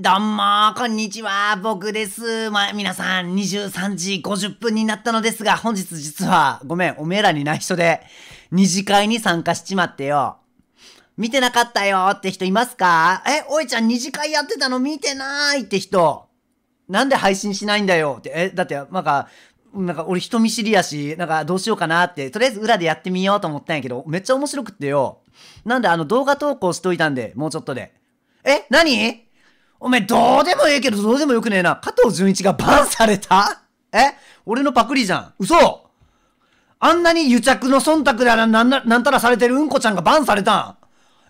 どうも、こんにちは、僕です。まあ、皆さん、23時50分になったのですが、本日実は、ごめん、おめえらに内緒で、二次会に参加しちまってよ。見てなかったよって人いますかえ、おいちゃん二次会やってたの見てないって人。なんで配信しないんだよって、え、だって、なんか、なんか俺人見知りやし、なんかどうしようかなって、とりあえず裏でやってみようと思ったんやけど、めっちゃ面白くってよ。なんであの動画投稿しといたんで、もうちょっとで。え、何おめえどうでもええけどどうでもよくねえな。加藤純一がバンされたえ俺のパクリじゃん。嘘あんなに癒着の忖度でなななんたらされてるうんこちゃんがバンされたん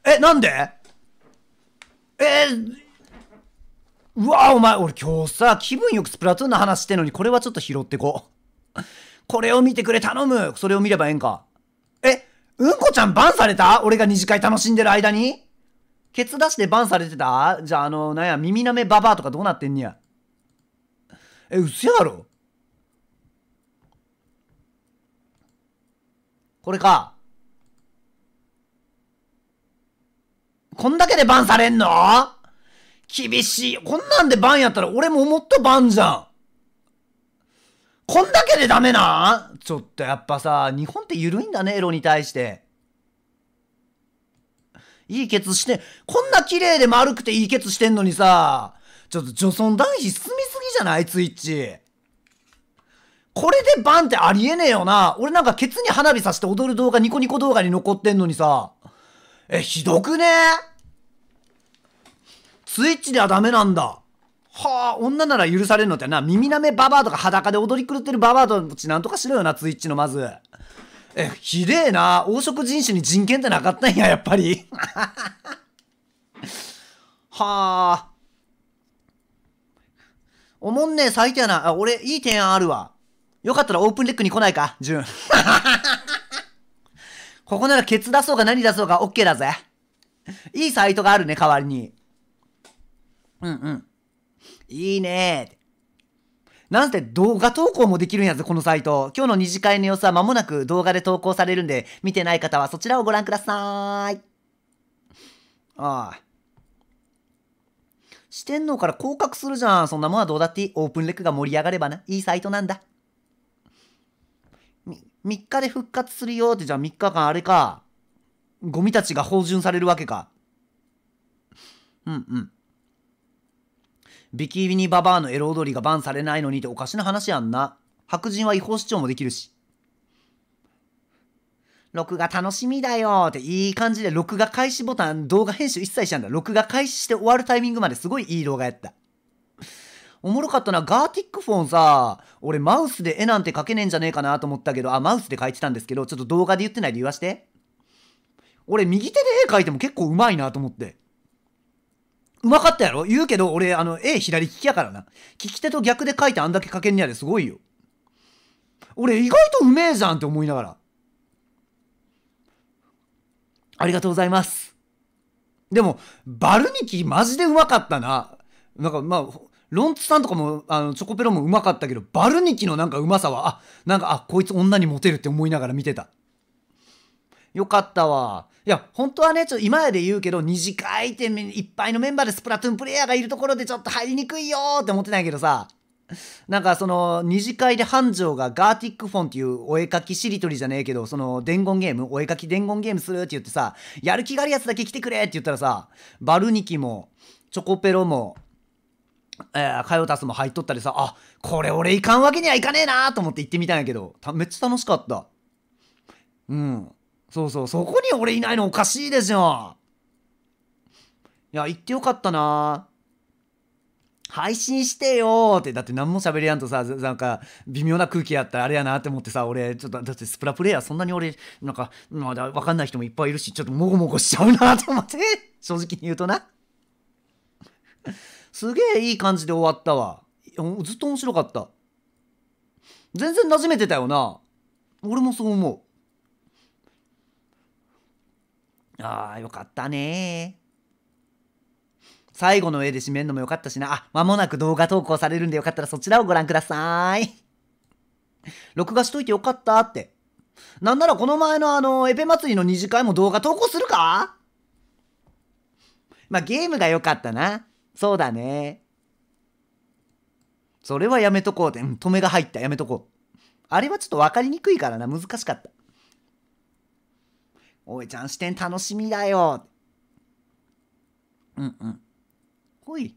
え、なんでえー、うわお前、俺今日さ、気分よくスプラトゥーンの話してんのに、これはちょっと拾ってこう。これを見てくれ、頼むそれを見ればええんか。え、うんこちゃんバンされた俺が二次会楽しんでる間にケツ出してバンされてたじゃあ、あの、なんや、耳なめババアとかどうなってんねや。え、うやろこれか。こんだけでバンされんの厳しい。こんなんでバンやったら俺ももっとバンじゃん。こんだけでダメなちょっとやっぱさ、日本って緩いんだね、エロに対して。いいケツして、こんな綺麗で丸くていいケツしてんのにさ、ちょっと女尊男子進みすぎじゃないツイッチ。これでバンってありえねえよな。俺なんかケツに花火さして踊る動画ニコニコ動画に残ってんのにさ。え、ひどくねツイッチではダメなんだ。はあ、女なら許されるのってな、耳なめババアとか裸で踊り狂ってるババアとちなんとかしろよな、ツイッチのまず。え、ひでえな。黄色人種に人権ってなかったんや、やっぱり。はあ。おもんねえ、最低やな。あ、俺、いい提案あるわ。よかったらオープンレックに来ないか、ジュン。ここならケツ出そうが何出そうが OK だぜ。いいサイトがあるね、代わりに。うんうん。いいねなんせ動画投稿もできるんやぜ、このサイト。今日の二次会の様子は間もなく動画で投稿されるんで、見てない方はそちらをご覧ください。ああ。四天王から降格するじゃん。そんなもんはどうだっていい。オープンレックが盛り上がればな。いいサイトなんだ。み、3日で復活するよって、じゃあ3日間あれか。ゴミたちが放順されるわけか。うんうん。ビキニババアのエロ踊りがバンされないのにっておかしな話やんな。白人は違法視聴もできるし。録画楽しみだよっていい感じで録画開始ボタン動画編集一切したんだ。録画開始して終わるタイミングまですごいいい動画やった。おもろかったな。ガーティックフォンさ、俺マウスで絵なんて描けねえんじゃねえかなと思ったけど、あ、マウスで描いてたんですけど、ちょっと動画で言ってないで言わして。俺右手で絵描いても結構うまいなと思って。うまかったやろ言うけど、俺、あの、A 左利きやからな。利き手と逆で書いてあんだけ書けんにゃですごいよ。俺、意外とうめえじゃんって思いながら。ありがとうございます。でも、バルニキマジでうまかったな。なんか、まあ、ロンツさんとかも、あの、チョコペロもうまかったけど、バルニキのなんかうまさは、あ、なんか、あ、こいつ女にモテるって思いながら見てた。よかったわ。いや、本当はね、ちょっと今まで言うけど、二次会っていっぱいのメンバーでスプラトゥーンプレイヤーがいるところでちょっと入りにくいよって思ってないけどさ、なんかその二次会で繁盛がガーティックフォンっていうお絵かきしりとりじゃねえけどその伝言ゲームお絵かき伝言ゲームするって言ってさやる気があるやつだけ来てくれって言ったらさバルニキもチョコペロもえー、カヨタスも入っとったりさあこれ俺いかんわけにはいかねえなーと思って行ってみたんやけどめっちゃ楽しかったうんそうそうそこに俺いないのおかしいでしょいや行ってよかったな配信してよって、だって何も喋りやんとさ、なんか微妙な空気やったらあれやなって思ってさ、俺、ちょっと、だってスプラプレイヤーそんなに俺、なんか、まだわかんない人もいっぱいいるし、ちょっともごもごしちゃうなと思って、正直に言うとな。すげえいい感じで終わったわ。ずっと面白かった。全然馴染めてたよな。俺もそう思う。ああ、よかったね最後の絵で締めるのもよかったしな。あ、まもなく動画投稿されるんでよかったらそちらをご覧ください。録画しといてよかったって。なんならこの前のあの、エペ祭りの二次会も動画投稿するかまあ、ゲームが良かったな。そうだね。それはやめとこうで。うん、止めが入った。やめとこう。あれはちょっと分かりにくいからな。難しかった。おいちゃん視点楽しみだよ。うんうん。ほい。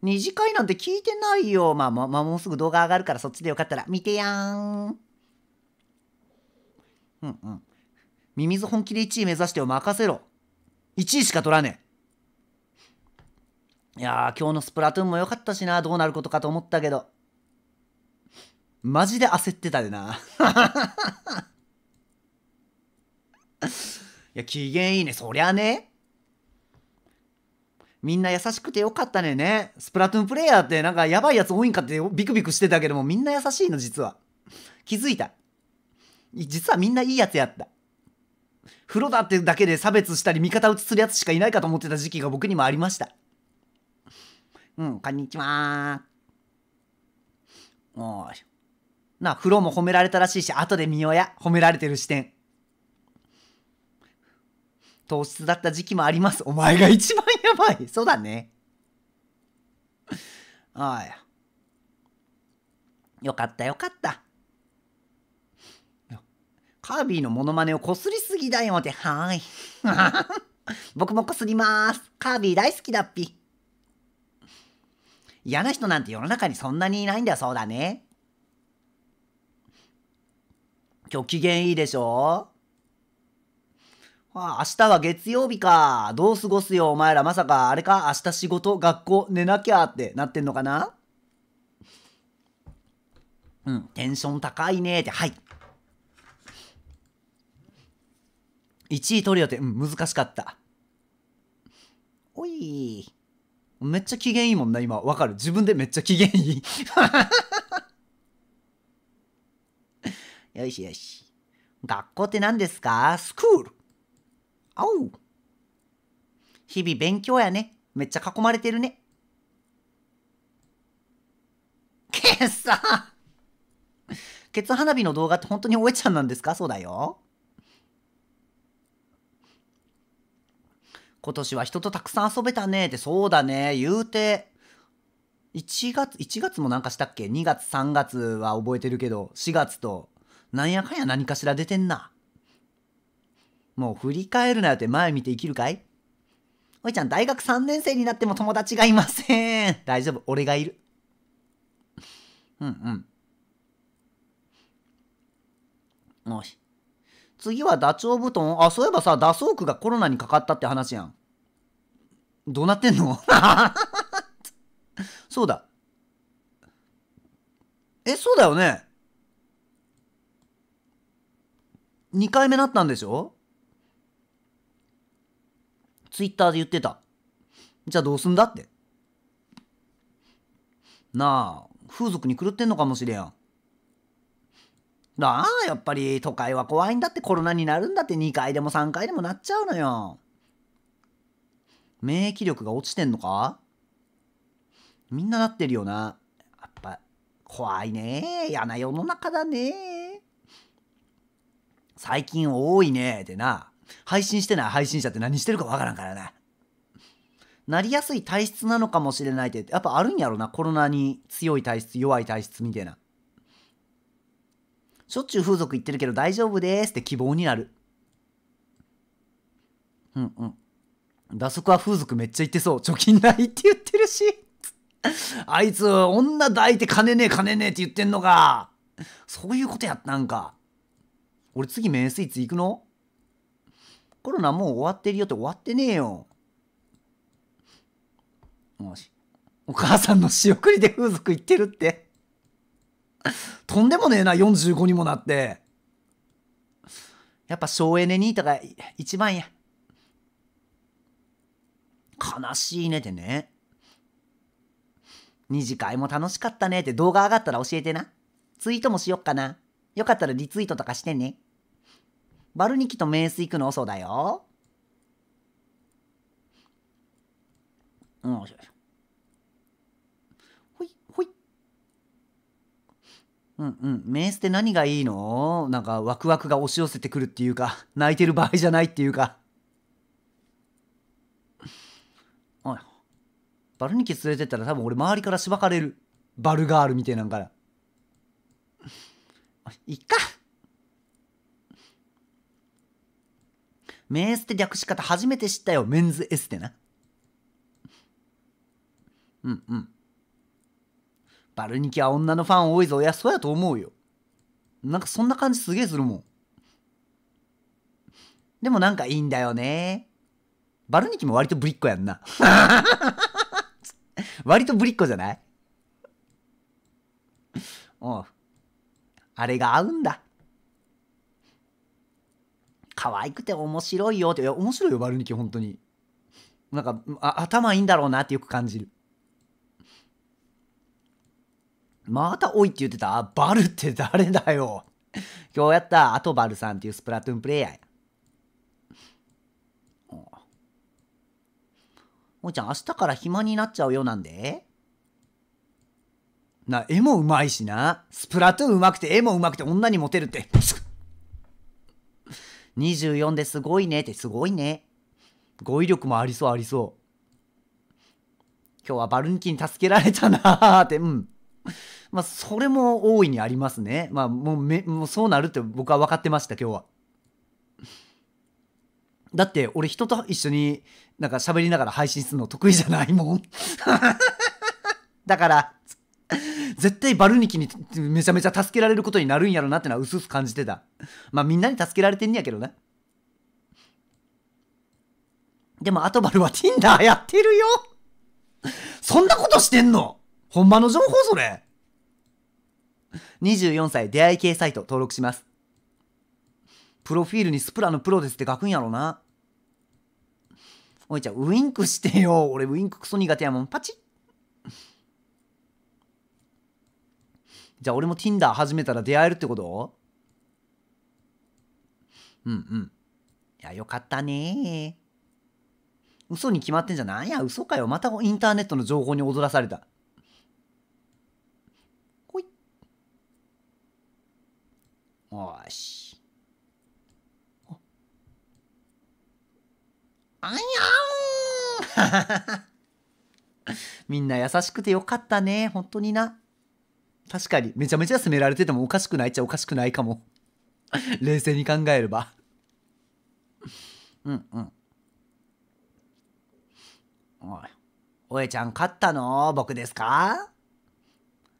二次会なんて聞いてないよ。まあ、まあ、もうすぐ動画上がるからそっちでよかったら見てやん。うんうん。ミミズ本気で1位目指してを任せろ。1位しか取らねえ。いやー、今日のスプラトゥーンも良かったしな。どうなることかと思ったけど。マジで焦ってたでな。や、機嫌いいね。そりゃね。みんな優しくてよかったねね。スプラトゥーンプレイヤーってなんかやばいやつ多いんかってビクビクしてたけども、みんな優しいの、実は。気づいた。実はみんないいやつやった。風呂だってだけで差別したり味方移するやつしかいないかと思ってた時期が僕にもありました。うん、こんにちは。おい。な、風呂も褒められたらしいし、後で見ようや。褒められてる視点。糖質だった時期もあります。お前が一番やばい。そうだね。ああ。よかったよかった。カービィのモノマネをこすりすぎだよって。はい。僕もこすります。カービィ大好きだっぴ。嫌な人なんて世の中にそんなにいないんだそうだね。今日機嫌いいでしょあ、明日は月曜日か。どう過ごすよ、お前ら。まさか、あれか、明日仕事、学校、寝なきゃってなってんのかなうん、テンション高いねって、はい。1位取りよって、うん、難しかった。おいめっちゃ機嫌いいもんな、今。わかる。自分でめっちゃ機嫌いい。よしよし。学校って何ですかスクール。あ日々勉強やね。めっちゃ囲まれてるね。けっさケツ花火の動画って本当におえちゃんなんですかそうだよ。今年は人とたくさん遊べたねって、そうだね、言うて。1月、1月もなんかしたっけ ?2 月、3月は覚えてるけど、4月と、なんやかんや何かしら出てんな。もう振り返るなよって前見て生きるかいおいちゃん、大学3年生になっても友達がいません。大丈夫、俺がいる。うんうん。よし。次はダチョウ布団。あ、そういえばさ、ダソークがコロナにかかったって話やん。どうなってんの そうだ。え、そうだよね。2回目なったんでしょツイッターで言ってた。じゃあどうすんだって。なあ、風俗に狂ってんのかもしれん。なあ、やっぱり都会は怖いんだってコロナになるんだって2回でも3回でもなっちゃうのよ。免疫力が落ちてんのかみんななってるよな。やっぱ、怖いね。嫌な世の中だね。最近多いね。ってな。配信してない配信者って何してるかわからんからね。なりやすい体質なのかもしれないって、やっぱあるんやろな。コロナに強い体質、弱い体質みたいな。しょっちゅう風俗行ってるけど大丈夫ですって希望になる。うんうん。打足は風俗めっちゃ行ってそう。貯金ないって言ってるし。あいつ、女抱いて金ねえ金ねえって言ってんのか。そういうことやったんか。俺次名スイーツ行くのコロナもう終わってるよって終わってねえよ。もし、お母さんの仕送りで風俗行ってるって。とんでもねえな、45にもなって。やっぱ省エネにとか一番や。悲しいねってね。二次会も楽しかったねって動画上がったら教えてな。ツイートもしよっかな。よかったらリツイートとかしてね。バルニキとス水くの嘘だよ。うん、よしよほい、ほい。うんうん、名スって何がいいのなんかワクワクが押し寄せてくるっていうか、泣いてる場合じゃないっていうか。おい、バルニキ連れてったら多分俺周りからしばかれる。バルガールみたいなんから。いっかメンエステ略し方初めて知ったよ。メンズエステな。うんうん。バルニキは女のファン多いぞ。いや、そうやと思うよ。なんかそんな感じすげえするもん。でもなんかいいんだよね。バルニキも割とぶりっ子やんな。割とぶりっ子じゃないおう。あれが合うんだ。可愛くて面白いよっていや面白いよバルニキ本当になんか頭いいんだろうなってよく感じるまた「おい」って言ってたバルって誰だよ今日やったあとバルさんっていうスプラトゥーンプレイヤーやもーちゃん明日から暇になっちゃうよなんでな絵もうまいしなスプラトゥーンうまくて絵もうまくて女にモテるって24ですごいねってすごいね。語彙力もありそうありそう。今日はバルンキに助けられたなーって、うん。まあ、それも大いにありますね。まあ、もうめ、もうそうなるって僕は分かってました、今日は。だって、俺人と一緒になんか喋りながら配信するの得意じゃないもん。だから、絶対バルニキにめちゃめちゃ助けられることになるんやろなってのはうすうす感じてた。まあみんなに助けられてんねやけどね。でも、アトバルは Tinder やってるよそんなことしてんのほんまの情報それ ?24 歳出会い系サイト登録します。プロフィールにスプラのプロですって書くんやろな。おいちゃん、ウインクしてよ。俺ウインククソ苦手やもん。パチッじゃあ俺も Tinder 始めたら出会えるってことうんうん。いや、よかったね嘘に決まってんじゃないや、嘘かよ。またインターネットの情報に踊らされた。ほい。よし。あんやんみんな優しくてよかったね。本当にな。確かに、めちゃめちゃ責められててもおかしくないっちゃおかしくないかも。冷静に考えれば。うんうん。おい。おえちゃん勝ったの僕ですか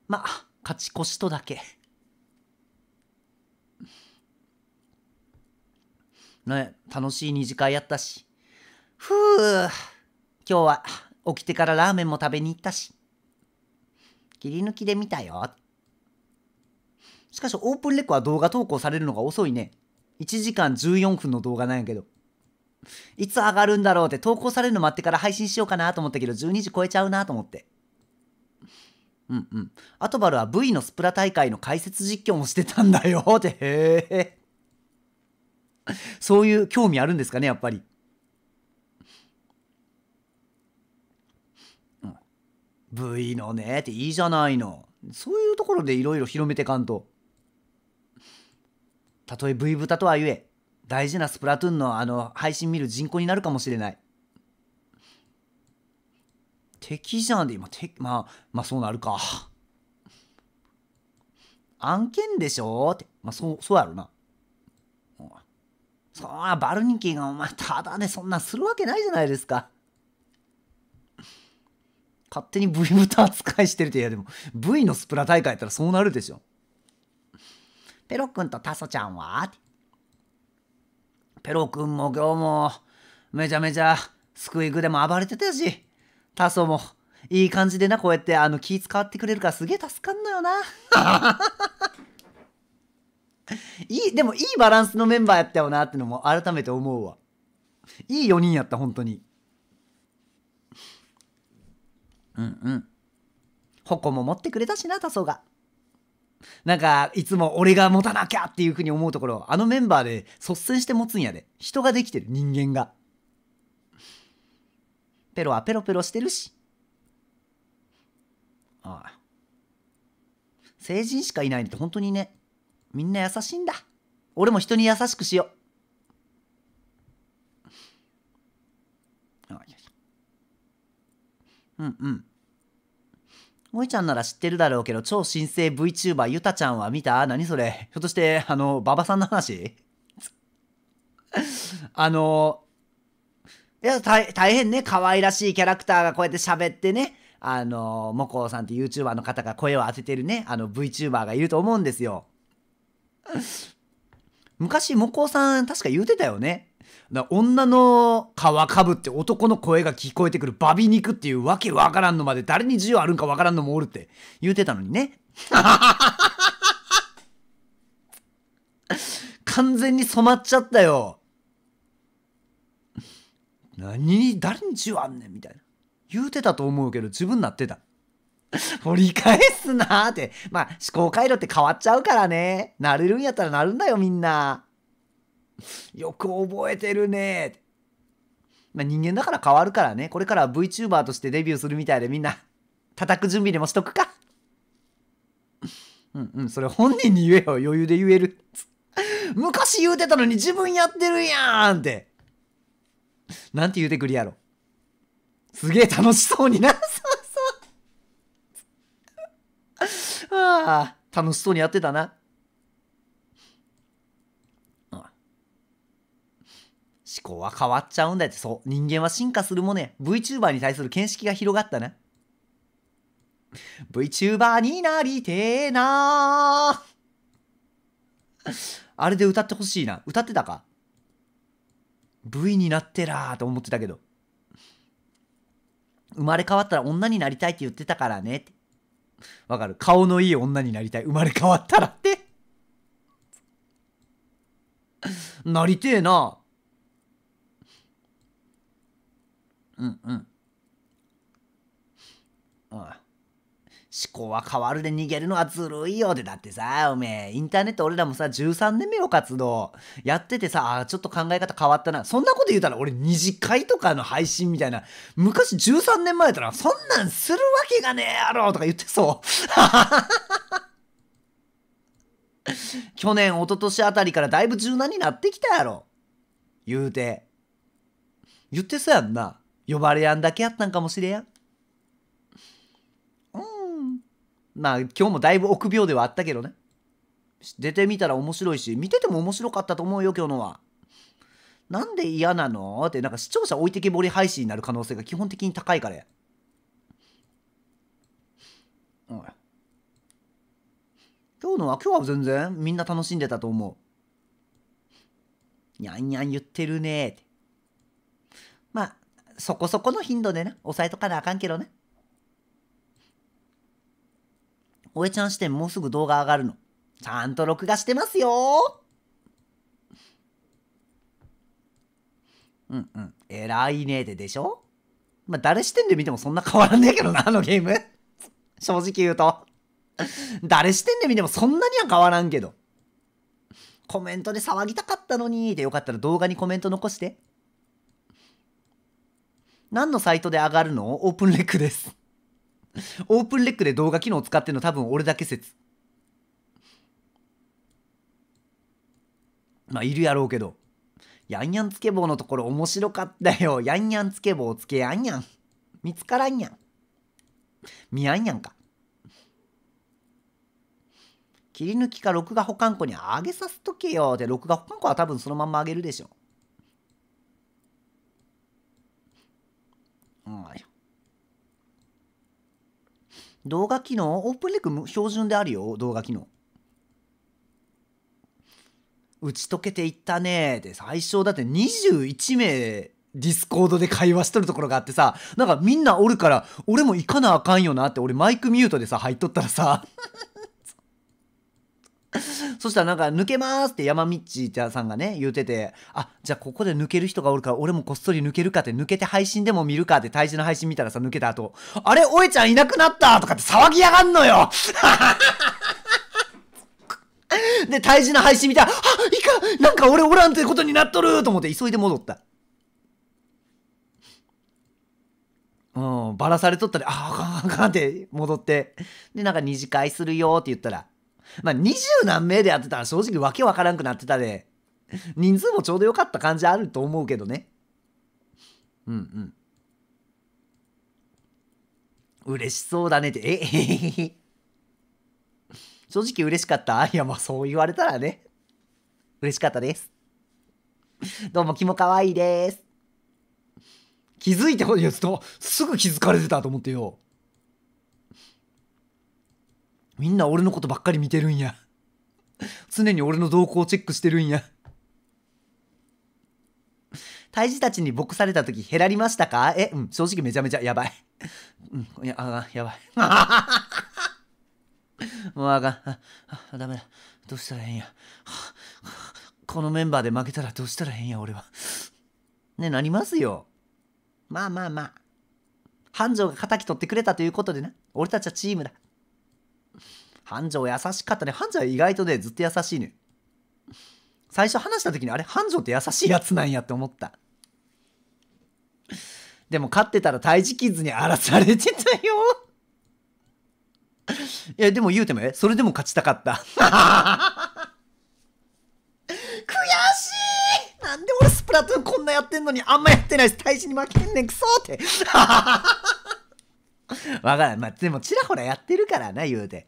まあ、勝ち越しとだけ。ね、楽しい二次会やったし。ふう。今日は起きてからラーメンも食べに行ったし。切り抜きで見たよ。しかしオープンレコは動画投稿されるのが遅いね。1時間14分の動画なんやけど。いつ上がるんだろうって投稿されるの待ってから配信しようかなと思ったけど12時超えちゃうなと思って。うんうん。アトバルは V のスプラ大会の解説実況もしてたんだよって。へえ。そういう興味あるんですかね、やっぱり。V のねっていいじゃないのそういうところでいろいろ広めてかんとたとえ V 豚とはゆえ大事なスプラトゥーンのあの配信見る人口になるかもしれない敵じゃんで今敵まあまあそうなるか案件でしょってまあそうそうやろなそあバルニキがお前ただね、そんなするわけないじゃないですか勝手に V 豚扱いしてるって、いやでも V のスプラ大会やったらそうなるでしょ。ペロくんとタソちゃんはペロくんも今日もめちゃめちゃスクイグでも暴れてたし、タソもいい感じでな、こうやってあの気使ってくれるからすげえ助かんのよな。いい、でもいいバランスのメンバーやったよなってのも改めて思うわ。いい4人やった、本当に。うんうん矛も持ってくれたしな多層がなんかいつも俺が持たなきゃっていうふうに思うところあのメンバーで率先して持つんやで人ができてる人間がペロはペロペロしてるしああ成人しかいないって本当にねみんな優しいんだ俺も人に優しくしようああいやいやうんうん萌ちゃんなら知ってるだろうけど、超新星 VTuber ゆたちゃんは見た何それひょっとして、あの、馬場さんの話 あの、いや大、大変ね、可愛らしいキャラクターがこうやって喋ってね、あの、もこうさんって YouTuber の方が声を当ててるね、あの VTuber がいると思うんですよ。昔、もこうさん確か言うてたよね。だ女の皮かぶって男の声が聞こえてくるバビ肉っていうわけわからんのまで誰に需要あるんかわからんのもおるって言うてたのにね。完全に染まっちゃったよ。何誰に需要あんねんみたいな。言うてたと思うけど自分なってた。掘り返すなーって。まあ思考回路って変わっちゃうからね。なれるんやったらなるんだよみんな。よく覚えてるねまあ、人間だから変わるからねこれから VTuber としてデビューするみたいでみんな叩く準備でもしとくかうんうんそれ本人に言えよ余裕で言える昔言うてたのに自分やってるやんってなんて言うてくるやろすげえ楽しそうになそうそうああ楽しそうにやってたな思考は変わっちゃうんだってそう人間は進化するもね VTuber に対する見識が広がったな VTuber になりてーなーあれで歌ってほしいな歌ってたか V になってらーと思ってたけど生まれ変わったら女になりたいって言ってたからねってわかる顔のいい女になりたい生まれ変わったらってなりてえなうんうんうん思考は変わるで逃げるのはずるいよでだってさおめえインターネット俺らもさ13年目よ活動やっててさあちょっと考え方変わったなそんなこと言うたら俺二次会とかの配信みたいな昔13年前やったらそんなんするわけがねえやろとか言ってそう 去年一昨年あたりからだいぶ柔軟になってきたやろ言うて言ってそうやんな呼ばれやんだけやったんかもしれやん。うん。まあ今日もだいぶ臆病ではあったけどね。出てみたら面白いし、見てても面白かったと思うよ、今日のは。なんで嫌なのって、なんか視聴者置いてけぼり配信になる可能性が基本的に高いからや。今日のは、今日は全然みんな楽しんでたと思う。にゃんにゃん言ってるねって。そこそこの頻度でな、抑えとかなあかんけどね。おえちゃん視点もうすぐ動画上がるの。ちゃんと録画してますようんうん。偉いねーででしょまあ、誰視点で見てもそんな変わらんねえけどな、あのゲーム。正直言うと。誰視点で見てもそんなには変わらんけど。コメントで騒ぎたかったのにでよかったら動画にコメント残して。何のサイトで上がるのオープンレックです。オープンレックで動画機能を使ってるの多分俺だけ説。まあ、いるやろうけど。ヤンヤンつけ棒のところ面白かったよ。ヤンヤンつけ棒つけやんやん。見つからんやん。見やんやんか。切り抜きか録画保管庫に上げさせとけよ。で、録画保管庫は多分そのまんま上げるでしょ。動画機能オープンレック標準であるよ、動画機能。打ち解けていったねで、最初だって21名ディスコードで会話しとるところがあってさ、なんかみんなおるから、俺も行かなあかんよなって、俺マイクミュートでさ、入っとったらさ そしたらなんか抜けますって山道ちゃんさんがね言うててあじゃあここで抜ける人がおるから俺もこっそり抜けるかって抜けて配信でも見るかって大事な配信見たらさ抜けた後あれおえちゃんいなくなったとかって騒ぎやがんのよ で大事な配信見たらあいかなんか俺おらんってことになっとると思って急いで戻った。うん、バラされとったで、ああ、あかんあかんって戻って、で、なんか二次会するよって言ったら、まあ、二十何名でやってたら正直わけわからんくなってたで、人数もちょうど良かった感じあると思うけどね。うんうん。嬉しそうだねって、え、え正直嬉しかった。いや、まあそう言われたらね。嬉しかったです。どうも、キモかわいいです。気づいてほしいやつと、すぐ気づかれてたと思ってよ。みんな俺のことばっかり見てるんや。常に俺の動向をチェックしてるんや。胎児たちにクされた時減らりましたかえ、うん、正直めちゃめちゃやばい。うん、や、あ、やばい。もうあかん。あダメだ。どうしたらええんや。このメンバーで負けたらどうしたらええんや、俺は。ね、なりますよ。まあまあまあ。繁盛が敵取ってくれたということでな。俺たちはチームだ。繁盛優しかったね。繁盛は意外とね、ずっと優しいね。最初話した時に、あれ、繁盛って優しいやつなんやって思った。でも、勝ってたら胎児キッズに荒らされてたよ。いや、でも言うても、え、それでも勝ちたかった。悔しいなんで俺スプラトゥーンこんなやってんのにあんまやってないし、退治に負けんねん、クソって。わからん。まあ、でもちらほらやってるからな、言うて。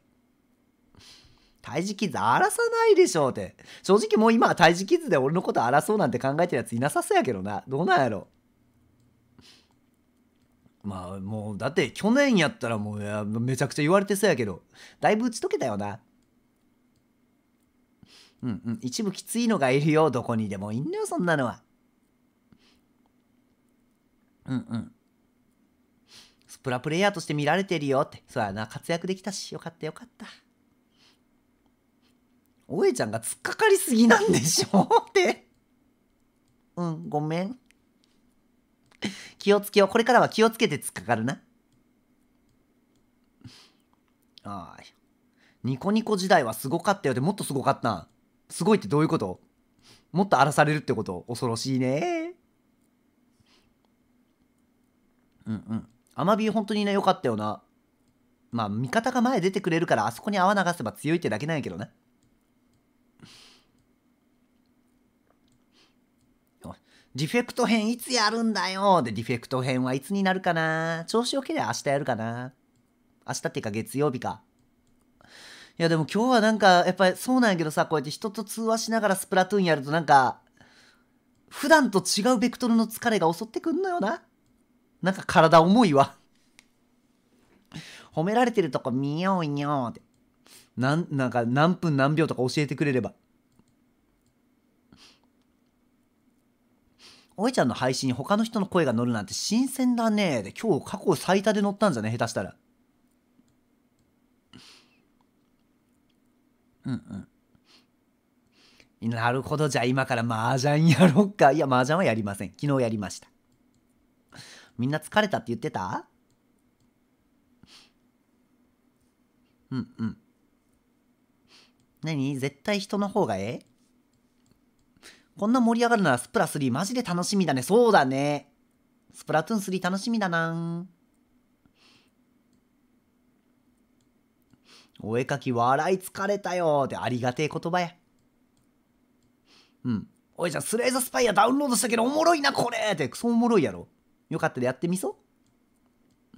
胎児キッズ荒らさないでしょって。正直もう今は胎児キッズで俺のこと荒らそうなんて考えてるやついなさそうやけどな。どうなんやろ。まあもうだって去年やったらもうめちゃくちゃ言われてそうやけどだいぶ打ち解けたよなうんうん一部きついのがいるよどこにでもいんのよそんなのはうんうんスプラプレイヤーとして見られてるよってそうやな活躍できたしよかったよかったおえちゃんが突っかかりすぎなんでしょって。うん、ごめん。気をつけよう。これからは気をつけて突っかかるな。あニコニコ時代はすごかったよでもっとすごかったすごいってどういうこともっと荒らされるってこと恐ろしいね。うんうん。アマビー本当にね、良かったよな。まあ、味方が前出てくれるから、あそこに泡流せば強いってだけなんやけどね。ディフェクト編いつやるんだよで、ディフェクト編はいつになるかな調子よければ明日やるかな明日っていうか月曜日か。いやでも今日はなんか、やっぱりそうなんやけどさ、こうやって人と通話しながらスプラトゥーンやるとなんか、普段と違うベクトルの疲れが襲ってくんのよな。なんか体重いわ。褒められてるとこ見ようよって。なん、なんか何分何秒とか教えてくれれば。おいちゃんの配信に他の人の声が乗るなんて新鮮だね。で、今日過去最多で乗ったんじゃね下手したら。うんうん。なるほど。じゃあ今から麻雀やろっか。いや、麻雀はやりません。昨日やりました。みんな疲れたって言ってたうんうん。何絶対人の方がええこんな盛り上がるならスプラ3マジで楽しみだね。そうだね。スプラトゥーン3楽しみだなお絵かき笑い疲れたよってありがてえ言葉や。うん。おいじゃスレイザースパイアダウンロードしたけどおもろいなこれってクソおもろいやろ。よかったらやってみそう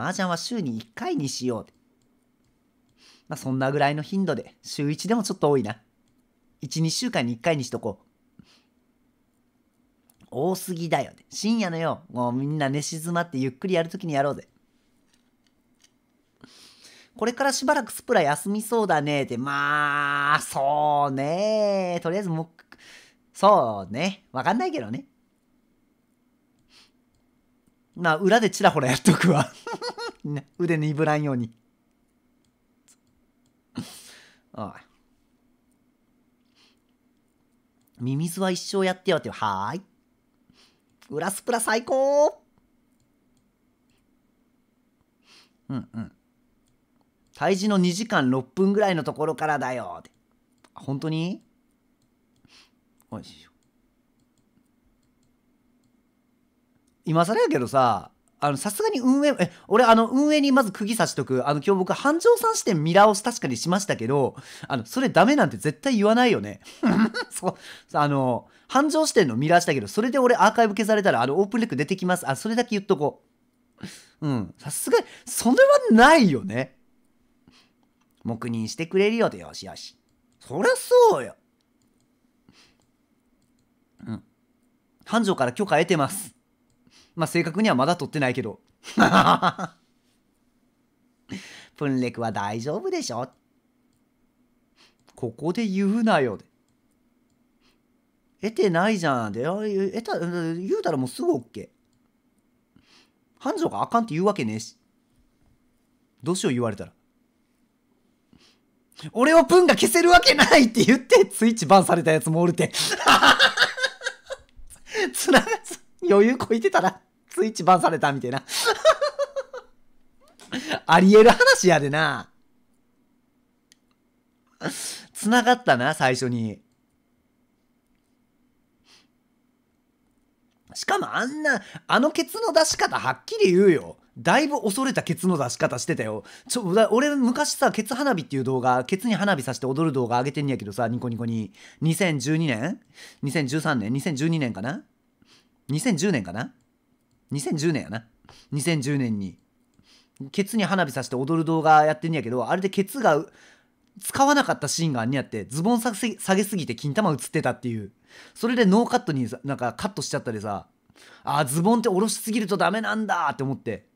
麻雀は週に1回にしようって。まあそんなぐらいの頻度で週1でもちょっと多いな。1、2週間に1回にしとこう。多すぎだよ、ね。深夜のよ、もうみんな寝静まってゆっくりやるときにやろうぜ。これからしばらくスプラ休みそうだねでまあ、そうね。とりあえずもう、そうね。わかんないけどね。まあ、裏でちらほらやっとくわ。腕にいぶらんように。おいミミズは一生やってよってはーい。ラスプラ最高うんうん。退治の2時間6分ぐらいのところからだよって。本当によいしょ。今更やけどさ、あの、さすがに運営、え、俺あの、運営にまず釘刺しとく。あの、今日僕、繁盛さん視点見直し確かにしましたけど、あの、それダメなんて絶対言わないよね。そう、あの、繁盛視点の見直したけど、それで俺アーカイブ消されたら、あの、オープンレック出てきます。あ、それだけ言っとこう。うん。さすがに、それはないよね。黙認してくれるよでよしよし。そりゃそうよ。うん。繁盛から許可得てます。まあ、正確にはまだ撮ってないけど。プンレクは大丈夫でしょここで言うなよ。得てないじゃん。で、得た、言うたらもうすぐ OK。繁盛があかんって言うわけねえし。どうしよう言われたら。俺をプンが消せるわけないって言って、ツイッチバンされたやつもおるて。つながつ、余裕こいてたら、スイッチバンされたみたいな。あり得る話やでな。繋がったな、最初に。しかもあんな、あのケツの出し方はっきり言うよ。だいぶ恐れたケツの出し方してたよ。ちょ、俺昔さ、ケツ花火っていう動画、ケツに花火さして踊る動画上げてんやけどさ、ニコニコに。2012年 ?2013 年 ?2012 年かな2010年かな2010年やな2010年にケツに花火さして踊る動画やってんやけどあれでケツが使わなかったシーンがあんねやってズボン下げすぎて金玉映ってたっていうそれでノーカットになんかカットしちゃったでさあズボンって下ろしすぎるとダメなんだって思って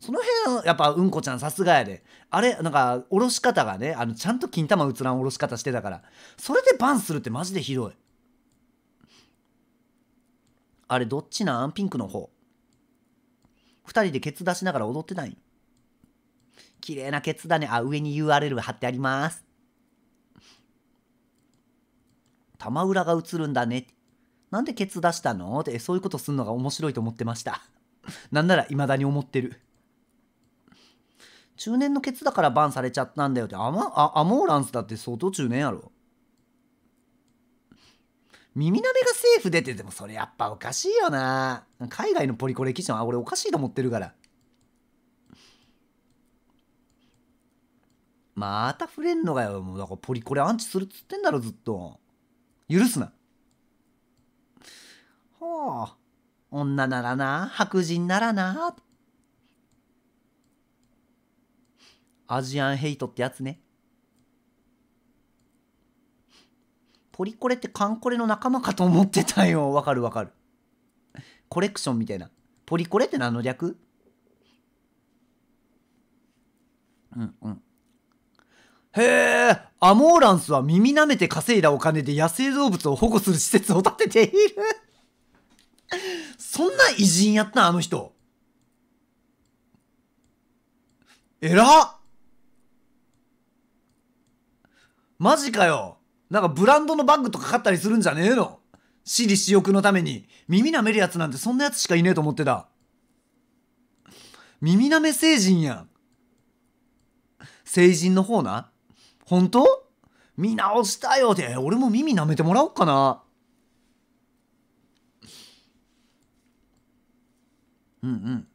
その辺やっぱうんこちゃんさすがやであれなんか下ろし方がねあのちゃんと金玉映らん下ろし方してたからそれでバンするってマジでひどいあれどっちなんピンクの方。2人でケツ出しながら踊ってない綺麗なケツだね。あ、上に URL 貼ってあります。玉裏が映るんだね。なんでケツ出したのって、そういうことすんのが面白いと思ってました。なんなら未だに思ってる。中年のケツだからバンされちゃったんだよって、アマあアモーランスだって相当中年やろ。耳鍋めがセーフ出ててもそれやっぱおかしいよな海外のポリコレ基準あ俺おかしいと思ってるからまた触れんのかよもうだからポリコレアンチするっつってんだろずっと許すなほう女ならな白人ならなアジアンヘイトってやつねポリコレってカンコレの仲間かと思ってたよ。わかるわかる。コレクションみたいな。ポリコレって何の略うんうん。へえ、アモーランスは耳舐めて稼いだお金で野生動物を保護する施設を建てている そんな偉人やったあの人。えらマジかよ。なんかブランドのバッグとか買ったりするんじゃねえの私利私欲のために。耳舐めるやつなんてそんなやつしかいねえと思ってた。耳舐め成人やん。成人の方な。本当見直したよで、俺も耳舐めてもらおうかな。うんうん。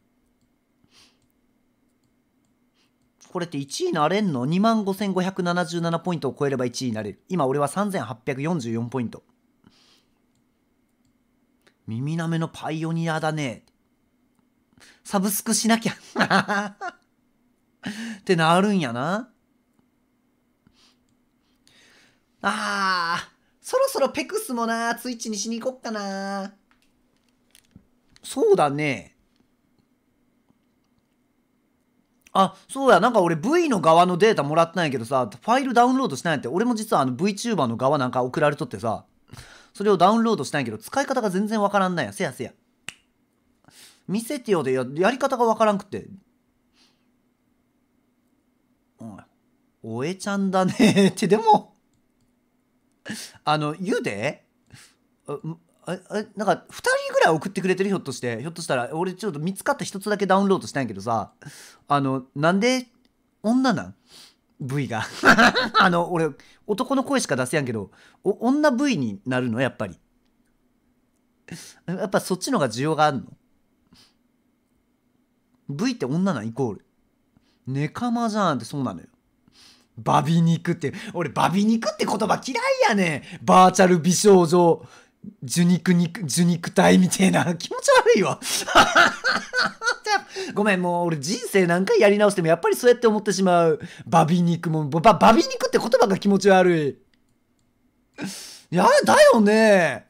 これって1位なれんの ?25,577 ポイントを超えれば1位になれる。今俺は3,844ポイント。耳なめのパイオニアだね。サブスクしなきゃ ってなるんやな。あー、そろそろペクスもな、ツイッチにしに行こっかな。そうだね。あ、そうや、なんか俺 V の側のデータもらってないけどさ、ファイルダウンロードしないって、俺も実はあの VTuber の側なんか送られとってさ、それをダウンロードしたんやけど、使い方が全然わからんないや。せやせや。見せてよでや、やり方がわからんくって。おえちゃんだねって、でもあの、言うであなんか2人ぐらい送ってくれてるひょっとしてひょっとしたら俺ちょっと見つかった1つだけダウンロードしたんやけどさあのなんで女なん ?V が あの俺男の声しか出せやんけど女 V になるのやっぱりやっぱそっちのが需要があるの ?V って女なんイコールネカマじゃんってそうなのよバビ肉って、俺バビ肉って言葉嫌いやねバーチャル美少女受肉肉、受肉体みたいな。気持ち悪いわ。ごめん、もう俺人生何回やり直してもやっぱりそうやって思ってしまう。バビ肉も、ババビ肉って言葉が気持ち悪い。いやだよね。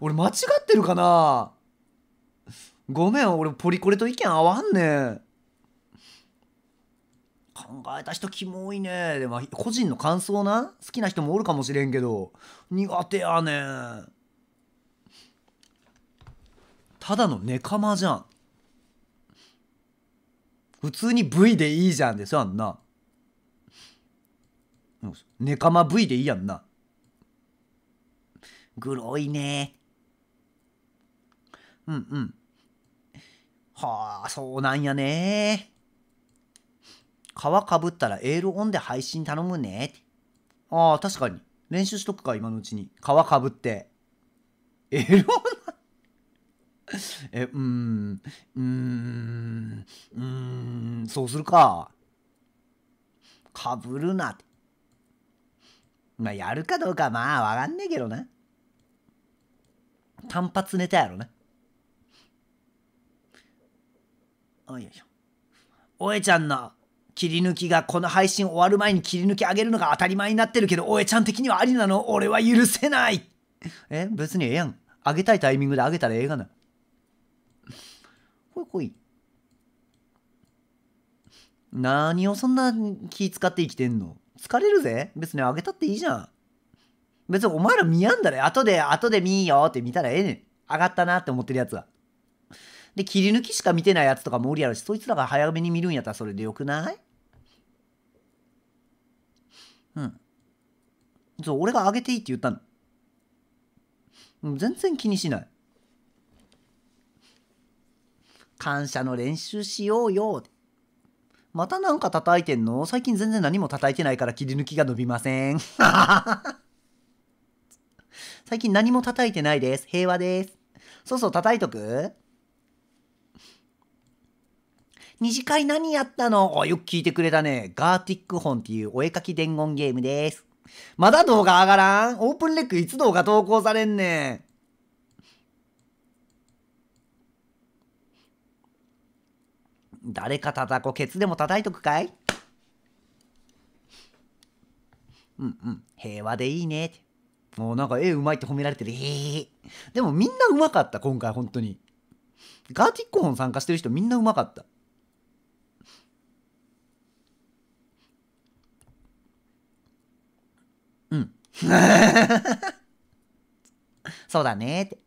俺間違ってるかなごめん、俺ポリコレと意見合わんね考えた人キモいねでも個人の感想な好きな人もおるかもしれんけど苦手やねんただのネカマじゃん普通に V でいいじゃんですあんなネカマ V でいいやんなグロいねうんうんはあそうなんやね皮かぶったらエールオンで配信頼むねああ確かに練習しとくか今のうちに皮かぶってエールオン え、うん、うん、うん、そうするか。かぶるなって。まあ、やるかどうかまあ、わかんねえけどな。単発ネタやろな。あ、いよいょ。おえちゃんの切り抜きがこの配信終わる前に切り抜き上げるのが当たり前になってるけど、おえちゃん的にはありなの俺は許せないえ、別にええやん。上げたいタイミングで上げたらええがな。来い来い。何をそんな気使って生きてんの疲れるぜ。別にあげたっていいじゃん。別にお前ら見やんだね。後で、後で見よって見たらええねん。上がったなって思ってるやつは。で、切り抜きしか見てないやつとかも無理やろし、そいつらが早めに見るんやったらそれでよくないうん。そう、俺があげていいって言ったの。全然気にしない。感謝の練習しようよ。またなんか叩いてんの最近全然何も叩いてないから切り抜きが伸びません。最近何も叩いてないです。平和です。そうそう、叩いとく二次会何やったのあ、よく聞いてくれたね。ガーティック本っていうお絵かき伝言ゲームです。まだ動画上がらんオープンレックいつ動画投稿されんねん。誰かたたこケツでも叩いとくかいうんうん平和でいいねってもうなんか絵うまいって褒められてるへえでもみんなうまかった今回本当にガーティックホン参加してる人みんなうまかったうん そうだねって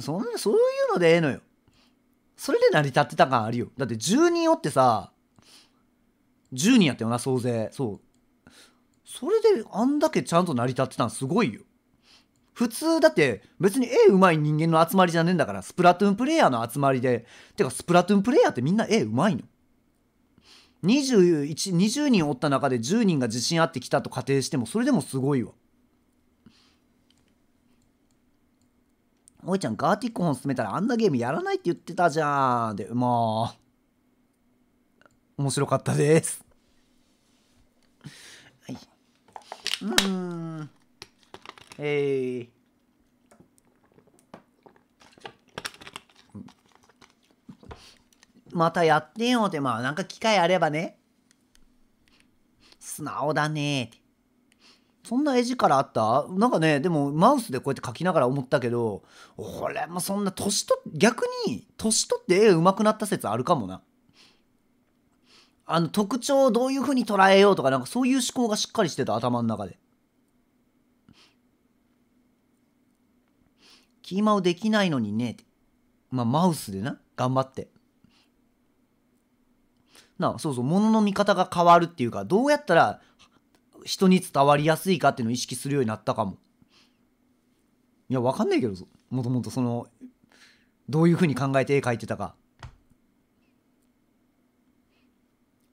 そんなそういうのでええのよそれで成り立ってた感あるよだって10人おってさ10人やったよな総勢そうそれであんだけちゃんと成り立ってたんすごいよ普通だって別に絵うまい人間の集まりじゃねえんだからスプラトゥーンプレイヤーの集まりでてかスプラトゥーンプレイヤーってみんな絵うまいの2120人おった中で10人が自信あってきたと仮定してもそれでもすごいわ萌ちゃんガーティック本進めたらあんなゲームやらないって言ってたじゃん。で、まあ、面白かったです。はい。うーん。えー。またやってよって、まあなんか機会あればね。素直だねって。そんな絵力あったなんかねでもマウスでこうやって描きながら思ったけど俺もそんな年と逆に年取って絵上手くなった説あるかもな。あの特徴をどういう風に捉えようとかなんかそういう思考がしっかりしてた頭の中で。キーマウできないのにねまあマウスでな頑張って。なそうそう物の見方が変わるっていうかどうやったら人に伝わりやすいかっていうのを意識するようになったかもいやわかんないけどもともとそのどういうふうに考えて絵描いてたか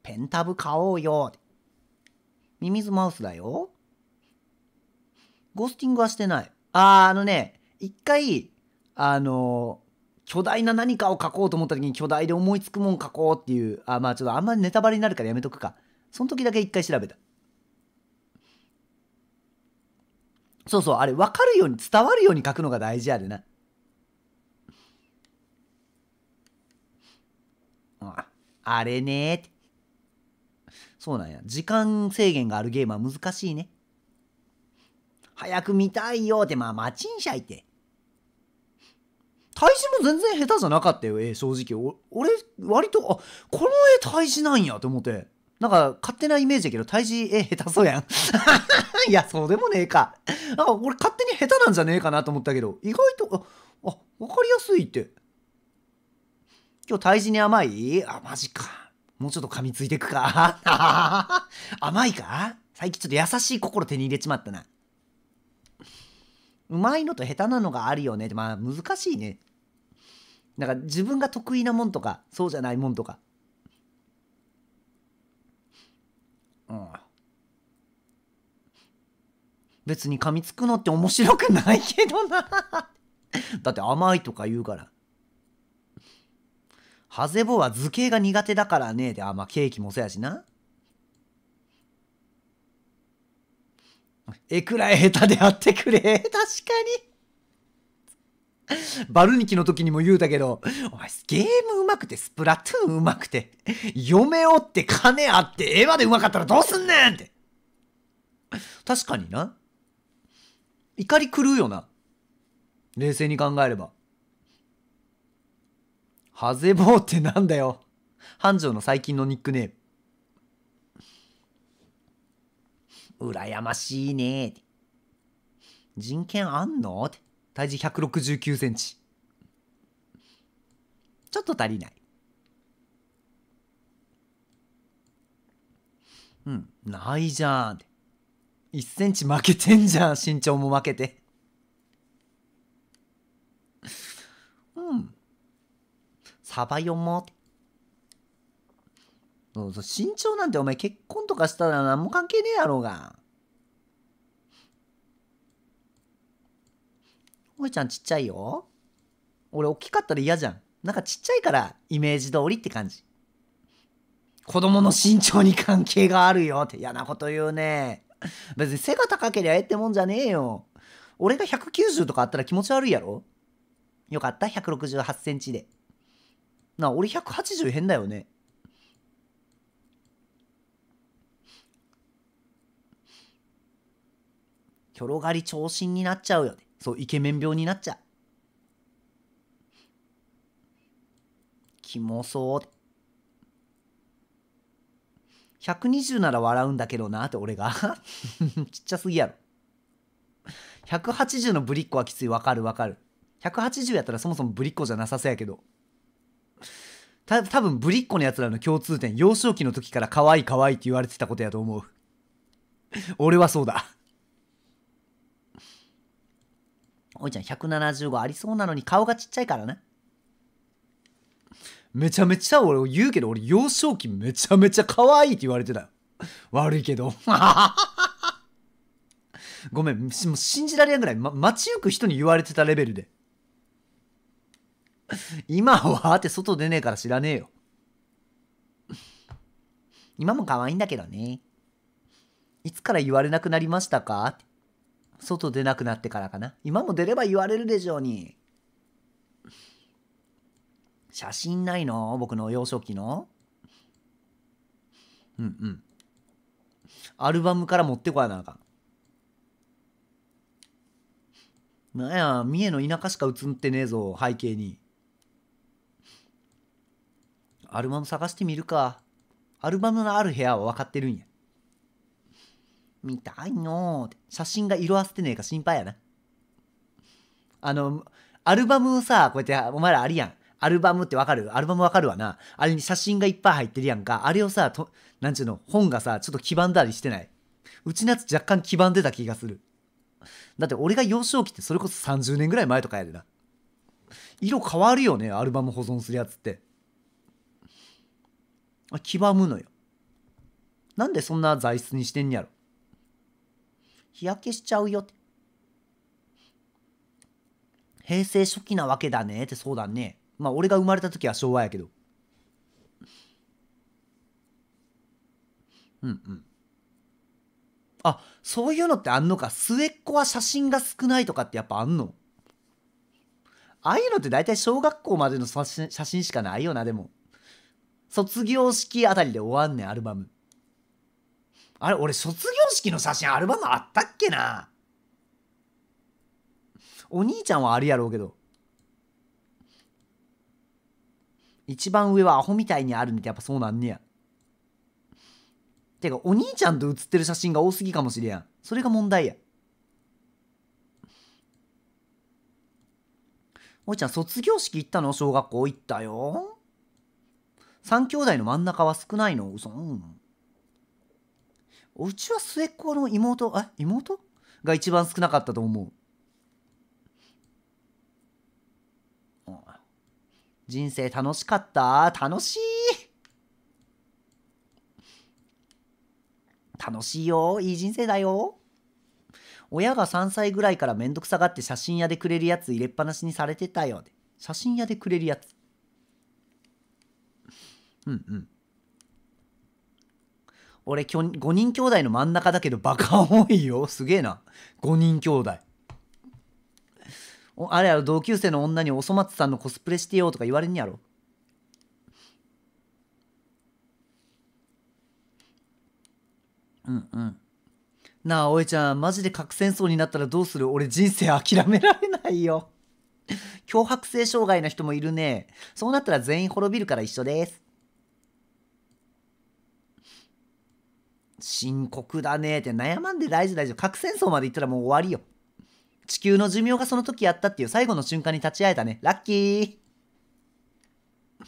ペンタブ買おうよミミズマウスだよゴースティングはしてないあーあのね一回あの巨大な何かを書こうと思った時に巨大で思いつくもん書こうっていうあまあちょっとあんまりネタバレになるからやめとくかその時だけ一回調べたそうそう、あれ、分かるように、伝わるように書くのが大事やでな。あれねそうなんや。時間制限があるゲームは難しいね。早く見たいよって、まあ、待ちんしゃいって。退治も全然下手じゃなかったよ、えー、正直。俺、割と、あ、この絵対峙なんやと思って。なんか勝手なイメージやけど対峙え、下手そうやん いやそうでもねえかなんか俺勝手に下手なんじゃねえかなと思ったけど意外とああ分かりやすいって今日対峙に甘いあマジかもうちょっと噛みついてくか 甘いか最近ちょっと優しい心手に入れちまったなうまいのと下手なのがあるよねまあ難しいねなんか自分が得意なもんとかそうじゃないもんとかうん別に噛みつくのって面白くないけどなだって甘いとか言うからハゼボは図形が苦手だからねであまあケーキもそうやしなえくらい下手であってくれ確かに バルニキの時にも言うたけど、お前ゲーム上手くて、スプラトゥーン上手くて、嫁おって金あって絵まで上手かったらどうすんねんって。確かにな。怒り狂うよな。冷静に考えれば。ハゼボーってなんだよ。繁盛の最近のニックネーム。羨ましいねって。人権あんのって。体重169センチ。ちょっと足りない。うん、ないじゃん。1センチ負けてんじゃん、身長も負けて。うん。サバ読もう。そうそう身長なんてお前結婚とかしたら何も関係ねえやろうが。萌ちゃんちっちゃいよ。俺大きかったら嫌じゃん。なんかちっちゃいからイメージ通りって感じ。子供の身長に関係があるよって嫌なこと言うね。別に背が高けりゃええってもんじゃねえよ。俺が190とかあったら気持ち悪いやろよかった、168センチで。なあ、俺180変だよね。広がり長身になっちゃうよそうイケメン病になっちゃうキモそう120なら笑うんだけどなって俺が ちっちゃすぎやろ180のぶりっ子はきついわかるわかる180やったらそもそもぶりっ子じゃなさそうやけどた多分ぶりっ子のやつらの共通点幼少期の時から可愛い可愛いって言われてたことやと思う俺はそうだおいちゃん175ありそうなのに顔がちっちゃいからね。めちゃめちゃ俺言うけど俺幼少期めちゃめちゃ可愛いって言われてたよ。悪いけど。ごめん、もう信じられんぐらい、ま、街行く人に言われてたレベルで。今はって外出ねえから知らねえよ。今も可愛いんだけどね。いつから言われなくなりましたか外出なくなってからかな。今も出れば言われるでしょうに。写真ないの僕の幼少期の。うんうん。アルバムから持ってこやなあかん。なんや、三重の田舎しか映ってねえぞ、背景に。アルバム探してみるか。アルバムのある部屋は分かってるんや。見たいのー写真が色あせてねえか心配やな。あの、アルバムさ、こうやって、お前らありやん。アルバムってわかるアルバムわかるわな。あれに写真がいっぱい入ってるやんか。あれをさ、と、なんちゅうの、本がさ、ちょっと黄ばんだりしてない。うちのやつ若干黄ばんでた気がする。だって俺が幼少期ってそれこそ30年ぐらい前とかやでな。色変わるよね、アルバム保存するやつって。あ、黄ばむのよ。なんでそんな材質にしてんやろ。日焼けしちゃうよって。平成初期なわけだねってそうだね。まあ俺が生まれた時は昭和やけど。うんうん。あ、そういうのってあんのか。末っ子は写真が少ないとかってやっぱあんのああいうのって大体小学校までの写真しかないよな、でも。卒業式あたりで終わんねん、アルバム。あれ、俺卒業式の写真アルバムあったっけなお兄ちゃんはあるやろうけど。一番上はアホみたいにあるんでてやっぱそうなんねや。てか、お兄ちゃんと写ってる写真が多すぎかもしれやん。それが問題や。おいちゃん、卒業式行ったの小学校行ったよ。3兄弟の真ん中は少ないの嘘。うんうちは末っ子の妹あ妹が一番少なかったと思う人生楽しかった楽しい楽しいよいい人生だよ親が3歳ぐらいからめんどくさがって写真屋でくれるやつ入れっぱなしにされてたよ写真屋でくれるやつうんうん俺きょ5人兄弟の真ん中だけどバカ多いよ すげえな5人兄弟おあれやろ同級生の女におそ松さんのコスプレしてよとか言われんやろうんうんなあおいちゃんマジで核戦争になったらどうする俺人生諦められないよ脅迫性障害の人もいるねそうなったら全員滅びるから一緒です深刻だねって悩まんで大事大事核戦争まで行ったらもう終わりよ地球の寿命がその時やったっていう最後の瞬間に立ち会えたねラッキー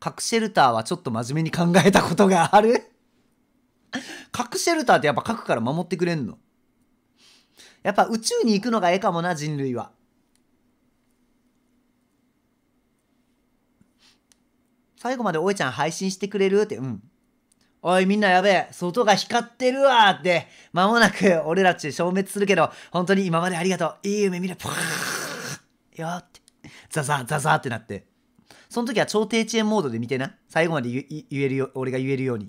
核シェルターはちょっと真面目に考えたことがある核シェルターってやっぱ核から守ってくれんのやっぱ宇宙に行くのがええかもな人類は最後までおいちゃん配信してくれるって、うん。おいみんなやべえ、外が光ってるわって、まもなく俺っち消滅するけど、本当に今までありがとう。いい夢見る。パーよって、ザザザザってなって。その時は超低遅延モードで見てな。最後まで言えるよ、俺が言えるように。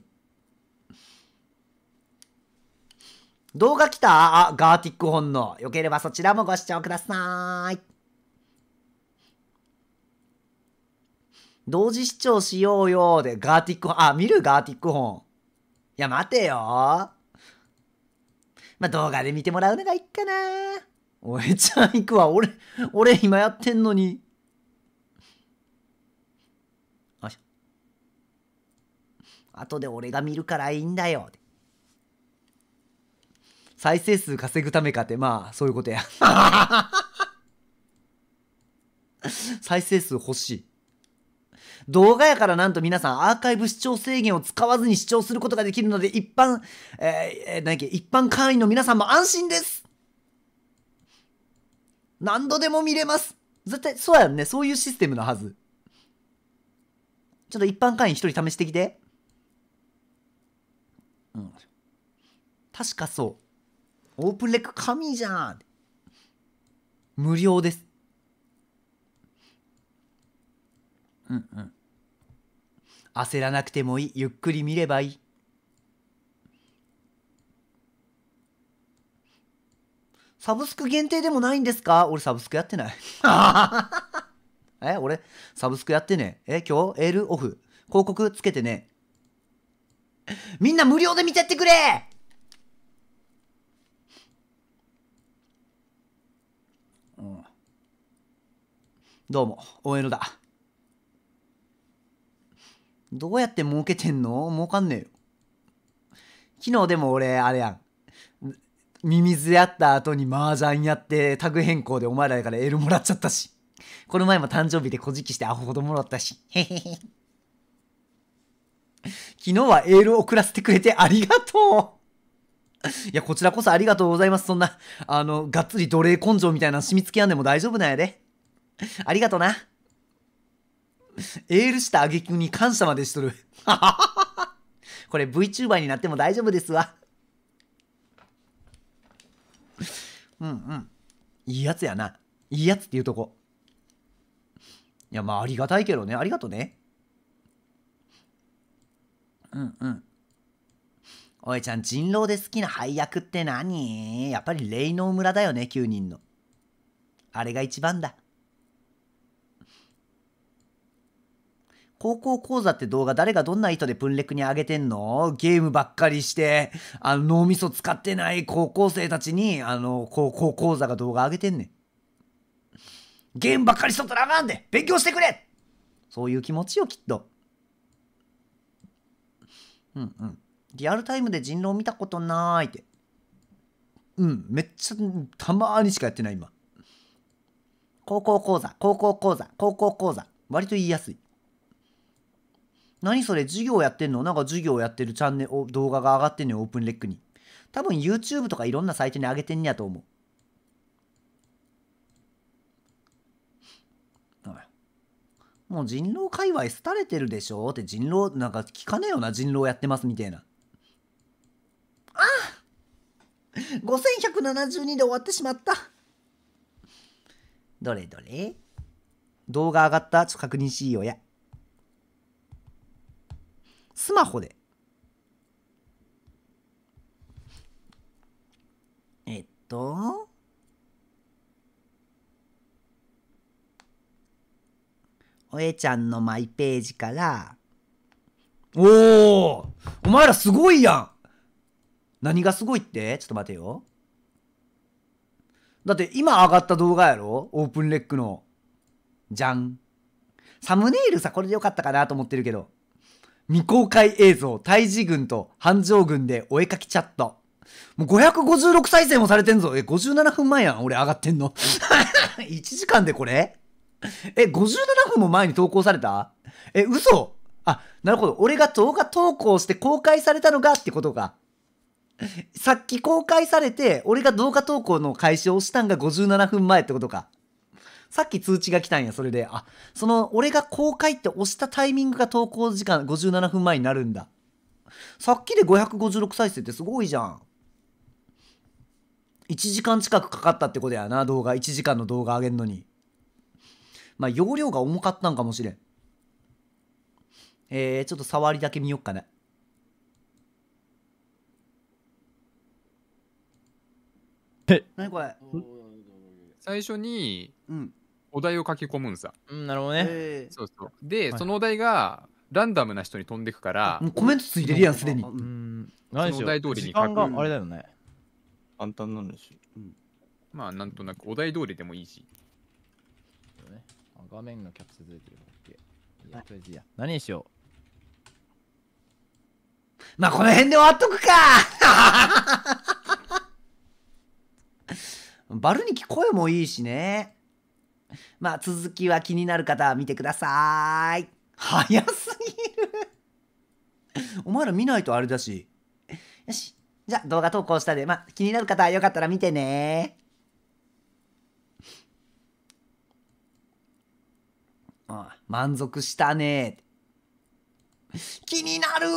動画来たあ、ガーティック本能。よければそちらもご視聴ください。同時視聴しようよで、ガーティック、あ、見るガーティック本。いや、待てよ。まあ、動画で見てもらうのがいいかな。おえちゃん行くわ。俺、俺今やってんのに。あし後で俺が見るからいいんだよ。再生数稼ぐためかって、まあ、そういうことや。再生数欲しい。動画やからなんと皆さんアーカイブ視聴制限を使わずに視聴することができるので、一般、えー、えな何やっけ、一般会員の皆さんも安心です何度でも見れます絶対、そうやんね。そういうシステムのはず。ちょっと一般会員一人試してきて。うん。確かそう。オープンレック神じゃん無料です。うんうん。焦らなくてもいい。ゆっくり見ればいい。サブスク限定でもないんですか俺サブスクやってない。え俺サブスクやってねえ。今日エルオフ。広告つけてね。みんな無料で見てってくれうん。どうも、応援のだ。どうやって儲けてんの儲かんねえよ。昨日でも俺、あれやん。ミミズやった後に麻雀やってタグ変更でお前らからエールもらっちゃったし。この前も誕生日で小じきしてアホほどもらったし。へへへ。昨日はエールを送らせてくれてありがとう。いや、こちらこそありがとうございます。そんな、あの、がっつり奴隷根性みたいな染み付けあんでも大丈夫なんやで。ありがとな。エールした挙句に感謝までしとる。これ VTuber になっても大丈夫ですわ。うんうん。いいやつやな。いいやつっていうとこ。いや、まあありがたいけどね。ありがとね。うんうん。おいちゃん、人狼で好きな配役って何やっぱり霊能村だよね、9人の。あれが一番だ。高校講座って動画誰がどんな意図でプンレクに上げてんのゲームばっかりして、あの、脳みそ使ってない高校生たちに、あの、高校講座が動画上げてんねん。ゲームばっかりしとったらあかんで勉強してくれそういう気持ちよ、きっと。うんうん。リアルタイムで人狼見たことないって。うん、めっちゃ、たまーにしかやってない、今。高校講座、高校講座、高校講座。割と言いやすい。何それ授業やってんのなんか授業やってるチャンネル、動画が上がってんのよ、オープンレックに。多分 YouTube とかいろんなサイトに上げてんねやと思う。もう人狼界隈廃れてるでしょって人狼、なんか聞かねえよな、人狼やってますみたいな。ああ !5172 で終わってしまった。どれどれ動画上がったちょっと確認しようや。スマホで、えっと、おえちゃんのマイページから、おおお前らすごいやん何がすごいってちょっと待てよ。だって今上がった動画やろオープンレックの。じゃん。サムネイルさ、これでよかったかなと思ってるけど。未公開映像、胎児軍と繁盛軍でお絵かきチャット。もう556再生もされてんぞ。え、57分前やん。俺上がってんの。1 時間でこれえ、57分も前に投稿されたえ、嘘あ、なるほど。俺が動画投稿して公開されたのがってことか。さっき公開されて、俺が動画投稿の開始をしたんが57分前ってことか。さっき通知が来たんや、それで。あ、その、俺が公開って押したタイミングが投稿時間57分前になるんだ。さっきで556再生ってすごいじゃん。1時間近くかかったってことやな、動画。1時間の動画上げんのに。まあ、容量が重かったんかもしれん。えー、ちょっと触りだけ見よっかね。え何これ最初に、うん、お題を書き込むんさ。うん、なるほどね。えそうそう。で、はいそのお題がランダムな人に飛んでくから、もうコメントついてるやん、すでに。うん。何でそょの題通りに書く時間があれだよね。簡単なんでしすよ。まあなんとなくお題通りでもいいし。あ画面がキャプチャーずてる。オいや、とりあえずいや。何にしようまあ、この辺で終わっとくか バルニキ声もいいしね。まあ、続きは気になる方は見てください。早すぎるお前ら見ないとあれだし。よし。じゃあ動画投稿したで、まあ、気になる方はよかったら見てね。あ満足したね。気になる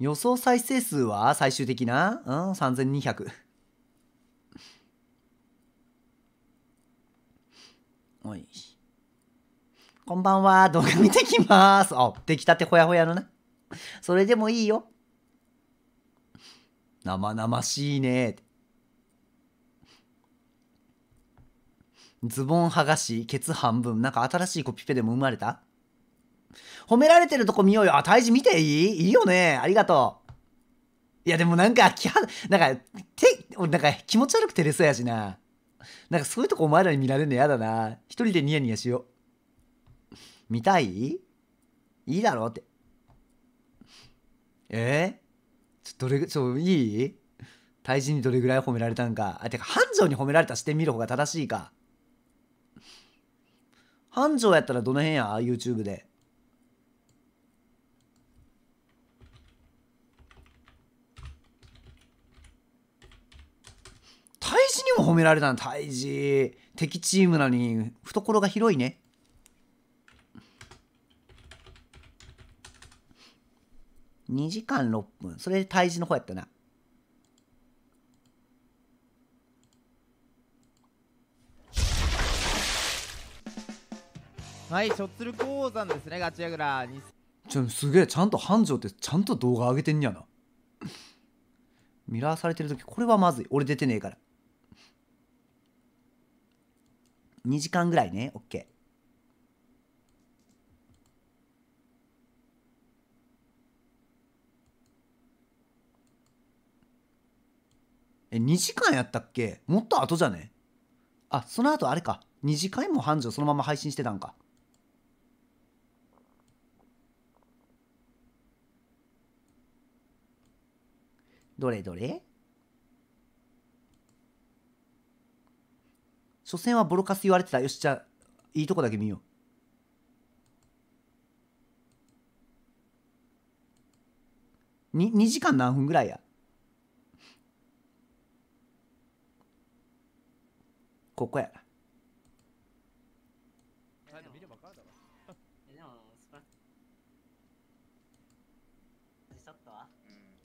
予想再生数は最終的なうん、3200。おいし。こんばんは。動画見てきます。あ、出来たてほやほやのな。それでもいいよ。生々しいね。ズボン剥がし、ケツ半分。なんか新しいコピペでも生まれた褒められてるとこ見ようよ。あ、胎児見ていいいいよね。ありがとう。いや、でもなんか、きは、なんか、手、なんか気持ち悪くてれそうやしな。なんかそういうとこお前らに見られるの嫌だな。一人でニヤニヤしよう。見たいいいだろって。えー、ちょ、どれぐ、ちょ、いい対人にどれぐらい褒められたんか。あ、てか、繁盛に褒められた視点見る方が正しいか。繁盛やったらどの辺や ?YouTube で。にも褒められたのタイジ敵チームなのに懐が広いね2時間6分それで胎児の方やったなはいしょっつる鉱山ですねガチヤグラちょすげえちゃんと繁盛ってちゃんと動画上げてんやなミラーされてる時これはまずい俺出てねえから2時間ぐらいね OK え2時間やったっけもっと後じゃねあその後あれか2時間も繁盛そのまま配信してたんかどれどれ初戦はボロカス言われてた。よし、じゃあ、いいとこだけ見よう。に2時間何分ぐらいやここや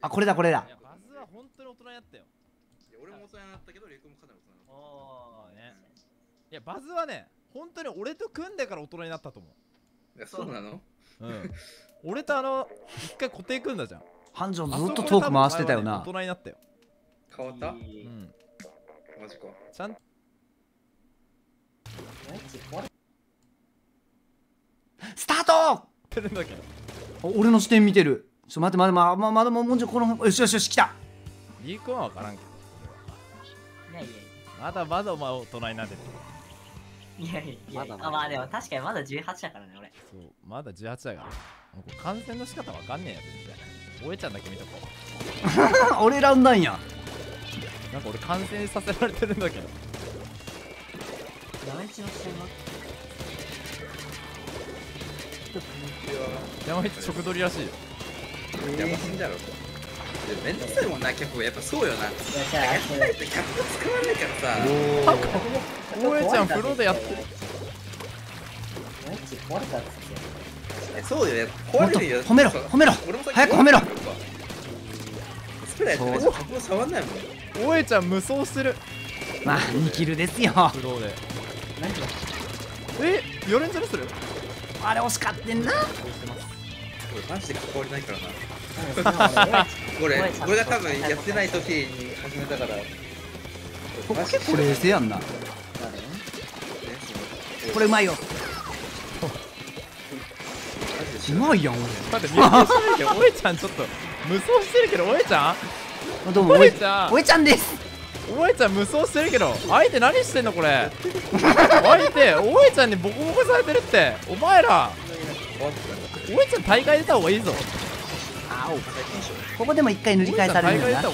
あこれだこれだバや俺もったけどレイクもかなりいやバズはね本当に俺と組んでから大人になったと思うそうなのうん俺とあの一回固定組んだじゃん繁盛ずっとトーク回してたよな、ね、大人になったよ変わったうんマジかちゃんスタートてるんだけど俺の視点見てるちょ待って待ってまままだもうちょこのよしよしよし来たリークは分からんけどまだまだお前大人になってるいやいや、まだまあまあでも確かにまだ18だからね、俺。そう、まだ18だから。もう感染の仕方わかんねえや、全然。おえちゃんだけ見とこう。俺らんなんや。なんか俺感染させられてるんだけど。やめちっ山こんにちは山一直撮りらしいよ。えー、やばすぎだろ。ってめんどくさいもんな結構やっぱそうよなやってないとキャップ使わないからさおえちゃんプロでやってるそうよね壊れるよ褒めろ褒めろ早く褒めろスプライってキャップ触んないもんおえちゃん無双するまあ2キルですよプロでえ4連チャレするあれ惜しかってんなマジで関わりないからなこれ、これが多分やってない時に始めたから。結構冷静やんな。これうまいよ。うまいやん俺。待って、見けど、おえちゃんちょっと無双してるけど、おえちゃんどうも、おえちゃん。おえちゃんです。おえちゃん無双してるけど相手何してんのこれ相手おえちゃんにボコボコされてるってお前らおえちゃん大会出た方がいいぞここでも一回塗り替えされるんだな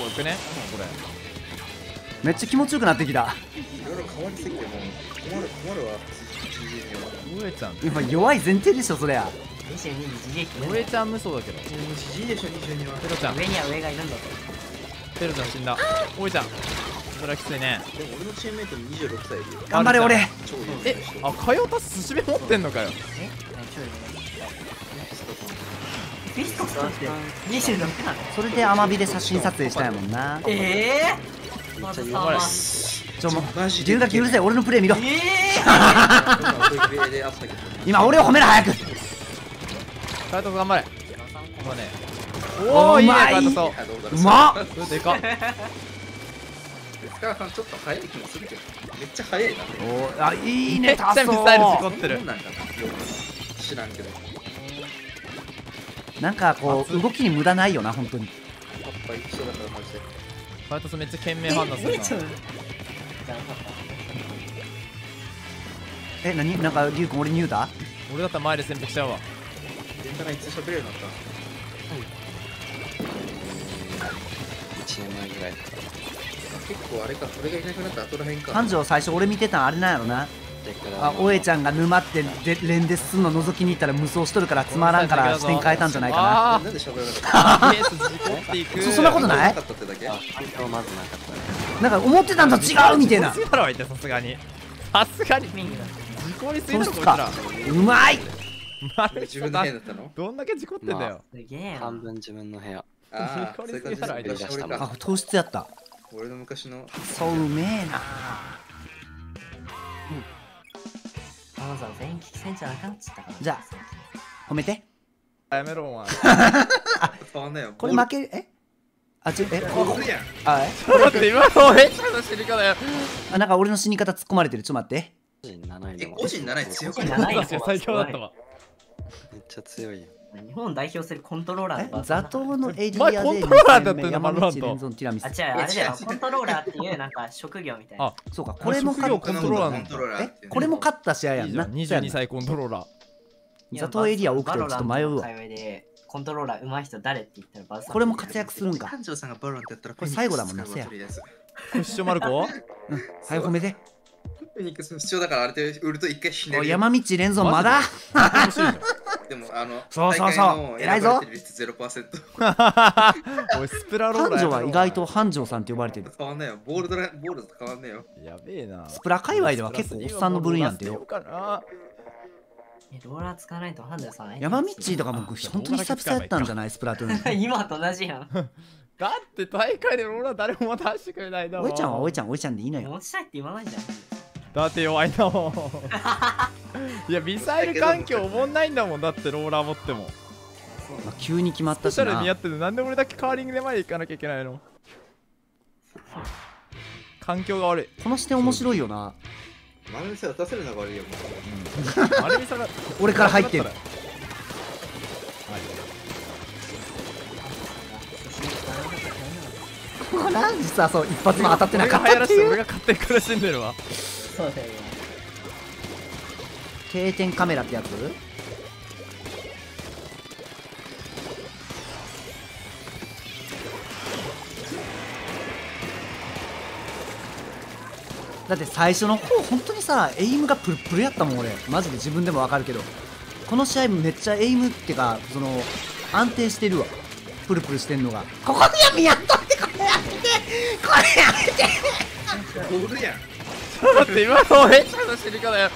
めっちゃ気持ちよくなってきた今弱い前提でしょそりゃノエちゃん無双だけどジジイでしょ22はペロちゃん上には上がいるんだペロちゃん死んだおいちゃんそれはきついねでも俺のチームメイト26歳頑張れ俺えあかよたすすしめ持ってんのかよえビスコスって26なのそれでアマビで写真撮影したいもんなええまず3万ちょもう龍垣うるせ俺のプレイ見ろ、えー、今俺を褒めろ早くカイ頑張れ今ねおおいいねうまっでかさんちょっと早い気もするけどめっちゃ早いなおあいいねめっちゃミサイル事故ってる知らんけどなんかこう動きに無駄ないよな本当にやっぱ一緒だからマジでファイトスめっちゃ懸命判断するなえ何なんかリュウ君俺ニューだ俺だったら前で潜伏しちゃうわレンタがいつ喋るようになった、はい、1年前ぐらい結構あれかそれがいなくなった後らへんか繁盛最初俺見てたあれなんやろなってからあおえちゃんが沼ってで連デすんの覗きに行ったら無双しとるからつまらんから視点変えたんじゃないかななんで喋らなっそんなことないなんか思ってたんと違うみたいなさすがにさすがに事故りぎだこいつらうまい自分の部屋だったのどんだけ事故ってんだよ、まあ、半分自分の部屋ああ、あ、糖質やった俺の昔のそう、うめえなうんわざわざ全員聞きせんじゃなかんっつったからじゃあ褒めてやめろお前 んなよこれ負けるえあちょえやんあえ待って今のめっちゃの死に方やあなんか俺の死に方突っ込まれてるちょっと待ってえ5時7位強くない最強だったわめっちゃ強いよ日本代表するコントローラーとか。座頭のエリアでコントローラーだったのマルラント。あ、違う、あれだよ。コントローラーっていうなんか職業みたいな。あ、そうか。これも勝った。コントローラーの。え、これも勝った試合やんな。22歳コントローラー。座頭エリア多くてちょっと迷うわ。コントローラー上手い人誰って言ったらバズこれも活躍するんか。館長さんがバロンってやったらこれ最後だもんな、せや。クッションマルコうん、最後褒めて。フェニックスの主張だからあれで売ると一回死ねる。山道連蔵まだ でもあのそうそうそう偉いぞ おいスプラローラーは意外と繁盛さんって呼ばれてる変わんないよボールドラボールと変わんないよやべえなスプラ界隈では結構おっさんの部類なんてよローラー使わないと判断さな山道とかも本当に久々やったんじゃないスプラトゥーン 今と同じやんだって大会でローラー誰も渡してくれないだろおいちゃんはおいちゃんおいちゃんでいいのよ落ちたいって言わないじゃんだって弱いんだもんいやミサイル環境おもんないんだもんだってローラー持っても、まあ、急に決まったしなスペシャル似合ってんで俺だけカーリングで前行かなきゃいけないの環境が悪いこの視点面白いよな丸見せ出せるのが悪いよう、ん、丸見が俺から入ってるはい ここなんでさそう一発も当たってなかったっていう俺が勝手に苦しんでるわそうだよ定点カメラってやつだって最初の方本当にさエイムがプルプルやったもん俺マジで自分でもわかるけどこの試合めっちゃエイムってかその安定してるわプルプルしてんのがここでやめやっってこれやめてこれやめてールやん待って今の俺ちゃんの死に方や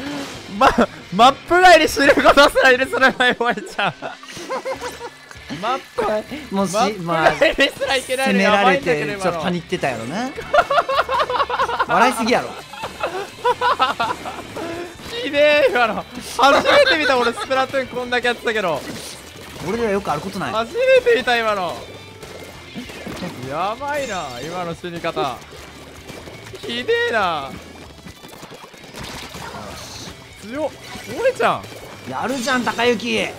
まマップ外に死ぬことすら許されないお姉ちゃんマップもしマップ外にすらいけないのやばいんだけど今のパニってたやろな笑いすぎやろひでえ今の初めて見た俺スプラトゥーンこんだけやってたけど俺らよくあることない初めて見た今のやばいな今の死に方ひでえな強っ萌ちゃんやるじゃん高雪萌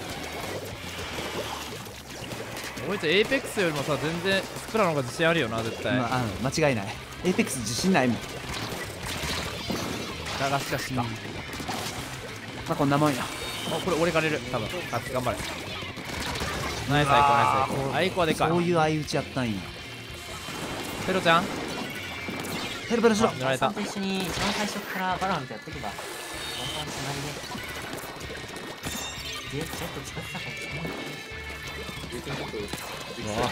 ちゃんエイペックスよりもさ全然スプラの方が自信あるよな絶対、まあ、うん、間違いないエイペックス自信ないもんだがしかしか、うん、あこんなもんやあこれ俺がれる多分あ頑張れナイスアイコナイスアイコはでかいそういう相打ちやったんやペロちゃんペロペロしろ一番最初からバランスやってけばから隣で。デちょっと使ってたかもしれない。ああ。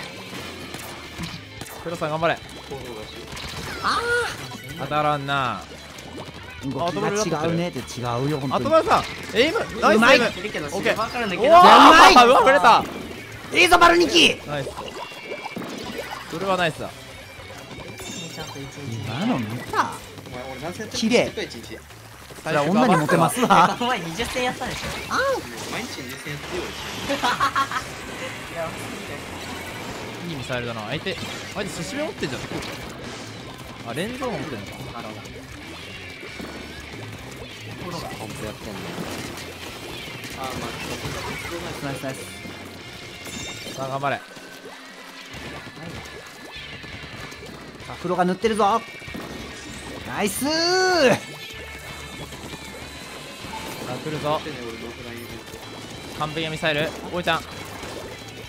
黒さん頑張れ。ああ当たらんな。動きが違うねって違うよ、あ当に。頭さん、エイム、ナイスエイム。オッケー。わかうまい。うわ、触れた。いいぞ、バルニキ。ナイス。それはナイスだ。今の見た綺麗。それ女にモテますわ。この前20戦やったでしょ。あ毎日20戦やってよ。いいミサイルだな。相手、相手、すしめ持ってんじゃん。あ、連動持ってんのか。なるほど。コンプやってんの。あ、まあ、そこナイスナイス。さあ、頑張れ。黒が塗ってるぞナイス来るぞ完璧なミサイルおいちゃん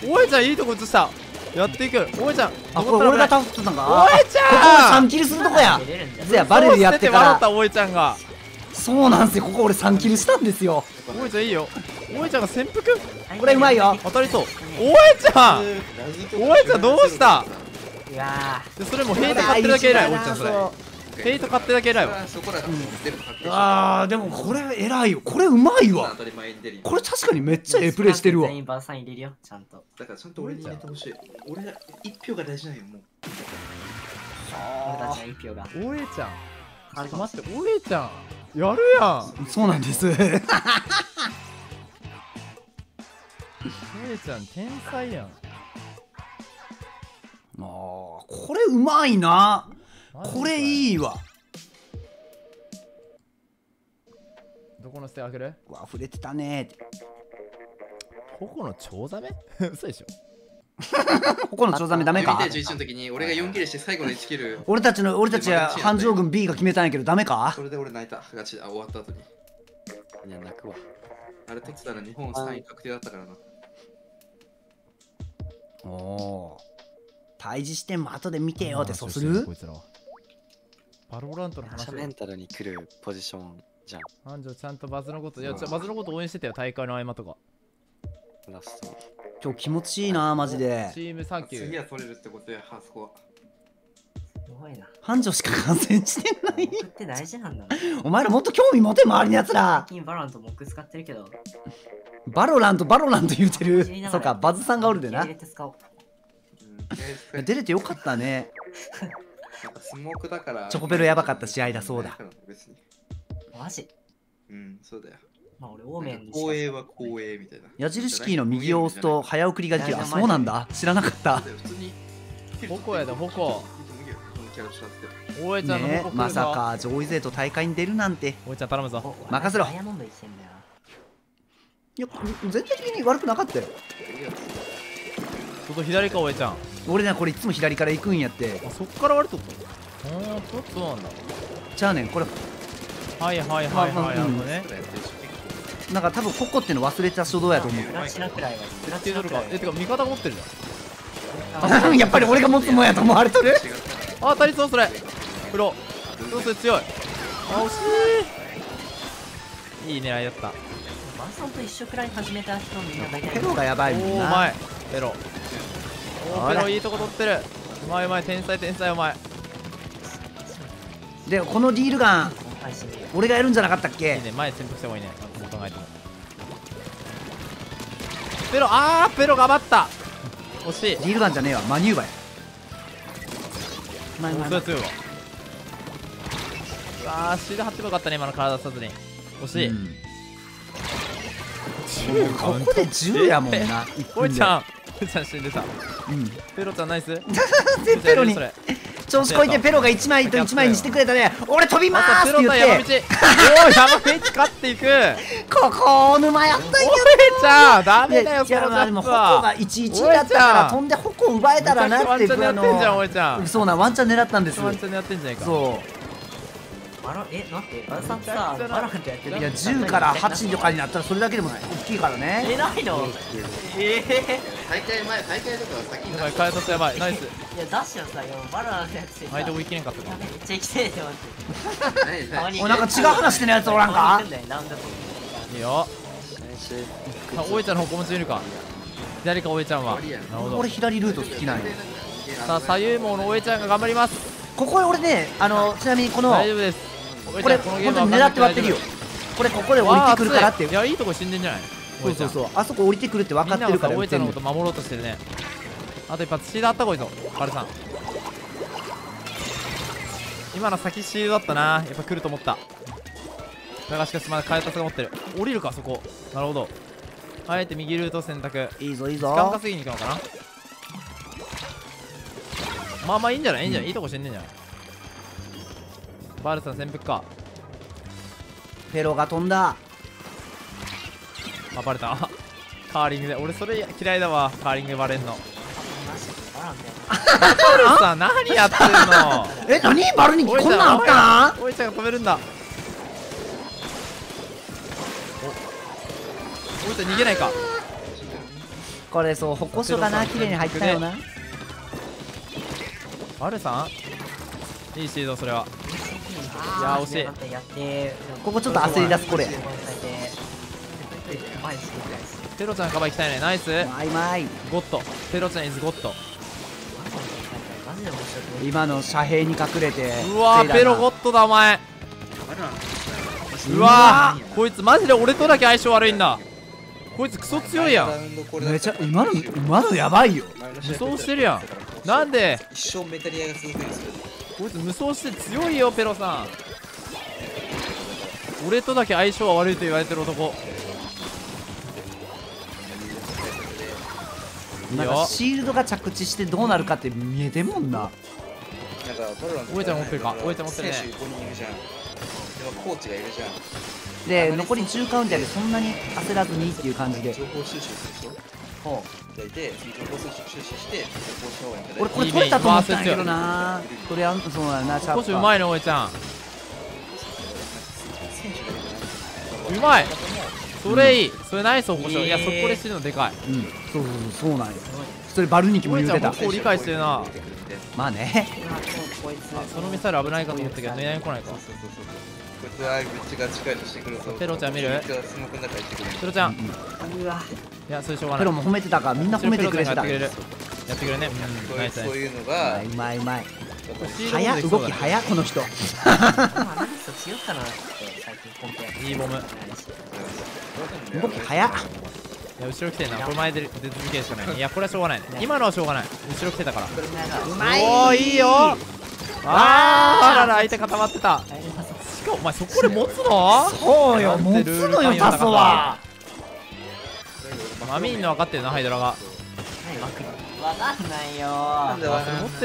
おいちゃんいいとこ映したやっていくおいちゃんあこれ俺が倒すったんかおいちゃんここ3キルするとこやそやバレルやってから笑ったおいちゃんがそうなんすよここ俺3キルしたんですよおいちゃんいいよおいちゃんが潜伏これうまいよ当たりそうおいちゃんおいちゃんどうしたいやそれもう平手買ってるだけ偉いおいちゃんそれフェイト勝手だけ偉いわそこらあーでもこれ偉いよこれうまいわこれ確かにめっちゃええプレーしてるわ全員バー入れるよちゃんとだからちゃんと俺に入れてほしい俺票が大事なんよもう俺たちの1票がおえちゃん待っておえちゃんやるやんそうなんです姉 ちゃん天才やんあこれうまいなこれいいわどこのステ開けるわ触れてたねーここのチョウザメ 嘘でしょ ここのチョウザメダメか ?11 の時に俺が4キルして最後の1キル俺たちの俺たちは繁盛軍 B が決めたんやけどダメかそれで俺泣いたガチあ終わった後にいや泣くわあれ取ってたら日本3位確定だったからなおお退治しても後で見てよってそうするこいつらはバロラントの話。メンタルに来るポジションじゃん。あじゃちゃんとバズのこと、いや、バズのこと応援してたよ、大会の合間とか。ラスト。今日気持ちいいな、マジで。チームサンキュー。次は取れるってことや、あそこは。すごいな。繁盛しか感染してない。って大事なんだ、お前らもっと興味持て、周りのやつら。最近バロラントモック使ってるけど。バロラント、バロラント言うてる。そうか、バズさんがおるでな。出れてよかったね。なんかスモークだからチョコベルやばかった試合だそうだマジうんそうだよまあ俺オーメン光栄は光栄みたいな矢印キーの右を押すと早送りができるあそうなんだ知らなかったホコやだホコ大江ちゃんの、まさか上位勢と大会に出るなんて大江ちゃん頼むぞ任せろいや全体的に悪くなかったよちょっと左か大江ちゃん俺なこれいつも左から行くんやってあそっから割とったのあそうそうなんだじゃあねんこれはいはいはいはいはいはいはいなんか多分ここっていうの忘れた初動やと思うスラッシなくらいはスラッシなくらいえてか味方持ってるじゃんやっぱり俺が持つもんやと思われてるあ当たりそうそれプロプロそれ強いあ惜しいいい狙いだったマンソンと一緒くらい始めた人みんな大体ペロがやばいもんなお前ペロ大ペロいいとこ取ってるうまいうまい天才天才お前でこのディールガン俺がやるんじゃなかったっけいいね前潜伏してもいいねもう考えてもペロあーペロ頑張った惜しいディールガンじゃねえわマニューバやうわーシール貼ってもよかったね今の体さずに惜しい、うん、ここで10やもんな1分ちゃんペロちゃん死んでたうんペロちゃんナイス ペロに調子こいてペロが1枚と1枚にしてくれたね俺飛びますって言って山道おー山道勝っていく ここ沼やったんやちゃんダメだよいやまあでも矛が11だったから飛んで矛奪えたらなっていうあのそうなワンチャン狙ったんですワンチャン狙ってんじゃないかそうバラえ待ってバラさんってさバランとやってるいや十から八とかになったらそれだけでも大きいからねえないのええ大会前大会とか先にやばい開やばいナイスいやダッシュのさバラのやつ毎度いけんかったかめっちゃきてえって待 おなんか違う話してるやつおらんかいいよあおえちゃんの方向もついるか左かおえちゃんはなるほど俺左ルート好きなんやさあ左右網のおえちゃんが頑張りますここは俺ねあのちなみにこの大丈夫です俺本当に狙って割ってるよこれここで降りてくるからっていやいいとこ死んでんじゃないそうそうそうあそこ降りてくるって分かってるからみんなのこと守ろうとしてるねあと一発シードあったこいぞバルさん今の先シールだったなやっぱ来ると思っただがしかしまだ変えたさが持ってる降りるかそこなるほどあえて右ルート選択いいぞいいぞ時間稼ぎに行くのかなまあまあいいんじゃないいいんじゃない、うん、いいとこ死んでんじゃないバルさん潜伏かフェロが飛んだあバレた カーリングで俺それ嫌いだわカーリングバレんのバルさん何やってんの え何バルにこんなんあったなおいちゃんが止めるんだおいちゃん逃げないかこれそう矛所がな綺麗に入ったよなバルさんいいシードそれはいや惜しいここちょっと焦り出すこれペロちゃんカバー行きたいねナイスマイマイゴッドペロちゃんイズゴッド今の遮蔽に隠れてうわペロゴッドだお前うわこいつマジで俺とだけ相性悪いんだこいつクソ強いやんめちゃ今の今のやばいよ無双してるやんなんで一生メタリアが続くんですよこいつ無双して強いよペロさん俺とだけ相性は悪いと言われてる男なんかシールドが着地してどうなるかって見えてもんななんかトロロンおえちゃん持ってるかおえちゃん持ってるね選手人いるじゃん今コーチがいるじゃんで残り10カウンターでそんなに焦らずにっていう感じで情報収集するでしょほう人いて横ス出資して横スの方がいい俺これ取れたと思ったんやけどなこれあんそうだなチャッパー少うまいねおえちゃんうまいそれいい、うん、それナイスおこしいやそこでしてのでかいうんそうそうそうなんよそれバルニキも言うてた結構理解してるなまあねそのミサイル危ないかと思ったけど狙いに来ないかこいつは口が近いとしてくるぞペロちゃん見るペロちゃん、うんうんいやそれしょうがないペロも褒めてたからみんな褒めてくれてたやってくれね、うん、ナイスそういうのがうまいうまい早動き早この人 いいボム 動き早いや後ろ来てんなこれ前で出続けるしかない いやこれはしょうがない、今のはしょうがない後ろ来てたからうまいおいいよああらら相手固まってたしかもお前そこで持つのそうよ持つのよパスはマミにの分かってるなハイドラが分かんない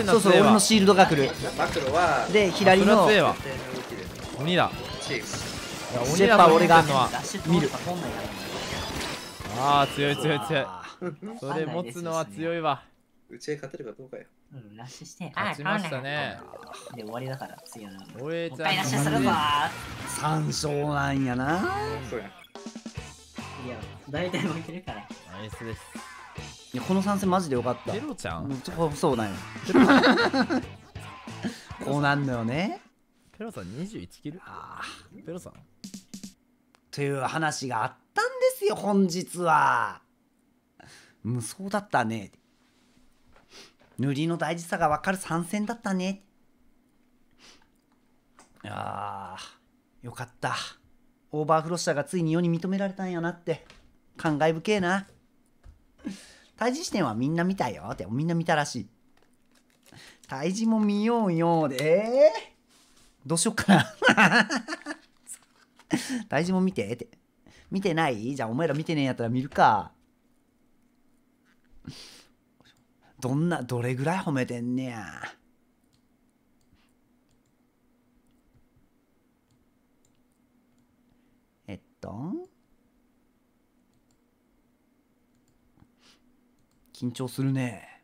よそうそう俺のシールドが来るで左の鬼だシェッパー俺が見るああ強い強い強いそれ持つのは強いわうちへ勝てるかどうかようんラッシュして勝ちましたねで終わりだから次はおえちゃん3勝なんやなそうやいや、大体負けるから。ナイスです。いやこの参戦マジでよかったペロちゃんもうそうなんよこうなんのよねペロさん21キルああペロさんという話があったんですよ本日は無双だったね塗りの大事さが分かる参戦だったねああよかったオーバーフロッシャーがついに世に認められたんやなって感慨深えな胎児視点はみんな見たよってみんな見たらしい胎児も見ようよでえどうしよっかな胎児 も見てって見てないじゃあお前ら見てねえんやったら見るかどんなどれぐらい褒めてんねや緊張するね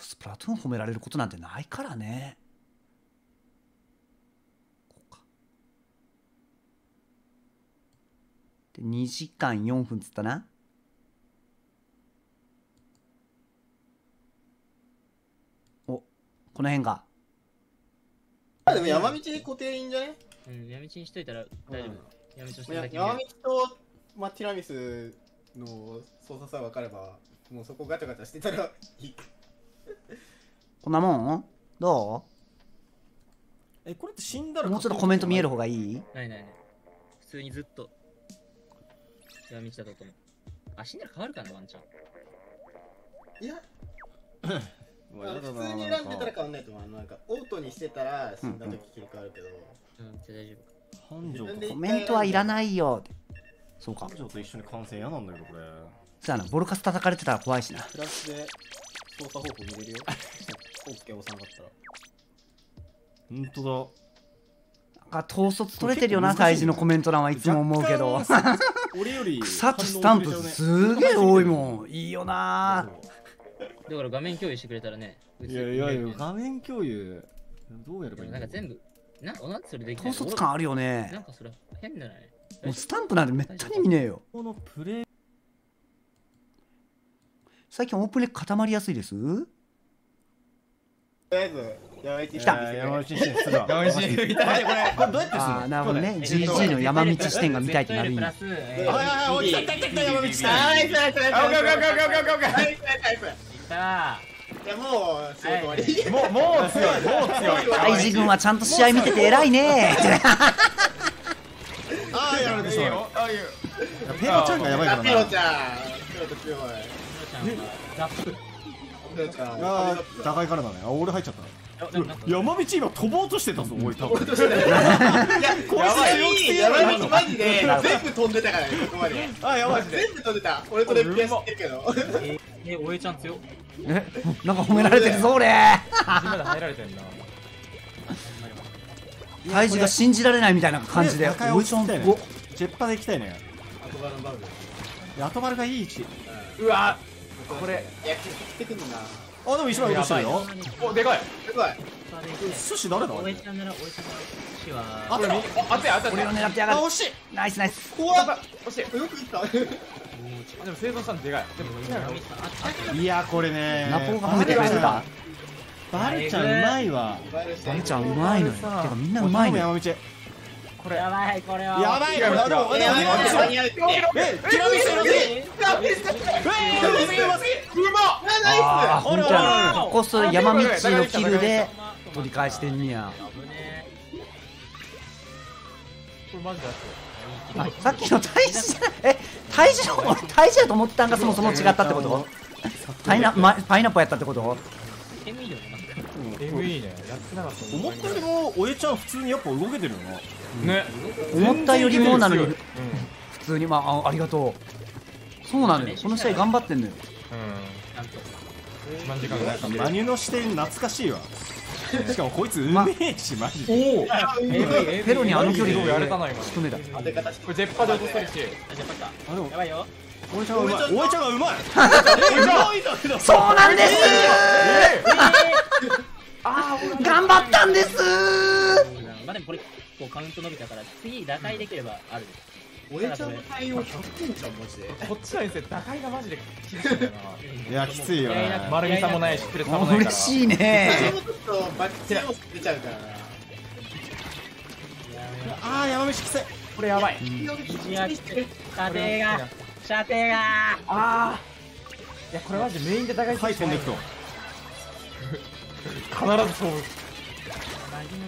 スプラトゥーン褒められることなんてないからねで2時間4分っつったなおこの辺があでも山道で固定いいんじゃねうん、山道にしといたら大丈夫。道山道と、まあ、ティラミスの操作さえ分かればもうそこガチャガチャしてたらいい こんなもんどうえ、これって死んだらもうちょっとコメント見える方がいいないないない。普通にずっと。山道だと思う。あ、死んだら変わるかな、ワンちゃん。いや普通に選んでたら変わんないと思う。なんかオートにしてたら死んだ時切り替わるけど。うん、うん、大丈夫。根性とコメントはいらないよ。そうか。根性と一緒に感染嫌なんだけどこれ。じゃなボルカス叩かれてたら怖いしな。プラスで操作方法見れるよ。オッケー押さなかったら。本当だ。なんか、統率取れてるよな、サイのコメント欄はいつも思うけど。俺より。草とスタンプすげえ多いもん。いいよな。だから画面共有してくれたらね。いやいやいや、画面共有、どうやればいいのなんか全部、な、おなそれできない高卒感あるよね。なんかそれ、変だね。もうスタンプなんてめったに見ねえよ。このプレイ最近オープンで固まりやすいですとりあえず、山道来た。山道出出だ。山道出これ、これどうやってするのあなるほどね。GG の山道視点が見たいってなるんだ。ああ、落ちた、来た、来た、山道。ナイス、ナイス、ナイス。オッケー、オッケたもう仕事終わり、はい、もうもう強いもう強い大事軍はちゃんと試合見てて偉いねああやるでしょいいああいうペロちゃんがやばいからなペロちゃんペロちゃんいペロちゃん高いからだねあ俺入っちゃった山道今飛ぼうとしてたぞ、俺多分。いや、こい山道マジで全部飛んでたからね、ここまで。あ、やばい。全部飛んでた。俺とレッピアしてるけど。え、おえちゃん強。えなんか褒められてるぞ俺体重が信じられないみたいな感じで追いジェッパで行きたいね後バルのバルバルがいい位置うわこれいや来てくんなあでも石丸落としてるよおでかいでかい寿司誰だ俺ちあ俺を狙ってやがるあ惜しいナイスナイス怖っ惜しいよくいったでも生存したでかいでもいやこれねナポがはめてくれたバルちゃんうまいわバルちゃんうまいのよてかみんなうまいのこれやばいこれはやばいっラミスのえほらこそ山道のキルで取り返してんねやこれマジだってさっきの大事え大事の俺大事だと思ってたんがそもそも違ったってことパイナパイナップやったってこと m ねやってなかった思ったよりもおえちゃん普通にやっぱ動けてるよなね思ったよりもなのに普通にまあありがとうそうなのよこの試合頑張ってんのようん何の視点懐かしいわしかもこいつうめえしマジでペロにあの距離をやれたな今仕留めたこれ絶波で落としたりしてあ絶波やばいよおえちゃんがうまいおえちゃんがうまいそうなんですあ頑張ったんですまあでもこれこうカウント伸びたから次打開できればあるです俺ちゃんの対応100点じゃんマジでこっちの遠征打開がマジで厳しいないやきついよ丸みさもないしプレスもないから嬉しいねバッチリ出ちゃうからあー山飯きついこれやばい射程が射程がああいやこれマジメインで打開するしかない 必ず勝負何も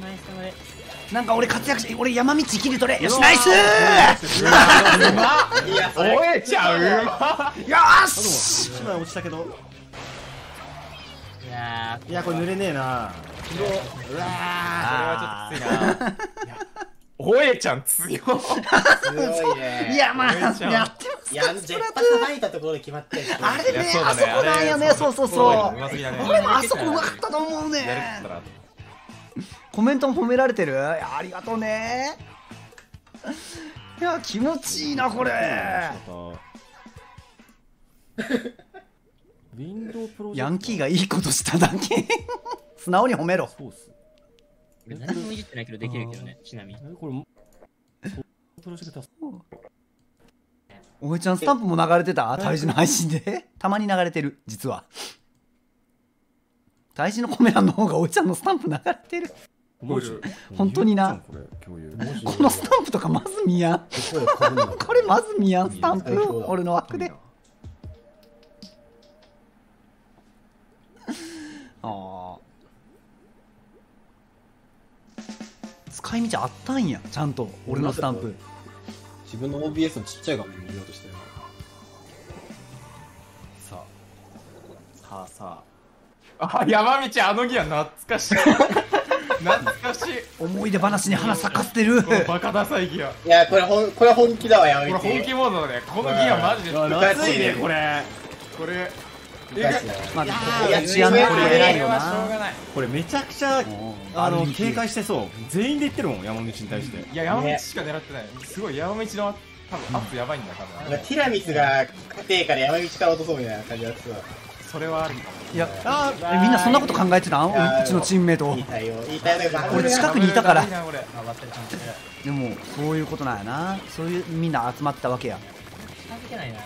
ないでなんか俺活躍し、俺山道切り取れ。よし、ナイスーうまえちゃううまよし枚落ちたけど。いやいや、これ濡れねえなうわこれはちょっときついな。ちゃん強強いねいやまあやってますや絶発吐たところで決まってあれね、あそこなんよねそうそうそう、俺もあそこうまかったと思うねコメントも褒められてるありがとうね いや気持ちいいなこれヤンキーがいいことしただけ 素直に褒めろお何もいじってないけどできるけどねちなみにこれプロジェクおえちゃんスタンプも流れてた大事の配信で たまに流れてる実は大事のコメ欄の方がおえちゃんのスタンプ流れてる覚える本当になこのスタンプとかまず見やんこれまず見やんスタンプ俺の枠でああ使い道あったんやちゃんと俺のスタンプ自分の OBS のちっちゃい画面見ようとしてるさあさあさああ山道あのギア懐かしい懐かしい思い出話に花咲かせてるバカダサいギアいやこれほこれ本気だわやめてこれ本気モードだねこのギアマジで熱いねこれこれまあ、いや治安これ偉いよなこれめちゃくちゃあの警戒してそう全員で言ってるもん山道に対していや山道しか狙ってないすごい山道の多分アップやばいんだ多分ティラミスが家庭から山道から落とそうみたいな感じだったそれはあるいやあみんなそんなこと考えてたんうちのチームメイト俺近くにいたからでもそういうことなんやなそういうみんな集まったわけや近づけないなうん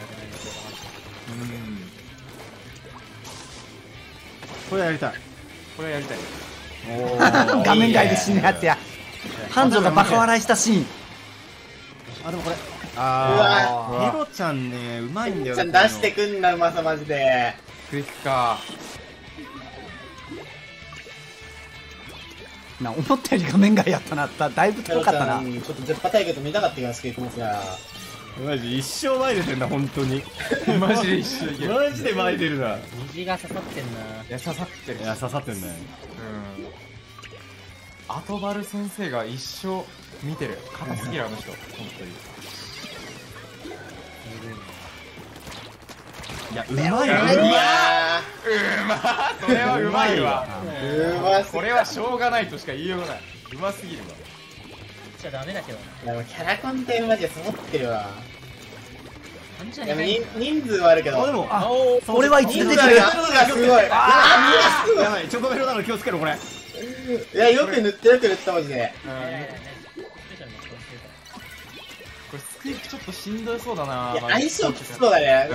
これはやりたいこれはやりたい 画面外で死ぬやつや繁盛がバカ笑いしたシーンあでもこれああヘロちゃんねうまいんだよちゃん出してくんなうまさマジで空気かな思ったより画面外やったなだいぶ遠かったなちょっと絶対対決見たかった気がしてすマジ一生前出てんだ本当にマジで一生マ ジで前出るな右が刺さってんないや刺さってるいや刺さってんねうん後バル先生が一生見てるカ好きなあの人本当にいやうまいうまいうまそれはうまいわうまこれはしょうがないとしか言いようがないうますぎるわじゃダメだけどでもキャラコンってマジでサボってるわでも人数はあるけどでもあ俺は1出てくる圧がすごい圧がすごやばいチョコメロなの気をつけろこれいやよく塗ってよく塗ったマジで、うんスクイちょっとしんどいそうだな。いや、相性きつそうだね。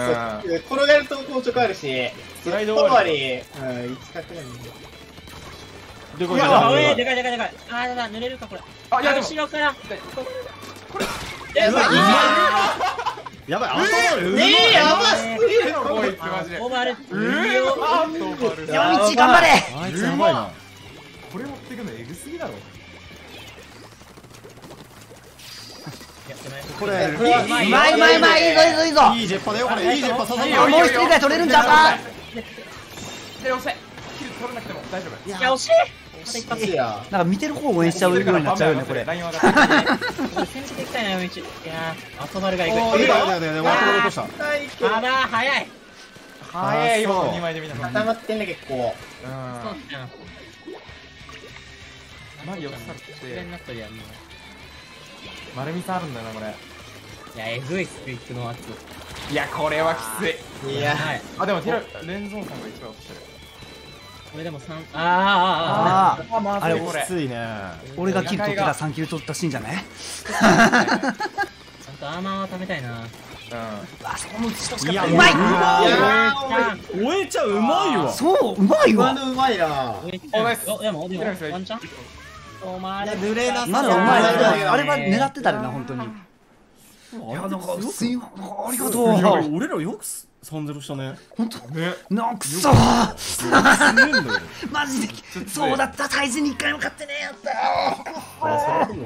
うん、転がると硬直あるし、スライド終わうん、くいでかいでかいでかいい。あだだ、濡れるかこれ。あ、いや、後ろから。これ。やばい、やばい、あんまねえ、やばすぎる。こ山道頑張れ。あいつやばいな。これ持ってくのエグすぎだろ。これうまいうまいうまいいいぞいいぞいいぞいいジェッパだよこれいいジェッパもう一人ぐらい取れるんじゃんか左押せキル取らなくても大丈夫いや惜しいなんか見てる方応援しちゃうようになっちゃうよねこれ。先手できたいな山道。いやー、るがいく。いいよ。あら早い。早いよ。た。固まってんだ結構。うん。マリオさって。丸みさあるんだよなこれいやエグいスピックの圧いやこれはきついいやあでもテレンゾーンさんが一番落ちてるこれでも3あーあーあーあーあれきついね俺がキル取ってら3キル取ったシーンじゃねちゃんとアーマーは貯めたいなうん、あそこも打ちとしかったうまいうまい終えちゃうまいわそううまいわうまいなお前でもでもワンチャン濡れなまだお前いあれは狙ってたらな本当にいやなんかすいありがとう俺らよく三ゼロしたね。本当。ね。なくそ マジで。そうだった。大事に一回も買ってねえやったー。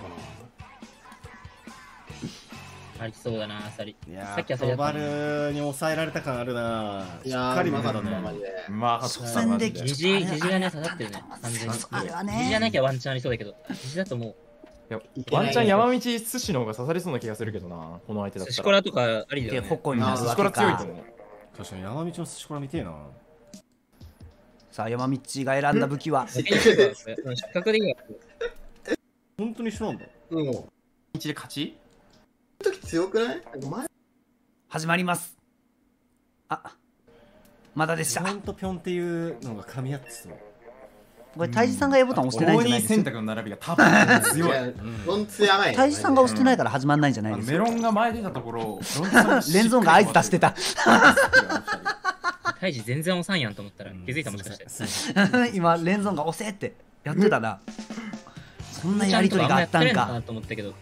ありそうだな、あさり。いやさっきあさりだルに抑えられた感あるな。しっかりうまだったまで。まあ、初戦でジジイ、ジジイがね、刺さってるね。完全に。あれはジジじゃなきゃワンチャンありそうだけど、ジジイだともう、いやワンチャン山道寿司の方が刺さりそうな気がするけどな、この相手だっ寿司コラとかありだで、よね。矛に寿司コけラ強いと思う。確かに山道の寿司から見てえな。さあ山道が選んだ武器は 失格でいいよ。本当に一緒なんだ。うん。道で勝ち時強くないお前始まりますあまだでしたピョンとピョンっていうのが噛み合ってそうこれイジさんが A ボタン押してないんじゃないですか。選択の並びが多分強い。ロンツやばい。さんが押してないから始まんないんじゃないですか。メロンが前出たところ、レンゾーンが合図出してた。イジ全然押さんやんと思ったら気づいたもしかして。今レンゾーンが押せってやってたな。そんなやりとりがあったんか。と思ったけど。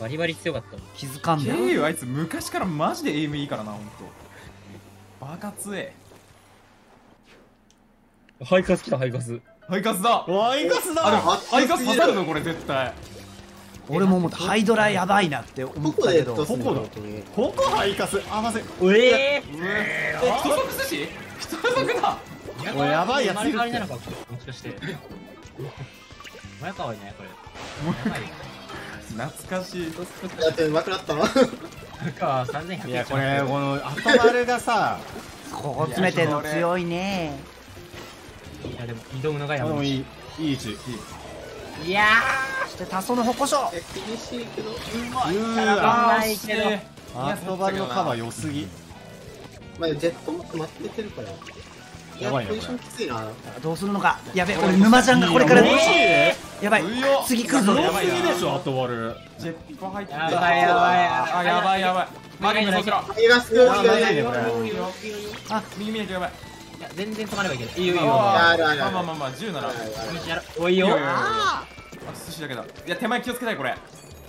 バリバリ強かった気づかんだケあいつ昔からマジでエイムいいからな本当。とバカ強えハイカス来たハイカスハイカスだハイカスだハイカス刺さるぞこれ絶対俺も思ったハイドラやばいなって思ったけどここだここハイカスあませんえー、ええ人足えええ足だえやばいやえいえええもしかしてええいええこれやえいえ懐かしいだってうまくなったのか3 1いやこれこの後丸がさここ詰めてんの強いねいやでも挑むのがやばいいい位置いやーしてたその矛所厳しいけどうまいうまいけど後丸のカバー良すぎまあジェットも止まっててるからやばいこれどうするのかやべ俺沼ちゃんがこれからやばい次来るぞやばいしあやばいやばいあやばいやばいマそちらあ右見やばい全然止まればいけないいいよいいよまあまあまあならおいよあ寿司だけだいや手前気をつけたいこれ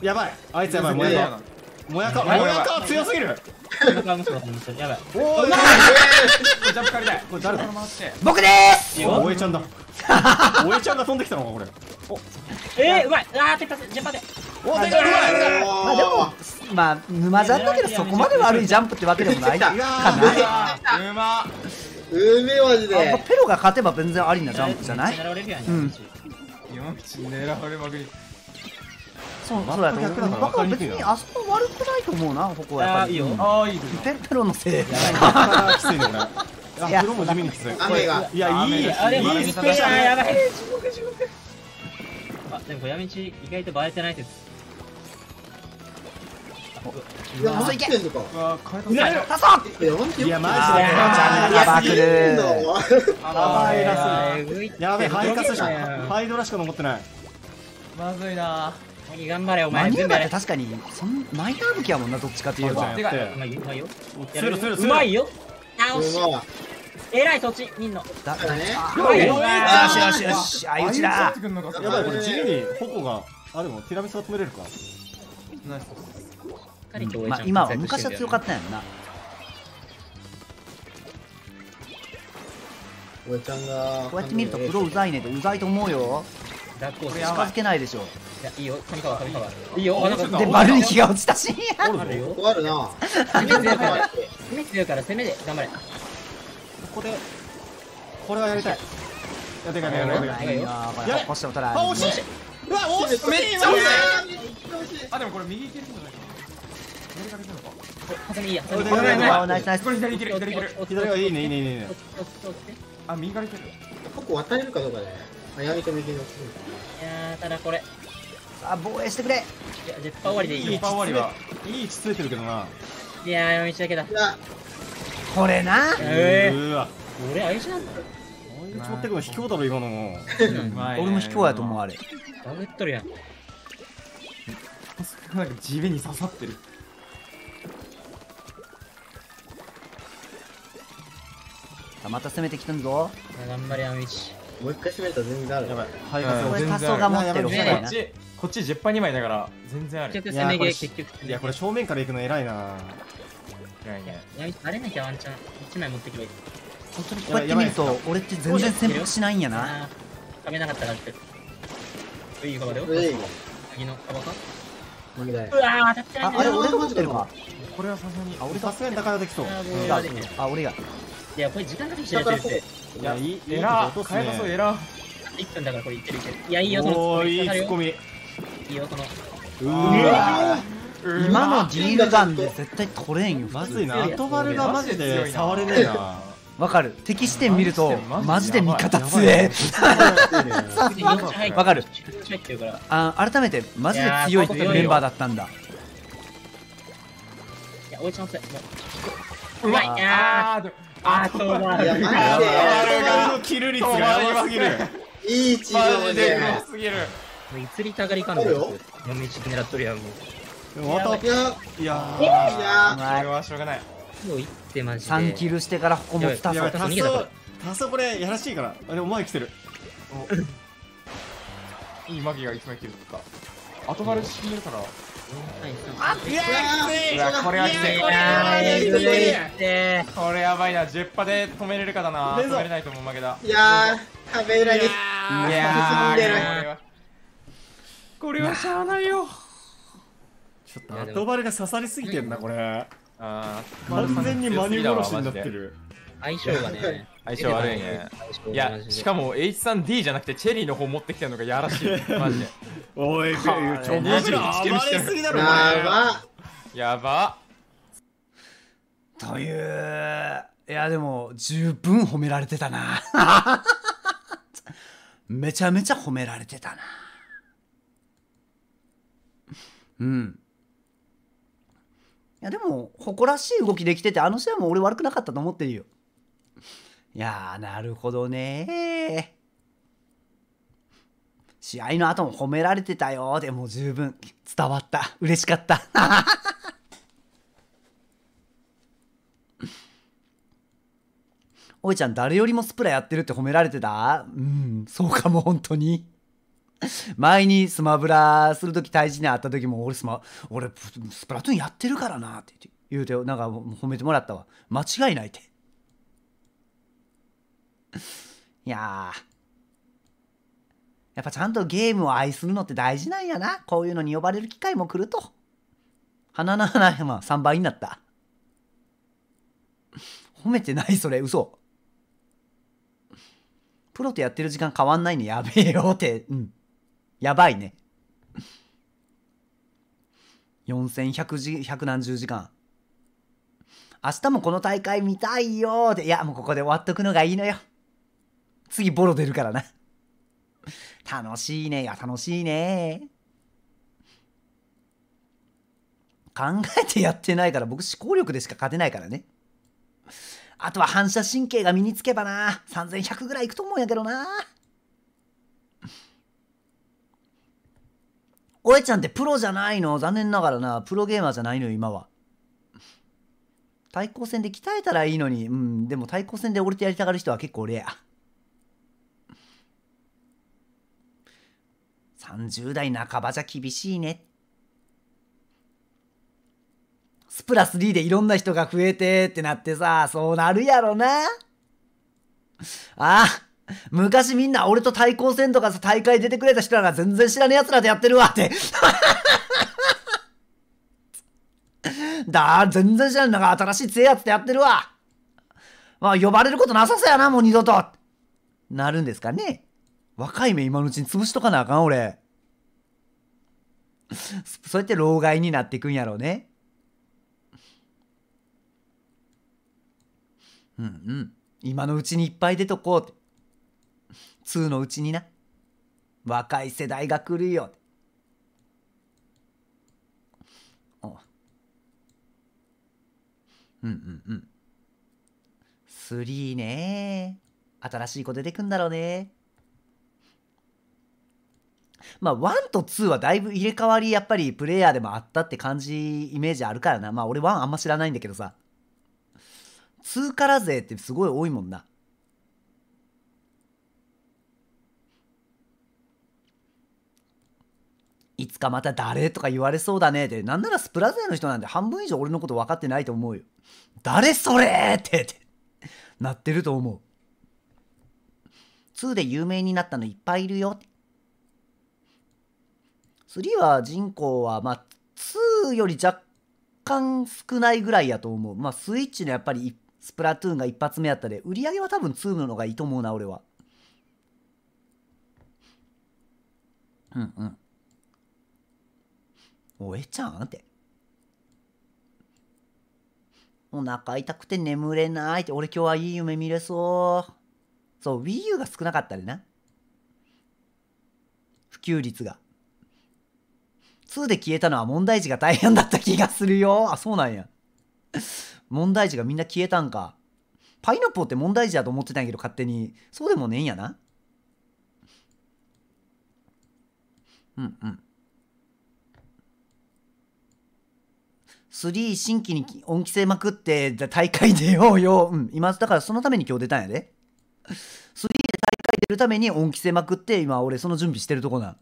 やばいあいつやばいうやばいもやか、もやか強すぎる。やばい。おお、ジャンプ借りない。僕でーす。おえちゃんだ。おえちゃんが飛んできたのか、これ。えー、うまい。ああ、てか、ジャンパで。おお、でかまあ、でも、まあ、沼ちゃんだけど、そこまで悪いジャンプってわけでもない。かな。うま。うめマジで。ペロが勝てば、全然ありなジャンプじゃない。うん。山口狙われまくり。そうだと別にあそこ悪くないと思うなここはやっぱりいいよああいいですペンロのせいやばいきついねこれ あ、も地味にきつい雨がいやいいあれいいスペやばい地獄地獄あでも小意外と映えてないですいや、もう行け変えた。いや、刺そう。いや、マジで。やばくる。やばいやべ、ハイカスしか、ハイドラしか残ってない。まずいな。頑張れお前。マニューバって確かにそんマイナー武器やもんなどっちかというと。てうまいよ。ううまいよ。直し。えらいそっちみんのだだね。よしよしよし。あいうちだ。やばいこれ地味に矛があでもティラミスが止めれるか。ナイス。うまあ今は昔は強かったやんな。こうやって見るとプロうざいねってうざいと思うよラッコこ近づけないでしょいやいいよ川川いいよで丸に気が落ちたしあるよあるな攻め強いから攻めから攻めで頑張れここでこれはやりたいやてかねややや取らないあ惜しいうわ惜しいめっちゃ惜しいあでもこれ右行けるんじゃないか左から行くのかいいけるはねいいねいいね。あ右からける。ここ渡れるかどうかで。ね。早とのいやただこれあ防衛してくれいやジパー終わりでいいジッパー終わりはいい位置ついてるけどないやーちだけだこれなうわ俺あいつなんだってくの卑怯だろ今のも俺も卑怯やと思われダブっとるやんなんか地べに刺さってるまた攻めてきたんぞ頑張れあの位もう一回閉めたら全然あるやばい肺活量全然あるが持ってるこっちこっち10 2枚だから全然ある結局攻めゲー結局いやこれ正面から行くの偉いな偉いねやバレなきゃワンチャン1枚持ってけばいいこうやって見ると俺って全然戦略しないんやな食べなかったらってうカバよのカバかうわ当たってないあれ俺持ってるかこれはさすがにあ俺さすがに高田できそうあ俺がいやこれ時間かけてきてるいや、いい、えら変えそう、えらー。1分だからこれいってるいける。いや、いいよ、その。おいいツッコミ。いいよ、その。うわ今の銀河ガンで絶対取れんよ。まずいな。ア後バルがマジで触れねえな。わかる敵視点見るとマジで味方強えわかるあ改めてマジで強いメンバーだったんだいやおいちゃんうまいああ。あとはいやマジであキル率がやばすぎるいいチームでマジすぎるもういつりたがりかのよやめ狙っとるやんもうまたいやいやいやこれはしょうがないもういってマジで3キルしてからここもタソタこれやらしいからあでも前来てる いいマギが1枚切るとか後から仕切れるからあこれはきついなこれやばいな10パで止めれるかだな止めれないともう負けだいやー食べれいすいやこれはしゃあないよちょっと後バレが刺さりすぎてんなこれ完全にマニュー殺しになってる相性がね相性悪いね。いや、しかも H3D じゃなくてチェリーの方持ってきてるのがやらしい。マジで。おい、ちょっと暴れすぎやば。やば。という、いや、でも、十分褒められてたな。めちゃめちゃ褒められてたな。うん。いや、でも、誇らしい動きできてて、あの試合も俺悪くなかったと思ってるよ。いやー、なるほどね試合の後も褒められてたよ。でも十分伝わった。嬉しかった。おいちゃん、誰よりもスプラやってるって褒められてたうん、そうかも、本当に。前にスマブラする時大事に会った時も俺スマ俺スプラトゥーンやってるからなって言うてなんか褒めてもらったわ間違いないっていやー。やっぱちゃんとゲームを愛するのって大事なんやな。こういうのに呼ばれる機会も来ると。花の花山3倍になった。褒めてないそれ、嘘。プロとやってる時間変わんないね。やべえよって。うん。やばいね。4100時、100何十時間。明日もこの大会見たいよーって。いや、もうここで終わっとくのがいいのよ。次ボロ出るからな。楽しいね。いや、楽しいね。考えてやってないから、僕思考力でしか勝てないからね。あとは反射神経が身につけばな、3100ぐらいいくと思うんやけどな。おえちゃんってプロじゃないの残念ながらな、プロゲーマーじゃないのよ、今は。対抗戦で鍛えたらいいのに、うん、でも対抗戦で俺とやりたがる人は結構俺や。30代半ばじゃ厳しいね。スプラス3でいろんな人が増えてってなってさ、そうなるやろな。ああ、昔みんな俺と対抗戦とかさ、大会出てくれた人らが全然知らねえ奴らとやってるわって。だ、全然知らんのが新しい強いやつでやってるわ。まあ、呼ばれることなさそうやな、もう二度と。なるんですかね。若い目今のうちに潰しとかなあかん、俺。そうやって老害になっていくんやろうね。うんうん。今のうちにいっぱい出とこうって。2のうちにな。若い世代が来るよ。うんうんうん。3ね新しい子出てくんだろうねまあ、1と2はだいぶ入れ替わり、やっぱりプレイヤーでもあったって感じ、イメージあるからな。まあ、俺1あんま知らないんだけどさ。2から勢ってすごい多いもんな。いつかまた誰とか言われそうだねって。なんならスプラ勢の人なんて半分以上俺のこと分かってないと思うよ。誰それってってなってると思う。2で有名になったのいっぱいいるよって。3は人口は、まあ、2より若干少ないぐらいやと思う。まあ、スイッチのやっぱりスプラトゥーンが一発目やったで、売り上げは多分2の方がいいと思うな、俺は。うんうん。おえちゃんって。お腹痛くて眠れないって、俺今日はいい夢見れそう。そう、Wii U が少なかったでな。普及率が。2で消えたのは問題児が大変だった気がするよ。あ、そうなんや。問題児がみんな消えたんか。パイナップルって問題児だと思ってたんやけど、勝手に。そうでもねえんやな。うんうん。3新規に恩規制まくって大会出ようよ。うん、今、だからそのために今日出たんやで。3で大会出るために恩規制まくって、今俺その準備してるとこなん。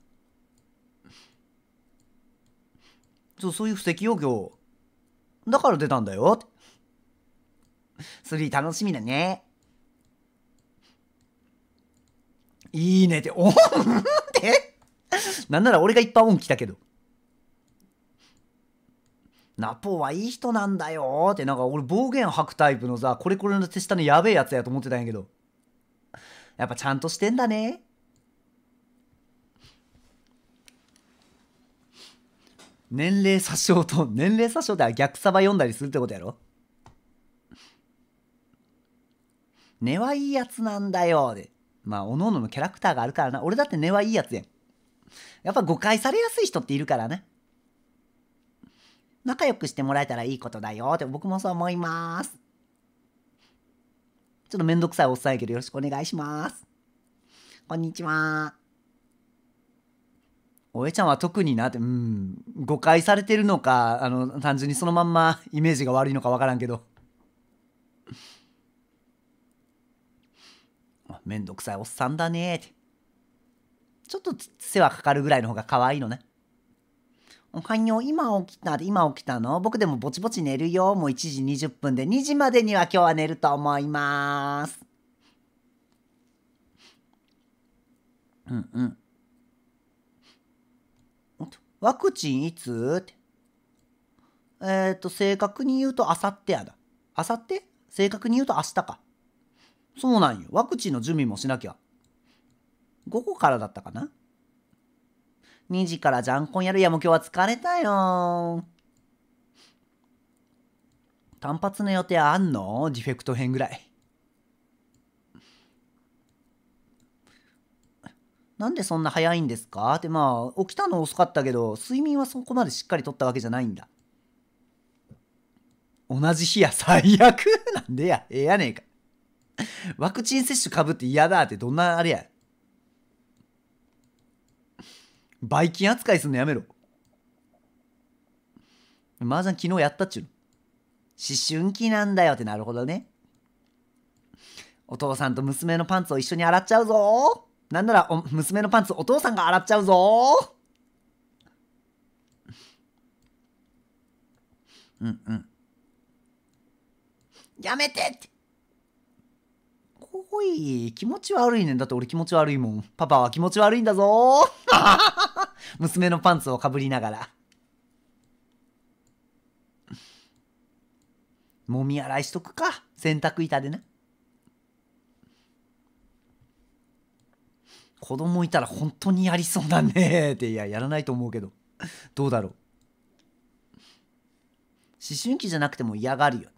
そうそういう布石よ今日。だから出たんだよ。3楽しみだね。いいねって、おんってなんなら俺がいっぱい音来たけど。ナポはいい人なんだよって、なんか俺暴言吐くタイプのさ、これこれの手下のやべえやつやと思ってたんやけど。やっぱちゃんとしてんだね。年齢詐称と年齢詐称では逆サバ読んだりするってことやろ根はいいやつなんだよでまあおのおののキャラクターがあるからな俺だって根はいいやつやんやっぱ誤解されやすい人っているからね仲良くしてもらえたらいいことだよって僕もそう思いますちょっとめんどくさいおっさんやけどよろしくお願いしますこんにちは。おえちゃんは特になって、うん、誤解されてるのか、あの、単純にそのまんま イメージが悪いのかわからんけど。めんどくさいおっさんだねって。ちょっと世話かかるぐらいの方が可愛いのね。おはよう、今起きた、今起きたの僕でもぼちぼち寝るよ。もう1時20分で、2時までには今日は寝ると思います。うんうん。ワクチンいつって。えっ、ー、と、正確に言うとあさってやな。あさって正確に言うと明日か。そうなんよ。ワクチンの準備もしなきゃ。午後からだったかな ?2 時からじゃんこんやる。いや、もう今日は疲れたよ。単発の予定あんのディフェクト編ぐらい。なんでそんな早いんですかってまあ起きたの遅かったけど睡眠はそこまでしっかりとったわけじゃないんだ同じ日や最悪なんでやええやねえかワクチン接種かぶって嫌だってどんなあれやばい菌扱いすんのやめろ麻雀昨日やったっちゅうの思春期なんだよってなるほどねお父さんと娘のパンツを一緒に洗っちゃうぞなんなら娘のパンツお父さんが洗っちゃうぞうんうん。やめてって。おい、気持ち悪いねん。だって俺気持ち悪いもん。パパは気持ち悪いんだぞ 娘のパンツをかぶりながら。もみ洗いしとくか。洗濯板でな。子供いたら本当にやりそうだね っていややらないと思うけどどうだろう思春期じゃなくても嫌がるよ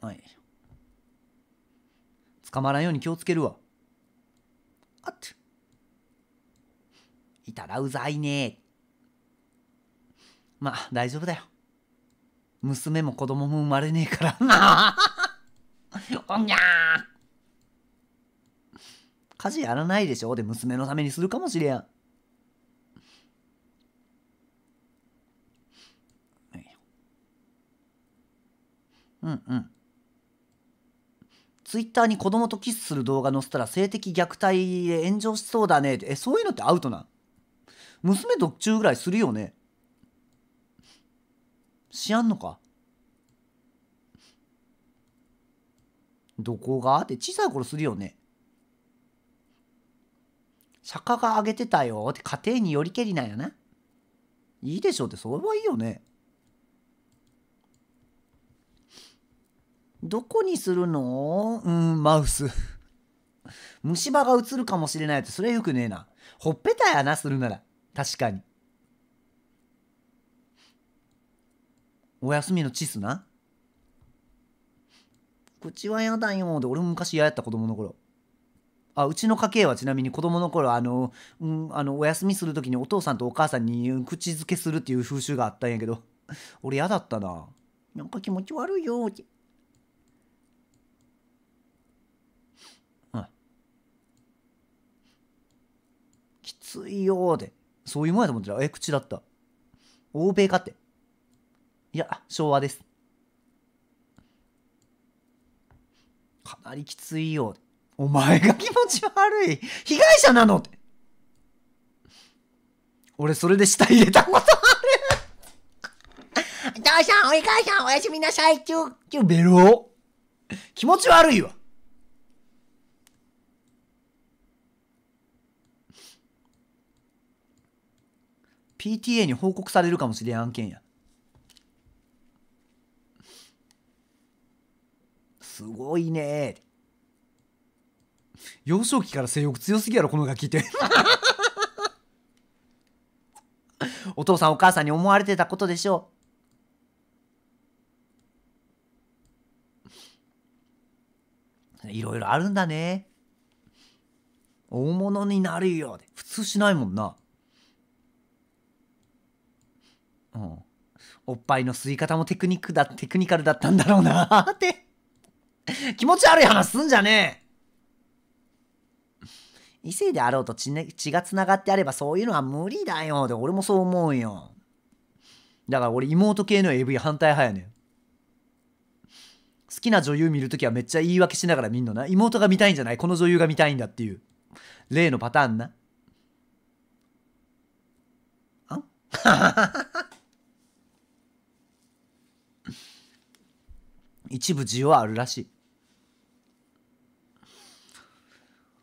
はい捕まらんように気をつけるわあっいたらうざいねまあ大丈夫だよ娘も子供も生まれねえからな おにゃー家事やらないでしょで娘のためにするかもしれん。うんうん。ツイッターに子供とキスする動画載せたら性的虐待で炎上しそうだねって。え、そういうのってアウトなん娘と中ぐらいするよねしやんのかどこがって小さい頃するよね釈迦があげてたよって家庭によりけりなんやな。いいでしょって、それはいいよね。どこにするのうん、マウス。虫歯が映るかもしれないって、それはよくねえな。ほっぺたやな、するなら。確かに。お休みのチスな。口はやだよ。で、俺も昔嫌やった子供の頃。あうちの家系はちなみに子供の頃あの、うん、あのお休みする時にお父さんとお母さんに口づけするっていう風習があったんやけど 俺嫌だったななんか気持ち悪いよって、うん、きついよってそういうもんやと思ってたえ口だった欧米かっていや昭和ですかなりきついよってお前が気持ち悪い。被害者なの俺、それで下入れたことある。お父さん、お母さん、おやすみなさい。ちゅう、ちゅベロ。気持ち悪いわ。PTA に報告されるかもしれん案件や。すごいね幼少期から性欲強すぎやろこのガキって お父さんお母さんに思われてたことでしょういろいろあるんだね。大物になるよ。普通しないもんな。うん。おっぱいの吸い方もテクニックだ、テクニカルだったんだろうな。って。気持ち悪い話すんじゃねえ異性であろうと血,、ね、血がつながってあればそういうのは無理だよで俺もそう思うよだから俺妹系の AV 反対派やねん好きな女優見るときはめっちゃ言い訳しながら見んのな妹が見たいんじゃないこの女優が見たいんだっていう例のパターンなあ 一部需要あるらしい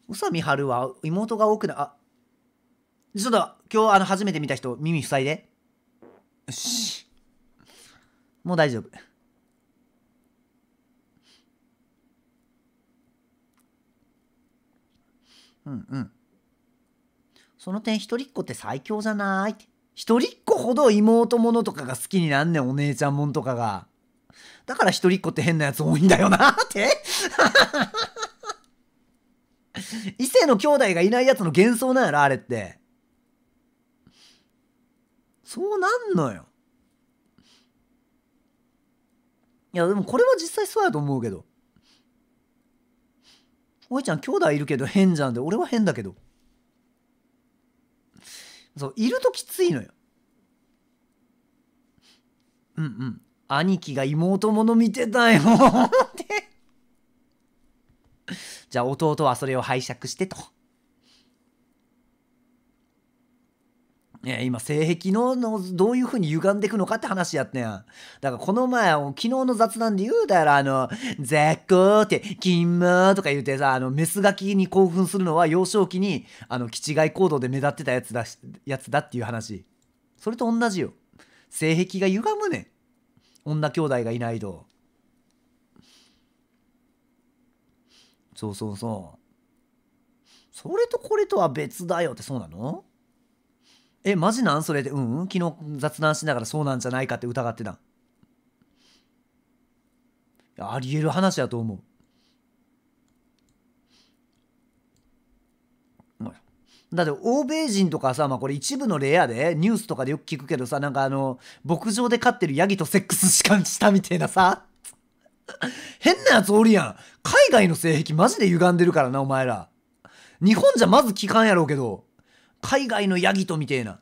宇佐美春は妹が多くな、あ、ちょっと今日あの初めて見た人耳塞いで。よし。もう大丈夫。うんうん。その点一人っ子って最強じゃないって。一人っ子ほど妹ものとかが好きになんねん、お姉ちゃんもんとかが。だから一人っ子って変なやつ多いんだよなって。異性の兄弟がいないやつの幻想なんやろ、あれって。そうなんのよ。いや、でもこれは実際そうやと思うけど。おいちゃん、兄弟いるけど変じゃんで、俺は変だけど。そう、いるときついのよ。うんうん。兄貴が妹もの見てたよじゃあ弟はそれを拝借してと。ね、今性癖ののどういうふうに歪んでくのかって話やってんだからこの前昨日の雑談で言うたらあの「絶好」って「金馬」とか言うてさあのメスガキに興奮するのは幼少期にあの気違い行動で目立ってたやつだやつだっていう話それと同じよ性癖が歪むねん女兄弟がいないと。そうそうそうそれとこれとは別だよってそうなのえマジなんそれでうんうん昨日雑談しながらそうなんじゃないかって疑ってたありえる話やと思うだって欧米人とかさ、まあ、これ一部のレアでニュースとかでよく聞くけどさなんかあの牧場で飼ってるヤギとセックスしかしたみたいなさ 変なやつおるやん。海外の性癖マジで歪んでるからな、お前ら。日本じゃまず聞かんやろうけど、海外のヤギとみてえな。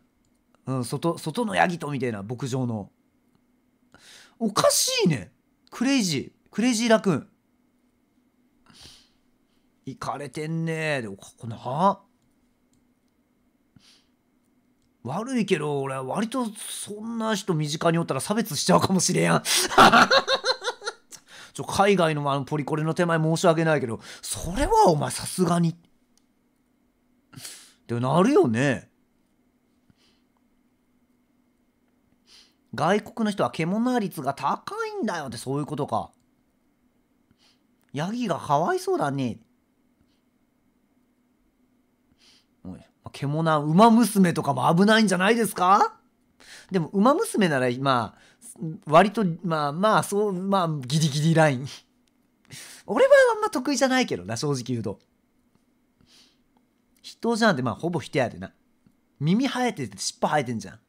うん、外、外のヤギとみてえな、牧場の。おかしいね。クレイジー。クレイジーラクーン。行かれてんねー。で、おかこな。悪いけど、俺、割とそんな人身近におったら差別しちゃうかもしれやん。ちょ海外のあのポリコレの手前申し訳ないけどそれはお前さすがにってなるよね外国の人は獣率が高いんだよってそういうことかヤギがかわいそうだねおい獣馬娘とかも危ないんじゃないですかでも馬娘ならまあ割と、まあまあ、そう、まあ、ギリギリライン。俺はあんま得意じゃないけどな、正直言うと。人じゃんって、まあ、ほぼ人やでな。耳生えてて尻尾生えてんじゃん。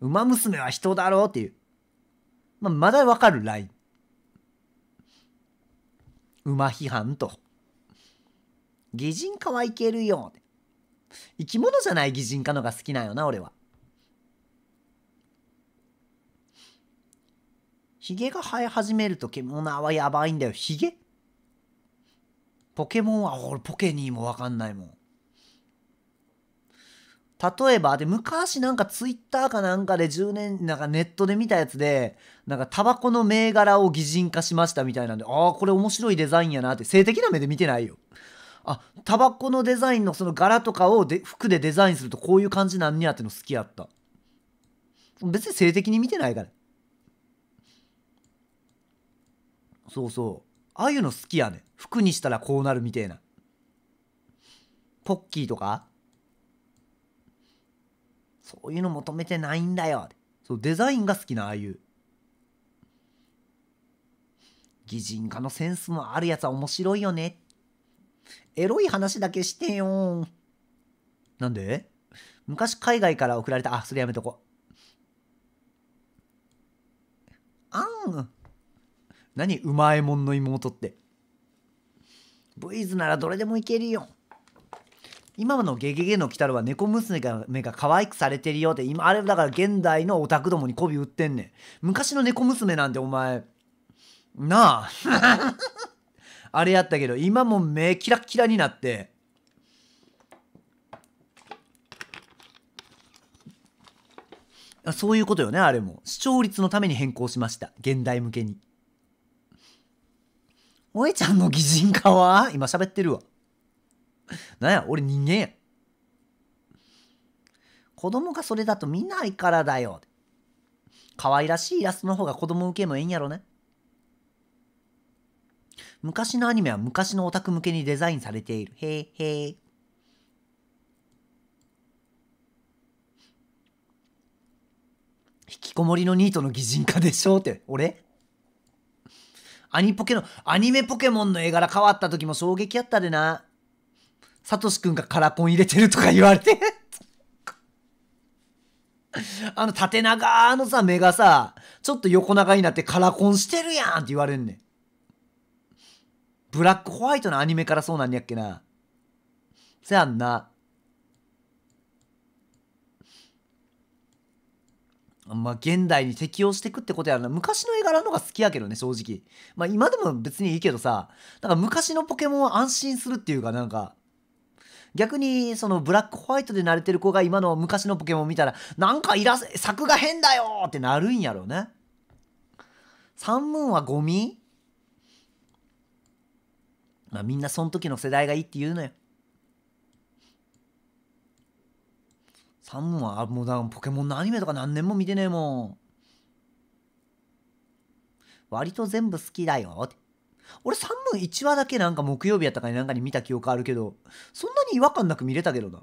馬娘は人だろうっていう。まあ、まだわかるライン。馬批判と。擬人化はいけるよ。生き物じゃない擬人化のが好きなよな、俺は。ヒゲが生え始めると獣はやばいんだよ。ヒゲポケモンは、俺ポケニーもわかんないもん。例えば、で、昔なんかツイッターかなんかで10年、なんかネットで見たやつで、なんかタバコの銘柄を擬人化しましたみたいなんで、ああ、これ面白いデザインやなって、性的な目で見てないよ。あ、タバコのデザインのその柄とかをで服でデザインするとこういう感じなんにゃっての好きやった。別に性的に見てないから。そうそうああいうの好きやね服にしたらこうなるみたいなポッキーとかそういうの求めてないんだよそうデザインが好きなああいう擬人化のセンスもあるやつは面白いよねエロい話だけしてよなんで昔海外から送られたあそれやめとこあん何うまいもんの妹ってブイズならどれでもいけるよ今の「ゲゲゲの鬼太郎」は猫娘が目が可愛くされてるよって今あれだから現代のオタクどもに媚び売ってんねん昔の猫娘なんてお前なあ あれやったけど今も目キラキラになってそういうことよねあれも視聴率のために変更しました現代向けに。萌ちゃんの擬人化は今喋ってるわ。なんや、俺人間や。子供がそれだと見ないからだよ。可愛らしいイラストの方が子供受けもええんやろね。昔のアニメは昔のオタク向けにデザインされている。へえへえ。引きこもりのニートの擬人化でしょって、俺アニポケの、アニメポケモンの絵柄変わった時も衝撃やったでな。サトシくんがカラコン入れてるとか言われて あの縦長のさ、目がさ、ちょっと横長になってカラコンしてるやんって言われんねん。ブラックホワイトのアニメからそうなんやっけな。せやんな。まあ、現代に適応していくってことやな。昔の絵柄のが好きやけどね、正直。まあ、今でも別にいいけどさ、なんか昔のポケモンは安心するっていうか、なんか、逆に、そのブラックホワイトで慣れてる子が今の昔のポケモン見たら、なんかいらせ、作が変だよってなるんやろうね。サンムーンはゴミまあみんなその時の世代がいいって言うのよ。ファはもうだポケモンのアニメとか何年も見てねえもん。割と全部好きだよって。俺3分1話だけなんか木曜日やったかになんかに見た記憶あるけど、そんなに違和感なく見れたけどな。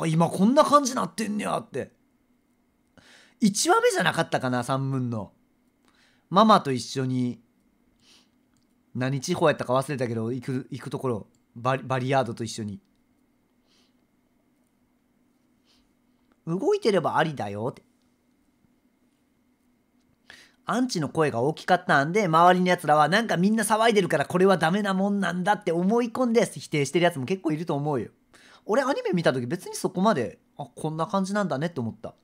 あ、今こんな感じなってんねやって。1話目じゃなかったかな、3分の。ママと一緒に、何地方やったか忘れたけど、行く、行くところ、バリバリヤードと一緒に。動いてればありだよって。アンチの声が大きかったんで、周りの奴らはなんかみんな騒いでるからこれはダメなもんなんだって思い込んで否定してる奴も結構いると思うよ。俺アニメ見た時別にそこまで、あ、こんな感じなんだねって思った。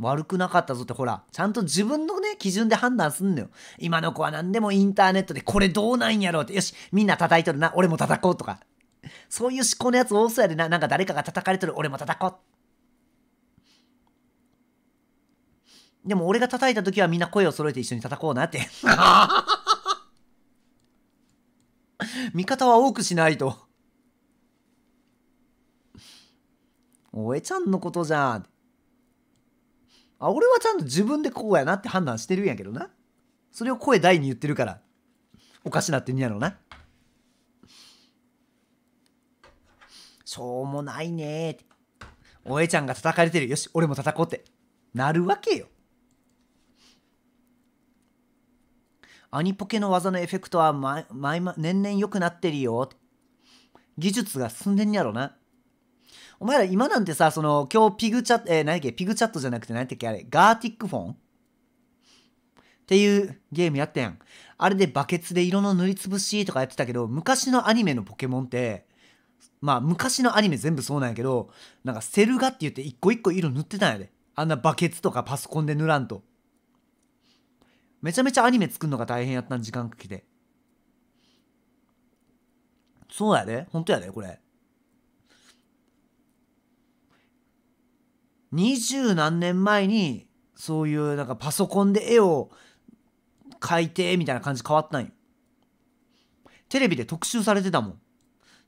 悪くなかったぞってほら、ちゃんと自分のね、基準で判断すんのよ。今の子は何でもインターネットでこれどうなんやろうって、よし、みんな叩いとるな、俺も叩こうとか、そういう思考のやつ多そうやでな。なんか誰かが叩かれてる。俺も叩こう。でも俺が叩いた時はみんな声を揃えて一緒に叩こうなって。味方は多くしないと。おえちゃんのことじゃん。あ、俺はちゃんと自分でこうやなって判断してるんやけどな。それを声大に言ってるから。おかしなってんやろな。しょうもないねって。おえちゃんが叩かれてる。よし、俺も叩こうって。なるわけよ。アニポケの技のエフェクトは前前年々良くなってるよ。技術が進んでんやろな。お前ら今なんてさ、その、今日ピグチャット、えー、何だっけ、ピグチャットじゃなくて何だっけ、あれ、ガーティックフォンっていうゲームやったやん。あれでバケツで色の塗りつぶしとかやってたけど、昔のアニメのポケモンって、まあ昔のアニメ全部そうなんやけどなんかセル画って言って一個一個色塗ってたんやであんなバケツとかパソコンで塗らんとめちゃめちゃアニメ作るのが大変やったん時間かけてそうやで本当やでこれ二十何年前にそういうなんかパソコンで絵を描いてみたいな感じ変わったんよテレビで特集されてたもん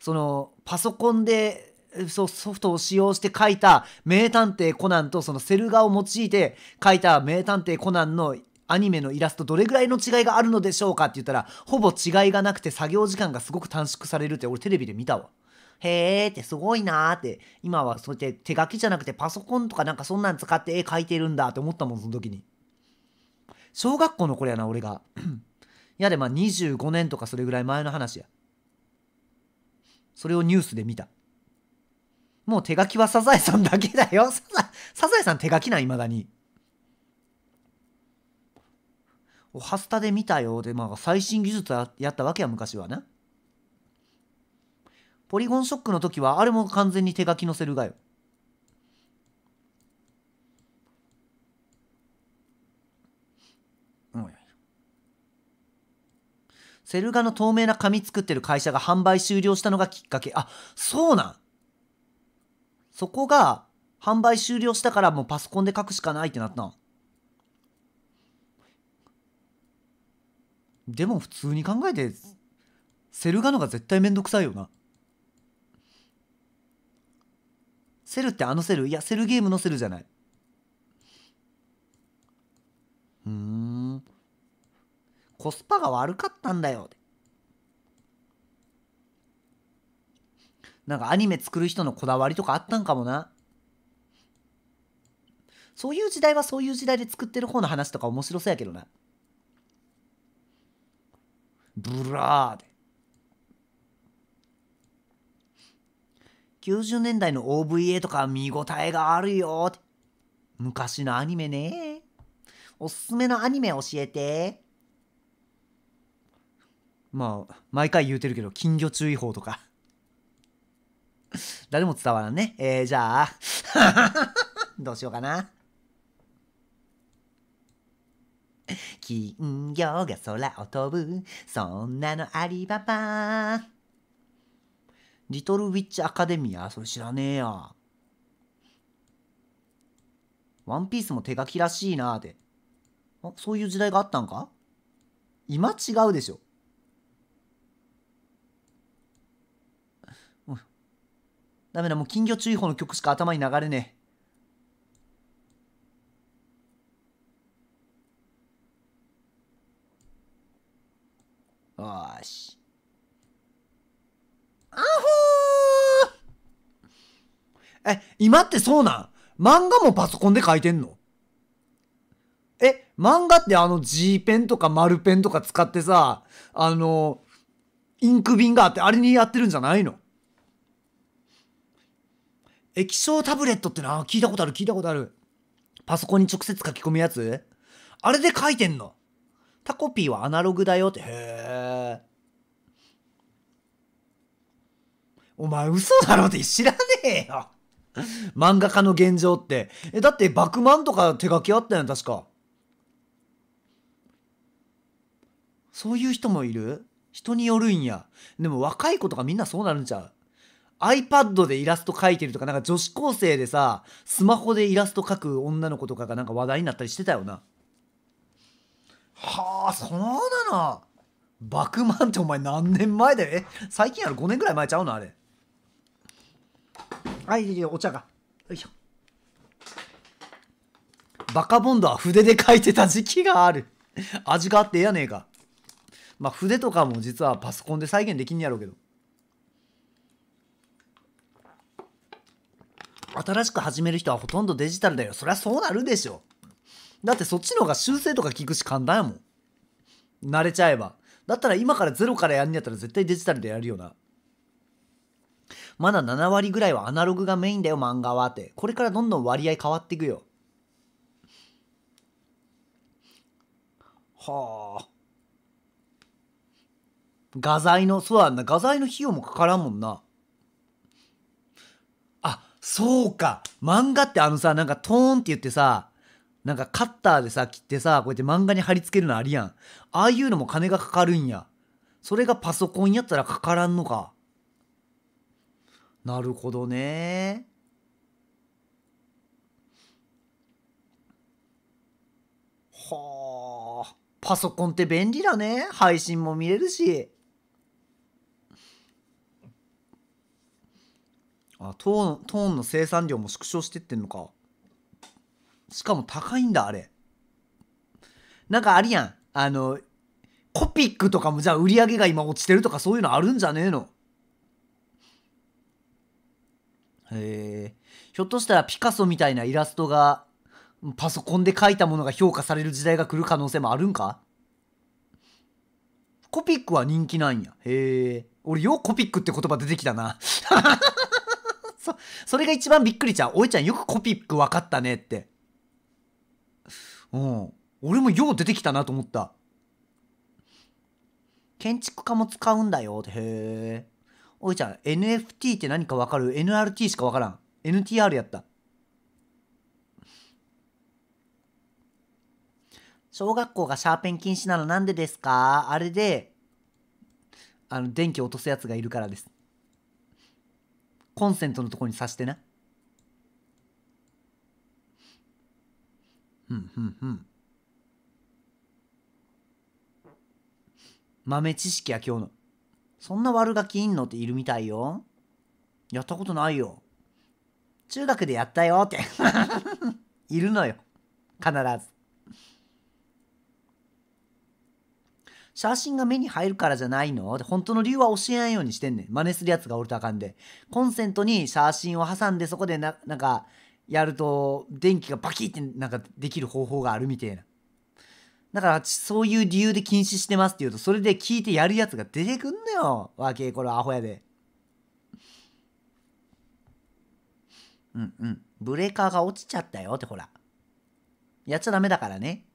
そのパソコンでソフトを使用して書いた名探偵コナンとそのセル画を用いて書いた名探偵コナンのアニメのイラストどれぐらいの違いがあるのでしょうかって言ったらほぼ違いがなくて作業時間がすごく短縮されるって俺テレビで見たわ。へーってすごいなーって今はそうやって手書きじゃなくてパソコンとかなんかそんなん使って絵描いてるんだって思ったもんその時に。小学校の頃やな俺が。いやでまあ25年とかそれぐらい前の話や。それをニュースで見たもう手書きはサザエさんだけだよ サザサザエさん手書きないまだに「おはスタで見たよ」で、まあ、最新技術やったわけや昔はねポリゴンショックの時はあれも完全に手書き載せるがよセルガの透明な紙作ってる会社が販売終了したのがきっかけ。あ、そうなんそこが販売終了したからもうパソコンで書くしかないってなったん。でも普通に考えて、セル画のが絶対めんどくさいよな。セルってあのセルいや、セルゲームのセルじゃない。うん。コスパが悪かったんだよ。なんかアニメ作る人のこだわりとかあったんかもな。そういう時代はそういう時代で作ってる方の話とか面白そうやけどな。ブラーで。90年代の OVA とか見応えがあるよ昔のアニメね。おすすめのアニメ教えて。まあ、毎回言うてるけど、金魚注意報とか。誰も伝わらんね。えー、じゃあ、どうしようかな。金魚が空を飛ぶ、そんなのアリババ。リトルウィッチアカデミアそれ知らねえや。ワンピースも手書きらしいなーって。あ、そういう時代があったんか今違うでしょ。ダメだ、もう金魚注意報の曲しか頭に流れねえ。よーし。あほーえ、今ってそうなん漫画もパソコンで書いてんのえ、漫画ってあの G ペンとか丸ペンとか使ってさ、あの、インク瓶があって、あれにやってるんじゃないの液晶タブレットってな、聞いたことある、聞いたことある。パソコンに直接書き込むやつあれで書いてんの。タコピーはアナログだよって。へえ。お前嘘だろって知らねえよ。漫画家の現状って。え、だってバクマンとか手書きあったやん、確か。そういう人もいる人によるんや。でも若い子とかみんなそうなるんちゃう iPad でイラスト描いてるとか、なんか女子高生でさ、スマホでイラスト描く女の子とかがなんか話題になったりしてたよな。はあ、そうなの。バクマンってお前何年前だよ。え、最近やろ ?5 年ぐらい前ちゃうのあれ。はい、お茶が。よいしょ。バカボンドは筆で書いてた時期がある。味があってええやねえか。まあ筆とかも実はパソコンで再現できんやろうけど。新しく始める人はほとんどデジタルだよ。そりゃそうなるでしょ。だってそっちの方が修正とか聞くし簡単やもん。慣れちゃえば。だったら今からゼロからやんねやったら絶対デジタルでやるよな。まだ7割ぐらいはアナログがメインだよ、漫画はって。これからどんどん割合変わっていくよ。はあ。画材の、そうやんな。画材の費用もかからんもんな。そうか漫画ってあのさ、なんかトーンって言ってさ、なんかカッターでさ、切ってさ、こうやって漫画に貼り付けるのありやん。ああいうのも金がかかるんや。それがパソコンやったらかからんのか。なるほどね。はあ、パソコンって便利だね。配信も見れるし。あトーントーンの生産量も縮小してってんのかしかも高いんだあれなんかあるやんあのコピックとかもじゃあ売り上げが今落ちてるとかそういうのあるんじゃねえのへえひょっとしたらピカソみたいなイラストがパソコンで書いたものが評価される時代が来る可能性もあるんかコピックは人気なんや。へえ。俺ようコピックって言葉出てきたな。そそれが一番びっくりちゃう。おいちゃんよくコピック分かったねって。うん。俺もよう出てきたなと思った。建築家も使うんだよ。って。へえ。おいちゃん、NFT って何か分かる ?NRT しか分からん。NTR やった。小学校がシャーペン禁止なのなんでですかあれで、あの、電気落とすやつがいるからです。コンセントのとこに挿してな。うんうんうん。豆知識や今日の。そんな悪ガキいんのっているみたいよ。やったことないよ。中学でやったよって いるのよ。必ず。写真が目に入るからじゃないの本当の理由は教えないようにしてんねん。真似するやつがおるとあかんで。コンセントに写真を挟んでそこでな、なんか、やると電気がバキってなんかできる方法があるみたいな。だからそういう理由で禁止してますって言うとそれで聞いてやるやつが出てくんのよ。わけこれアホやで。うんうん。ブレーカーが落ちちゃったよってほら。やっちゃダメだからね。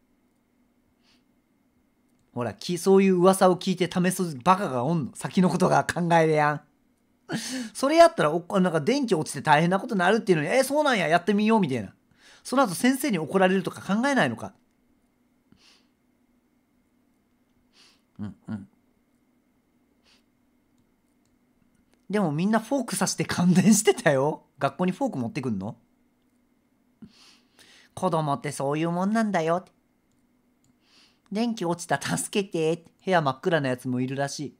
ほら、き、そういう噂を聞いて試すバカがおんの。先のことが考えれやん。それやったらお、なんか電気落ちて大変なことになるっていうのに、えそうなんや、やってみよう、みたいな。その後先生に怒られるとか考えないのか。うんうん。でもみんなフォークさして感電してたよ。学校にフォーク持ってくんの子供ってそういうもんなんだよ電気落ちた、助けて。部屋真っ暗なやつもいるらしい。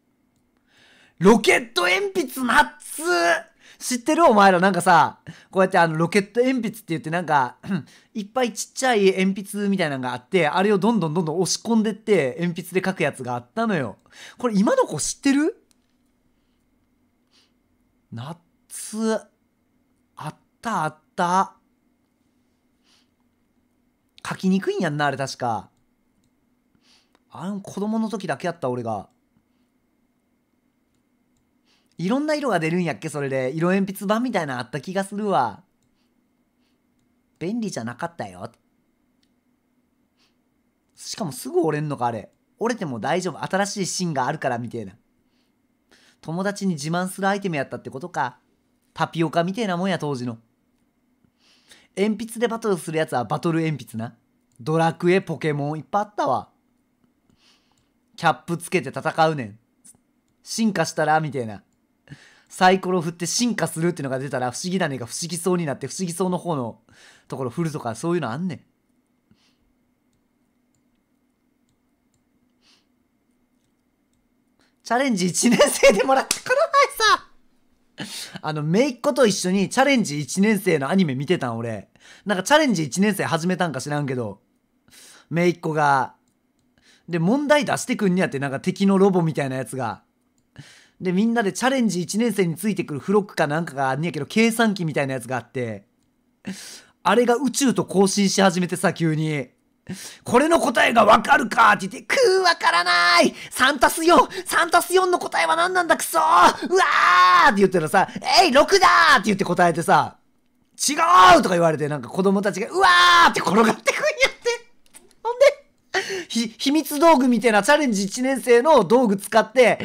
ロケット鉛筆なっつ知ってるお前らなんかさ、こうやってあのロケット鉛筆って言ってなんか いっぱいちっちゃい鉛筆みたいなのがあって、あれをどんどんどんどん押し込んでって鉛筆で書くやつがあったのよ。これ今の子知ってるナッツ。あったあった。書きにくいんやんな、あれ確か。あの子供の時だけやった俺がいろんな色が出るんやっけそれで色鉛筆版みたいなあった気がするわ便利じゃなかったよしかもすぐ折れんのかあれ折れても大丈夫新しい芯があるからみたいな友達に自慢するアイテムやったってことかタピオカみたいなもんや当時の鉛筆でバトルするやつはバトル鉛筆なドラクエポケモンいっぱいあったわキャップつけて戦うねん。進化したらみたいな。サイコロ振って進化するっていうのが出たら不思議だねが不思議そうになって不思議そうの方のところ振るとかそういうのあんねん。チャレンジ1年生でもらってこの前さ、あの、めいっ子と一緒にチャレンジ1年生のアニメ見てたん俺。なんかチャレンジ1年生始めたんか知らんけど、めいっ子がで、問題出してくんにやって、なんか敵のロボみたいなやつが。で、みんなでチャレンジ1年生についてくるフロックかなんかがあんねやけど、計算機みたいなやつがあって、あれが宇宙と交信し始めてさ、急に。これの答えがわかるかって言って、くーわからないサンタス4ンタス4の答えは何なんだクソうわーって言ったらさ、えい !6 だーって言って答えてさ、違うとか言われて、なんか子供たちが、うわーって転がってくんやって。ほんで、秘密道具みたいなチャレンジ1年生の道具使って、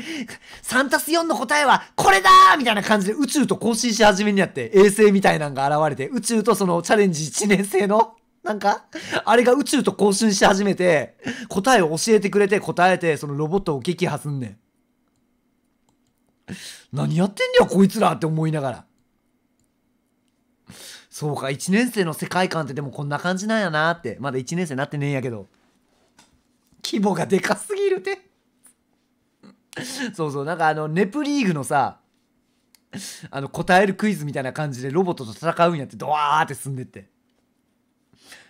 3タス4の答えはこれだーみたいな感じで宇宙と交信し始めにやって、衛星みたいなんが現れて、宇宙とそのチャレンジ1年生の、なんか、あれが宇宙と交信し始めて、答えを教えてくれて答えて、そのロボットを撃破すんねん。何やってんねや、こいつらって思いながら。そうか、1年生の世界観ってでもこんな感じなんやなって。まだ1年生になってねえんやけど。規模がでかすぎるてそうそうなんかあのネプリーグのさあの答えるクイズみたいな感じでロボットと戦うんやってドワーって進んでって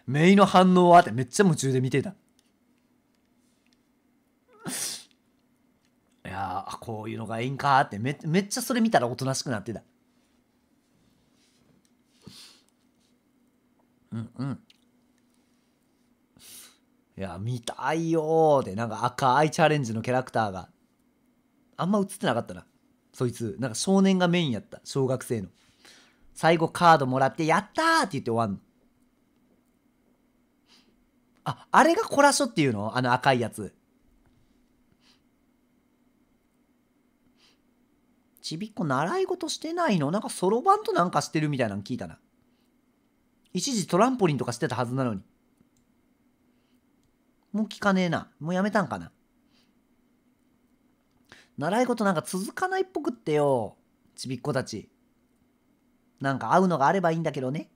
メイの反応はってめっちゃ夢中で見てたいやーこういうのがいいんかってめめっちゃそれ見たらおとなしくなってたうんうんいや、見たいよで、なんか赤いチャレンジのキャラクターが、あんま映ってなかったな。そいつ、なんか少年がメインやった。小学生の。最後カードもらって、やったーって言って終わんの。あ、あれがコラショっていうのあの赤いやつ。ちびっこ習い事してないのなんかそろばんとなんかしてるみたいなの聞いたな。一時トランポリンとかしてたはずなのに。もう聞かねえな。もうやめたんかな。習い事なんか続かないっぽくってよ。ちびっ子たち。なんか会うのがあればいいんだけどね。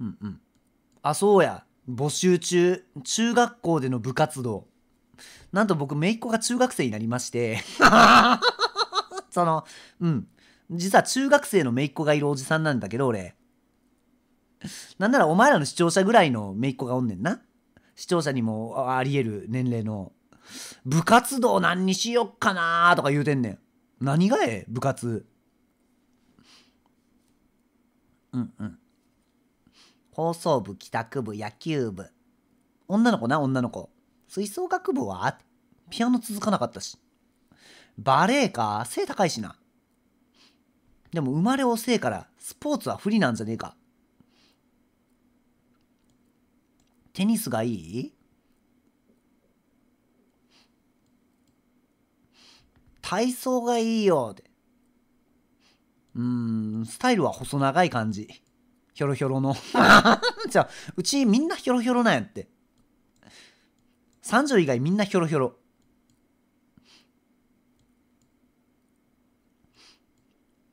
うんうん。あ、そうや。募集中。中学校での部活動。なんと僕、姪っ子が中学生になりまして その、うん。実は中学生の姪っ子がいるおじさんなんだけど、俺。なんならお前らの視聴者ぐらいの姪っ子がおんねんな。視聴者にもありえる年齢の。部活動何にしよっかなとか言うてんねん。何がええ部活。うんうん。放送部、帰宅部、野球部。女の子な、女の子。吹奏楽部はピアノ続かなかったし。バレエか、背高いしな。でも生まれ遅えから、スポーツは不利なんじゃねえか。テニスがいい体操がいいよて。うーん、スタイルは細長い感じ。ひょろひょろの。じゃあ、うちみんなひょろひょろなんやって。30以外みんなひょろひょろ。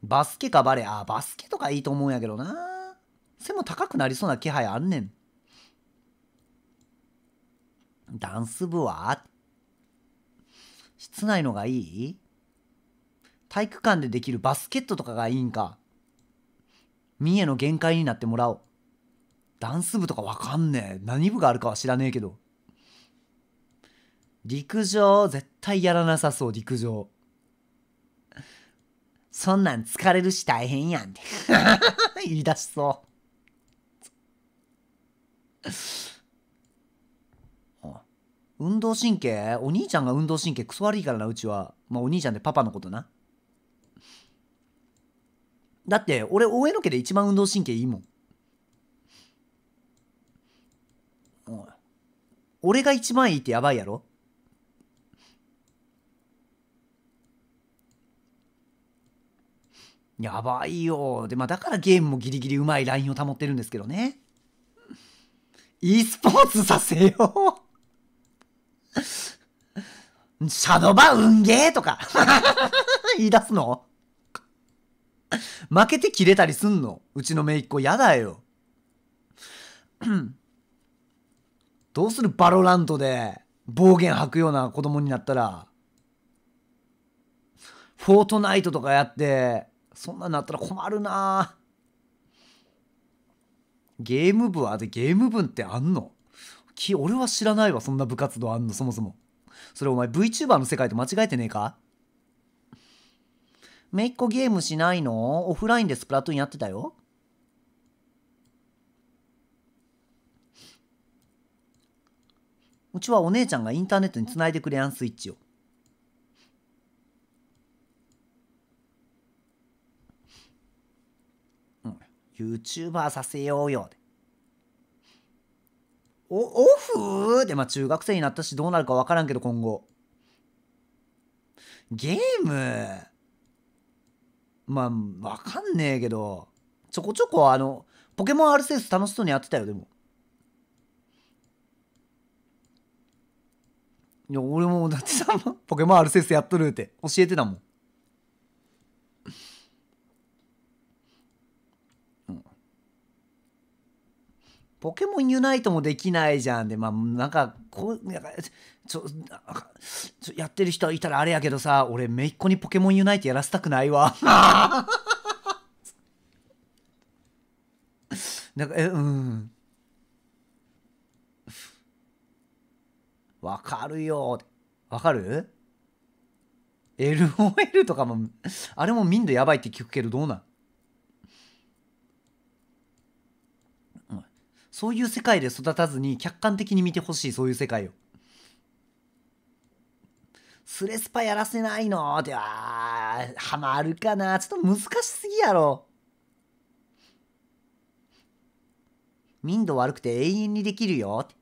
バスケかバレー。あ、バスケとかいいと思うんやけどな。背も高くなりそうな気配あんねん。ダンス部は室内のがいい体育館でできるバスケットとかがいいんか三重の限界になってもらおう。ダンス部とかわかんねえ。何部があるかは知らねえけど。陸上、絶対やらなさそう、陸上。そんなん疲れるし大変やんって 言い出しそう運動神経お兄ちゃんが運動神経クソ悪いからなうちはまあお兄ちゃんでパパのことなだって俺大江の家で一番運動神経いいもん俺が一番いいってやばいやろやばいよ。で、まあだからゲームもギリギリうまいラインを保ってるんですけどね。e スポーツさせよう シャドバ運ゲーとか 言い出すの負けて切れたりすんのうちのめいっ子やだよ どうするバロラントで暴言吐くような子供になったら。フォートナイトとかやって、そんなんなったら困るなゲーム部はでゲーム部ってあんのき俺は知らないわそんな部活動あんのそもそもそれお前 VTuber の世界と間違えてねえかめいっ子ゲームしないのオフラインでスプラトゥーンやってたようちはお姉ちゃんがインターネットにつないでくれやんスイッチをうん YouTuber させようよオフで、まあ、中学生になったしどうなるか分からんけど今後ゲームまあ分かんねえけどちょこちょこあのポケモン RCS 楽しそうにやってたよでもいや俺もだってさポケモン RCS やっとるって教えてたもんポケモンユナイトもできないじゃんでまあなんかこうなんかちょやってる人いたらあれやけどさ俺めいっ子にポケモンユナイトやらせたくないわなんかえうんわかるよわかる ?LOL とかもあれも見んのやばいって聞くけどどうなんそういう世界で育たずに客観的に見てほしいそういう世界を。スレスパやらせないのではハマるかなちょっと難しすぎやろ。民度悪くて永遠にできるよって。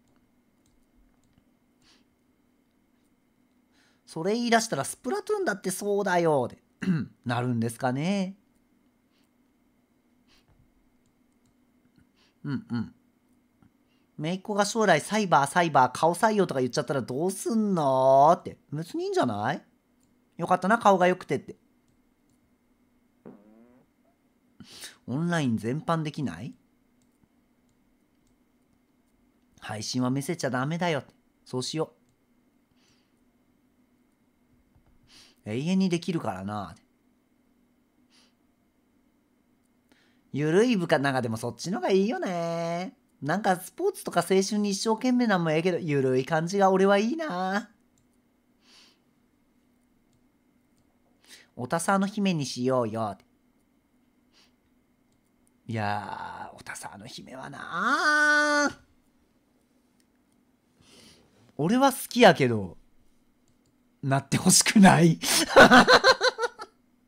それ言い出したらスプラトゥーンだってそうだよって なるんですかね。うんうん。姪っ子が将来サイバーサイバー顔採用とか言っちゃったらどうすんのって。別にいいんじゃないよかったな、顔が良くてって。オンライン全般できない配信は見せちゃダメだよ。そうしよう。永遠にできるからな。ゆるい部下の中でもそっちのがいいよねなんかスポーツとか青春に一生懸命なんもええけど、ゆるい感じが俺はいいなおたさの姫にしようよ。いやー、おたさの姫はな俺は好きやけど、なってほしくない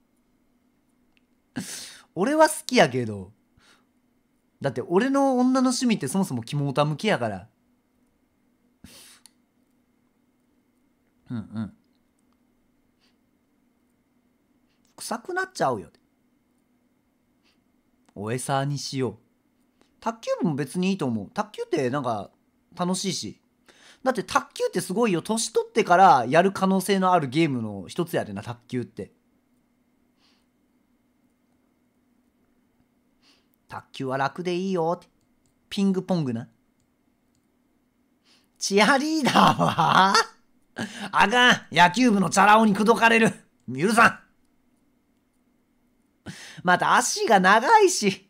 俺は好きやけど、だって俺の女の趣味ってそもそも肝モたむ向きやからうんうん臭くなっちゃうよお餌にしよう卓球部も別にいいと思う卓球ってなんか楽しいしだって卓球ってすごいよ年取ってからやる可能性のあるゲームの一つやでな卓球って卓球は楽でいいよって。ピングポングな。チアリーダーは あかん野球部のチャラ男に口説かれる許さんまた足が長いし、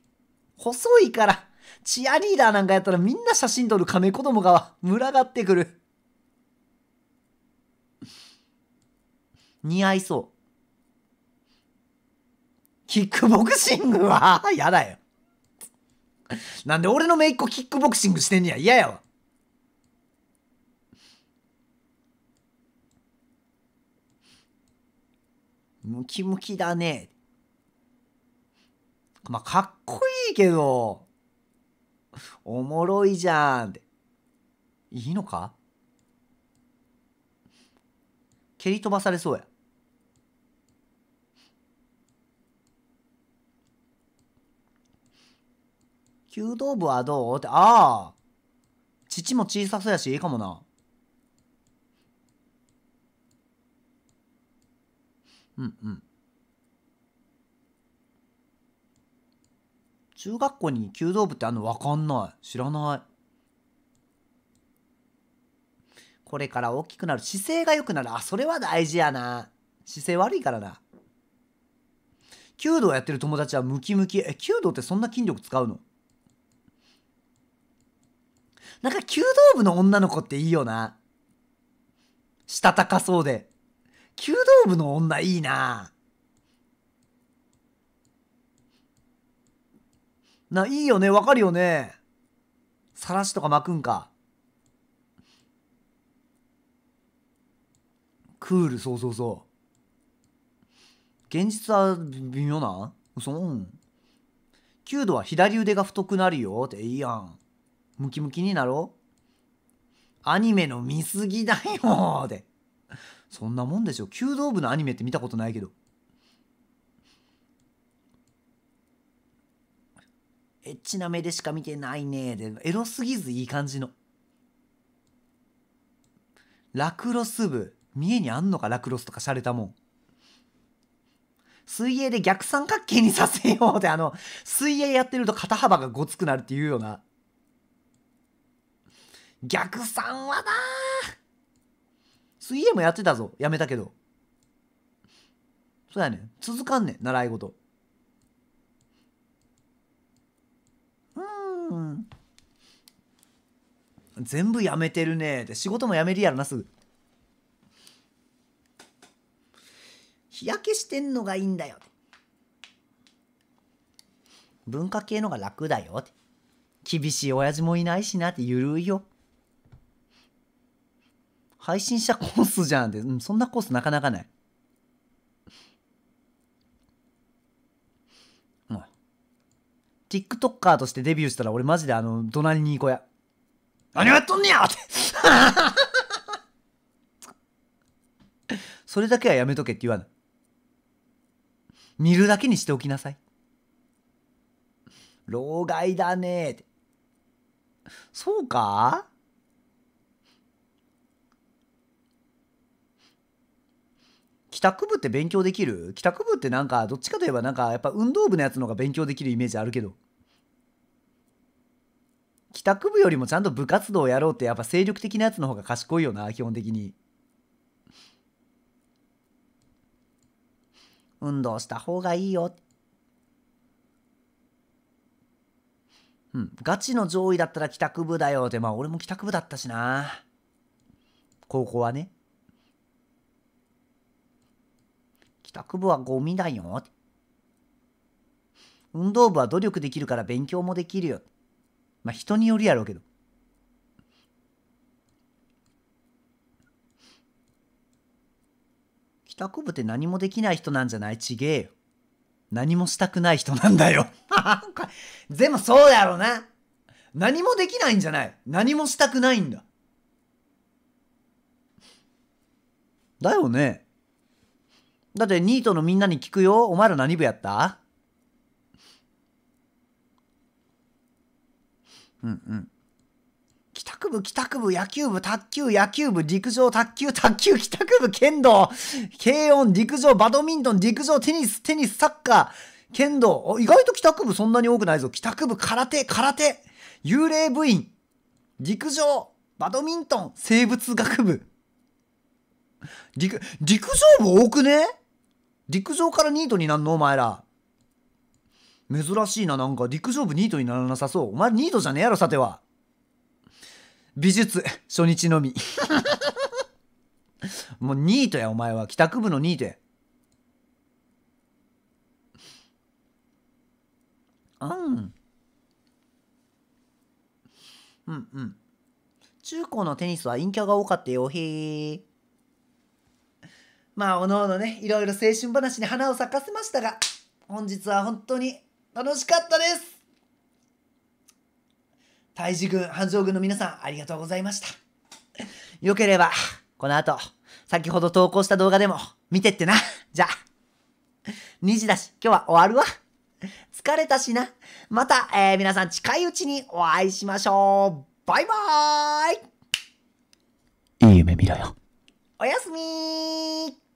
細いから、チアリーダーなんかやったらみんな写真撮る亀子供が群がってくる。似合いそう。キックボクシングはやだよ。なんで俺のめいっ子キックボクシングしてんねや。嫌やわ。ムキムキだね。まあ、かっこいいけど、おもろいじゃんって。いいのか蹴り飛ばされそうや。弓道部はどうって、ああ父も小さそうやし、いいかもな。うんうん。中学校に弓道部ってあんのわかんない。知らない。これから大きくなる。姿勢が良くなる。あ、それは大事やな。姿勢悪いからな。弓道やってる友達はムキムキ。え、弓道ってそんな筋力使うのなんか弓道部の女の子っていいよな。したたかそうで。弓道部の女いいな。な、いいよね。わかるよね。さらしとか巻くんか。クール、そうそうそう。現実は微妙なそうん。弓道は左腕が太くなるよっていいやん。ムキムキになろうアニメの見すぎだよでそんなもんでしょ弓道部のアニメって見たことないけどエッチな目でしか見てないねでエロすぎずいい感じのラクロス部見えにあんのかラクロスとか洒落たもん水泳で逆三角形にさせようであの水泳やってると肩幅がごつくなるっていうような逆算はな泳もやってたぞやめたけどそうやねん続かんねん習い事うん全部やめてるねって仕事もやめるやろなすぐ日焼けしてんのがいいんだよ文化系のが楽だよって厳しい親父もいないしなってゆるいよ配信者コースじゃんって、うん、そんなコースなかなかない。うん。TikToker としてデビューしたら俺マジであの、隣に行こうや。何やっとんねやって それだけはやめとけって言わない。見るだけにしておきなさい。老害だねそうか帰宅部って勉強できる帰宅部ってなんかどっちかといえばなんかやっぱ運動部のやつの方が勉強できるイメージあるけど帰宅部よりもちゃんと部活動をやろうってやっぱ精力的なやつの方が賢いよな基本的に運動した方がいいようん、ガチの上位だったら帰宅部だよってまあ俺も帰宅部だったしな高校はね帰宅部はゴミだよ。運動部は努力できるから勉強もできるよ。まあ人によるやろうけど。帰宅部って何もできない人なんじゃないちげえよ。何もしたくない人なんだよ。で もそうやろうな。何もできないんじゃない。何もしたくないんだ。だよね。だってニートのみんなに聞くよ。お前ら何部やったうんうん。帰宅部、帰宅部、野球部、卓球、野球部、陸上、卓球、卓球、帰宅部、剣道、軽音、陸上、バドミントン、陸上、テニス、テニス、サッカー、剣道。意外と帰宅部そんなに多くないぞ。帰宅部、空手、空手、幽霊部員、陸上、バドミントン、生物学部。陸、陸上部多くね陸上からニートになんのお前ら。珍しいな、なんか陸上部ニートにならなさそう。お前ニートじゃねえやろ、さては。美術、初日のみ。もうニートや、お前は。帰宅部のニートや。うん。うんうん。中高のテニスは陰キャが多かったよ。へえ。まあ、おのおのね、いろいろ青春話に花を咲かせましたが、本日は本当に楽しかったです。大治軍、繁盛軍の皆さん、ありがとうございました。よければ、この後、先ほど投稿した動画でも、見てってな。じゃあ、2時だし、今日は終わるわ。疲れたしな。また、えー、皆さん近いうちにお会いしましょう。バイバーイいい夢見ろよ。おやすみ